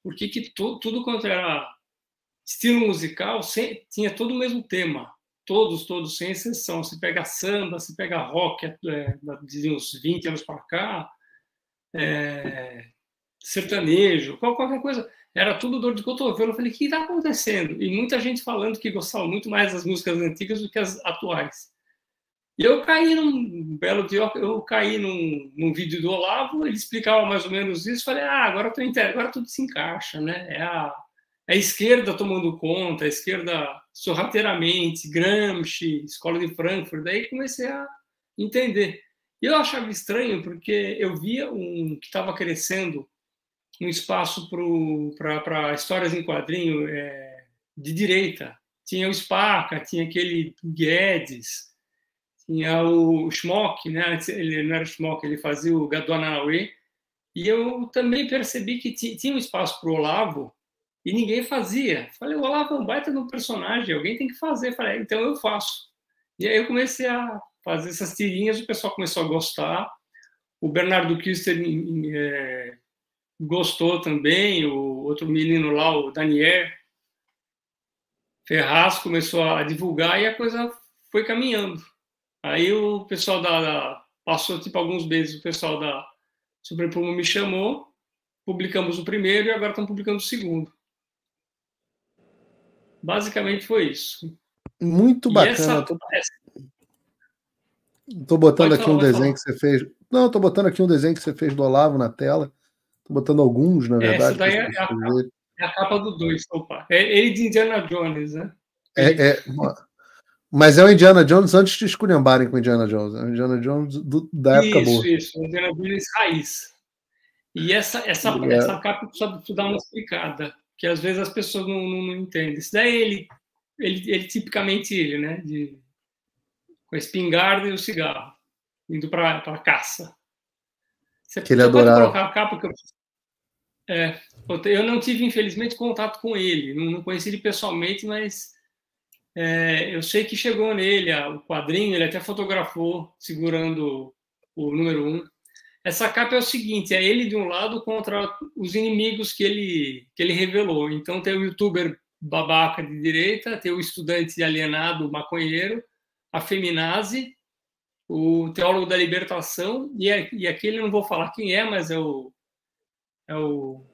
por que, que to, tudo quanto era estilo musical sem, tinha todo o mesmo tema todos, todos, sem exceção. Se pega samba, se pega rock, é, é de uns 20 anos para cá, é, sertanejo, qualquer coisa. Era tudo dor de cotovelo. Eu falei, o que está acontecendo? E muita gente falando que gostava muito mais das músicas antigas do que as atuais. E eu caí num belo dia, eu caí num, num vídeo do Olavo, ele explicava mais ou menos isso. Falei, ah, agora, tô, agora tudo se encaixa, né? É a é a esquerda tomando conta, a esquerda sorrateiramente, Gramsci, Escola de Frankfurt, daí comecei a entender. E eu achava estranho porque eu via um que estava crescendo um espaço para histórias em quadrinho é, de direita. Tinha o Spaca, tinha aquele Guedes, tinha o Schmock, né? ele não era Schmock, ele fazia o Gaduanauê, e eu também percebi que tinha um espaço para o Olavo, e ninguém fazia. Falei, o Olavo é um baita no personagem, alguém tem que fazer. Falei, é, então eu faço. E aí eu comecei a fazer essas tirinhas, o pessoal começou a gostar. O Bernardo Kister é, gostou também, o outro menino lá, o Daniel Ferraz, começou a divulgar e a coisa foi caminhando. Aí o pessoal da, da passou tipo alguns meses, o pessoal da Supremo me chamou, publicamos o primeiro e agora estão publicando o segundo. Basicamente foi isso. Muito bacana. Essa... Tô... tô... botando Pode aqui um desenho que você fez. Não, tô botando aqui um desenho que você fez do Olavo na tela. Tô botando alguns, na verdade. Essa daí é a, capa, é a, capa do 2, opa. É ele é de Indiana Jones, né? É, é, mas é o Indiana Jones antes de esculhambarem com o Indiana Jones. É o Indiana Jones do, da época isso, boa. Isso, isso. Indiana Jones raiz. E essa, essa, é. essa capa precisa dar uma explicada que às vezes as pessoas não, não, não entendem. Isso daí ele, ele, ele tipicamente ele, né? De, com a espingarda e o cigarro, indo para a caça. Você, que ele adorava. colocar a capa que eu... É, eu não tive, infelizmente, contato com ele, não, não conheci ele pessoalmente, mas é, eu sei que chegou nele a, o quadrinho, ele até fotografou segurando o número um essa capa é o seguinte: é ele de um lado contra os inimigos que ele, que ele revelou. Então tem o youtuber babaca de direita, tem o estudante alienado maconheiro, a feminazi, o teólogo da libertação, e, é, e aqui não vou falar quem é, mas é o. É o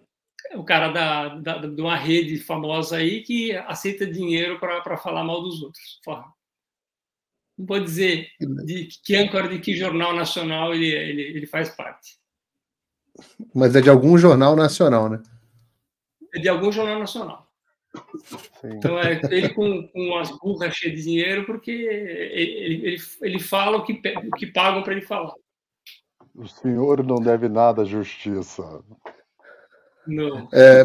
é o cara da, da, de uma rede famosa aí que aceita dinheiro para falar mal dos outros. Fala não pode dizer de que âncora de que jornal nacional ele, ele, ele faz parte. Mas é de algum jornal nacional, né? É de algum jornal nacional. Sim. Então, é, ele com, com as burras cheias de dinheiro, porque ele, ele, ele fala o que, o que pagam para ele falar. O senhor não deve nada à justiça. Não. É,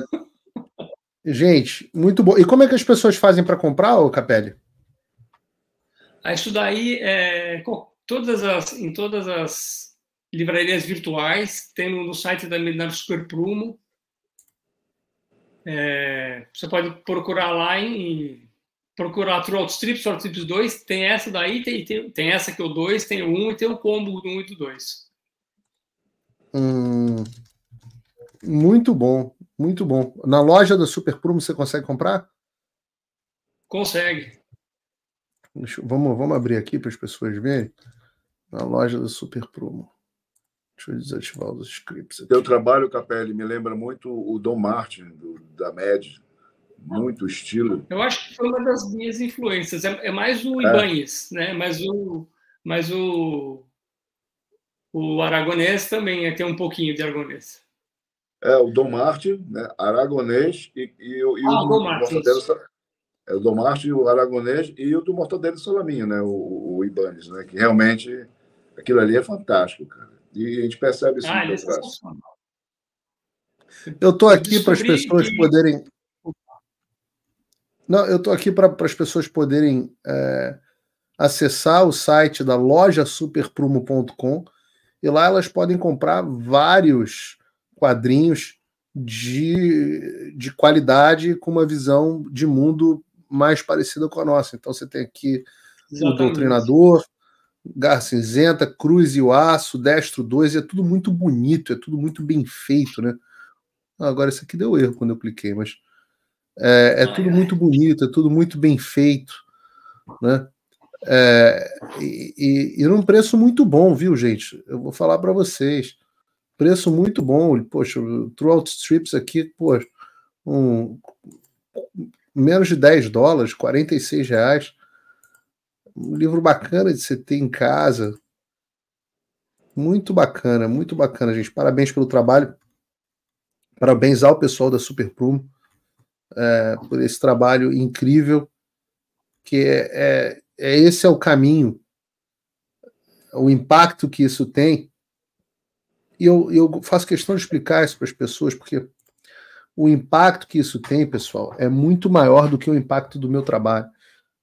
gente, muito bom. E como é que as pessoas fazem para comprar, o Capelli? Ah, isso daí é todas as, em todas as livrarias virtuais, tem no, site da Minerva Super Prumo. É, você pode procurar lá em, procurar Throughout Strips, Throughout Strips 2, tem essa daí, tem, tem, tem essa que é o 2, tem o 1 e tem o combo do 1 e do 2. Hum, muito bom, muito bom. Na loja da Super Prumo você consegue comprar? Consegue. Deixa, vamos, vamos abrir aqui para as pessoas verem. Na loja da Super Promo. Deixa eu desativar os scripts. Aqui. Teu trabalho, Capelli, me lembra muito o Dom Martin, do, da MED. Muito estilo. Eu acho que foi uma das minhas influências. É, é mais o é. Ibanez, é. né? Mas o. Mas o. O aragonês também é, tem um pouquinho de aragonês. É, o Dom Martin, né? aragonês e, e, e ah, o, Dom Martin, é o do Marte, o Aragonês e o do Mortadelo e Salaminho, né? O, o né? Que realmente aquilo ali é fantástico, cara. E a gente percebe isso ah, no teu traço. É eu estou aqui para as pessoas que... poderem. Não, eu estou aqui para as pessoas poderem é, acessar o site da loja superprumo.com e lá elas podem comprar vários quadrinhos de, de qualidade com uma visão de mundo mais parecida com a nossa. Então você tem aqui Exatamente. o doutrinador, Garra Cinzenta, Cruz e o Aço, Destro 2, é tudo muito bonito, é tudo muito bem feito, né? Ah, agora isso aqui deu erro quando eu cliquei, mas é, é ai, tudo ai. muito bonito, é tudo muito bem feito, né? É, e, e, e num preço muito bom, viu, gente? Eu vou falar para vocês. Preço muito bom. Poxa, o Throughout Strips aqui, pô, um, menos de 10 dólares, 46 reais. Um livro bacana de você ter em casa. Muito bacana, muito bacana, gente. Parabéns pelo trabalho. Parabéns ao pessoal da Super Prumo é, por esse trabalho incrível. Que é, é, é, esse é o caminho, o impacto que isso tem. E eu, eu faço questão de explicar isso para as pessoas, porque o impacto que isso tem, pessoal, é muito maior do que o impacto do meu trabalho.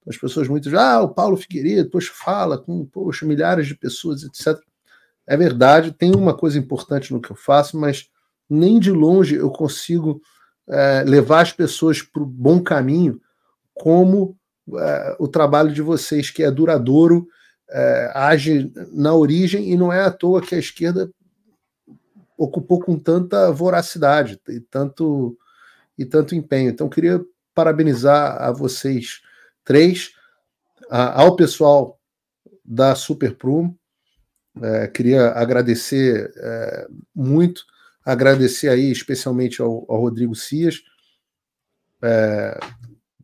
As pessoas muitas vezes ah, o Paulo Figueiredo, poxa, fala com poxa, milhares de pessoas, etc. É verdade, tem uma coisa importante no que eu faço, mas nem de longe eu consigo é, levar as pessoas para o bom caminho como é, o trabalho de vocês, que é duradouro, é, age na origem, e não é à toa que a esquerda ocupou com tanta voracidade e tanto, e tanto empenho. Então, queria parabenizar a vocês três, a, ao pessoal da Super Prum, é, queria agradecer é, muito, agradecer aí especialmente ao, ao Rodrigo Cias, é,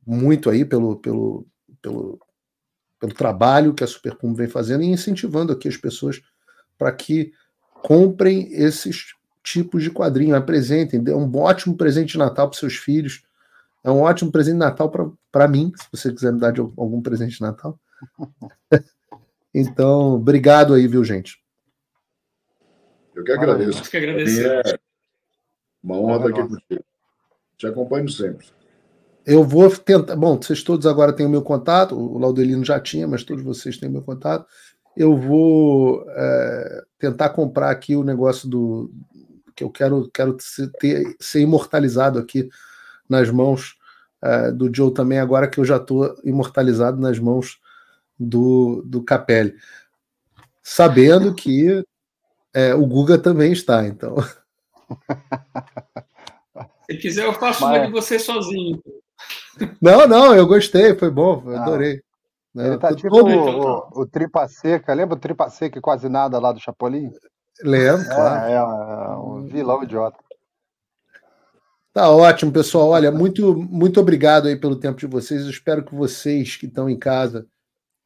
muito aí pelo, pelo, pelo, pelo trabalho que a Supercom vem fazendo e incentivando aqui as pessoas para que comprem esses tipos de quadrinho, apresentem, dê um ótimo presente de Natal para seus filhos. É um ótimo presente de Natal para mim, se você quiser me dar de algum presente de Natal. então, obrigado aí, viu, gente? Eu que agradeço. eu que agradecer. É uma honra estar aqui aqui contigo. Te acompanho sempre. Eu vou tentar. Bom, vocês todos agora têm o meu contato, o Laudelino já tinha, mas todos vocês têm o meu contato eu vou é, tentar comprar aqui o negócio do que eu quero, quero ter, ser imortalizado aqui nas mãos é, do Joe também, agora que eu já estou imortalizado nas mãos do, do Capelli. Sabendo que é, o Guga também está, então. Se quiser, eu faço Mas... uma de você sozinho. Não, não, eu gostei, foi bom, ah. adorei. Né? Ele tá tipo Todo... o, o, o Tripa Seca, lembra o Tripa Seca e quase nada lá do Chapolin? Lembro, é, claro. É, é um vilão idiota. Tá ótimo, pessoal. Olha, muito, muito obrigado aí pelo tempo de vocês. Eu espero que vocês que estão em casa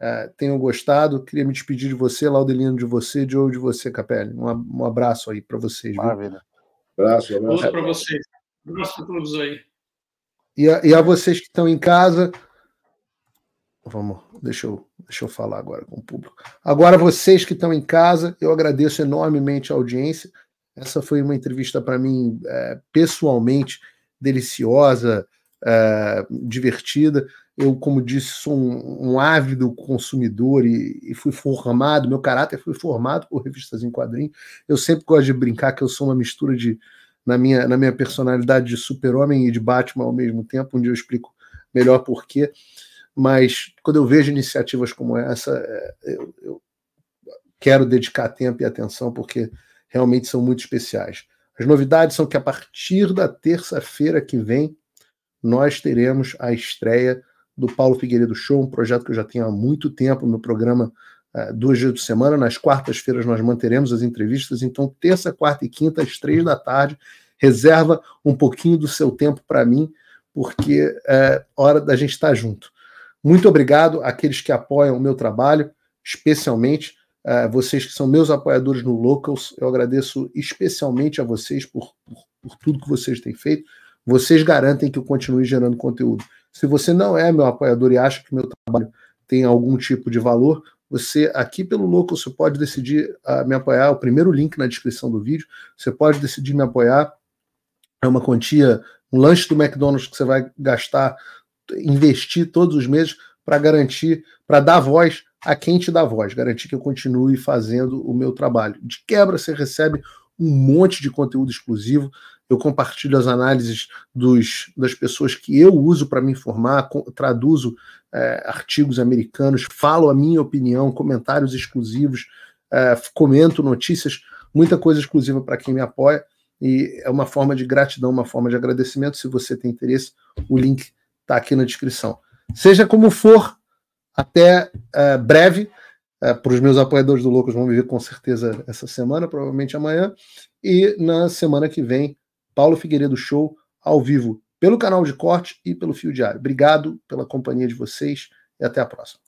uh, tenham gostado. Queria me despedir de você, Laudelino, de você, Joe, de você, Capelli. Um, um abraço aí para vocês. Maravilha. Viu? Abraço, abraço. para vocês. Abraço para todos aí. E a, e a vocês que estão em casa, Vamos, deixa eu, deixa eu falar agora com o público. Agora, vocês que estão em casa, eu agradeço enormemente a audiência. Essa foi uma entrevista para mim, é, pessoalmente, deliciosa, é, divertida. Eu, como disse, sou um, um ávido consumidor e, e, fui formado, meu caráter foi formado por revistas em quadrinho. Eu sempre gosto de brincar que eu sou uma mistura de, na minha, na minha personalidade, de super-homem e de Batman ao mesmo tempo, onde eu explico melhor porquê. quê mas quando eu vejo iniciativas como essa, é, é, eu, eu quero dedicar tempo e atenção, porque realmente são muito especiais. As novidades são que a partir da terça-feira que vem, nós teremos a estreia do Paulo Figueiredo Show, um projeto que eu já tenho há muito tempo, no programa é, duas dias por semana. Nas quartas-feiras nós manteremos as entrevistas, então terça, quarta e quinta, às três da tarde, reserva um pouquinho do seu tempo para mim, porque é hora da gente estar tá junto. Muito obrigado àqueles que apoiam o meu trabalho, especialmente uh, vocês que são meus apoiadores no Locals. Eu agradeço especialmente a vocês por, por, por tudo que vocês têm feito. Vocês garantem que eu continue gerando conteúdo. Se você não é meu apoiador e acha que meu trabalho tem algum tipo de valor, você aqui pelo Locals você pode decidir uh, me apoiar. O primeiro link na descrição do vídeo, você pode decidir me apoiar. É uma quantia, um lanche do McDonald's que você vai gastar investir todos os meses para garantir, para dar voz a quem te dá voz, garantir que eu continue fazendo o meu trabalho. De quebra, você recebe um monte de conteúdo exclusivo. Eu compartilho as análises dos, das pessoas que eu uso para me informar, traduzo é, artigos americanos, falo a minha opinião, comentários exclusivos, é, comento notícias, muita coisa exclusiva para quem me apoia. E é uma forma de gratidão, uma forma de agradecimento. Se você tem interesse, o link está aqui na descrição. Seja como for, até uh, breve. Uh, é, Para os meus apoiadores do Loucos vão me ver com certeza essa semana, provavelmente amanhã. E na semana que vem, Paulo Figueiredo Show, ao vivo, pelo canal de corte e pelo Fio Diário. Obrigado pela companhia de vocês e até a próxima.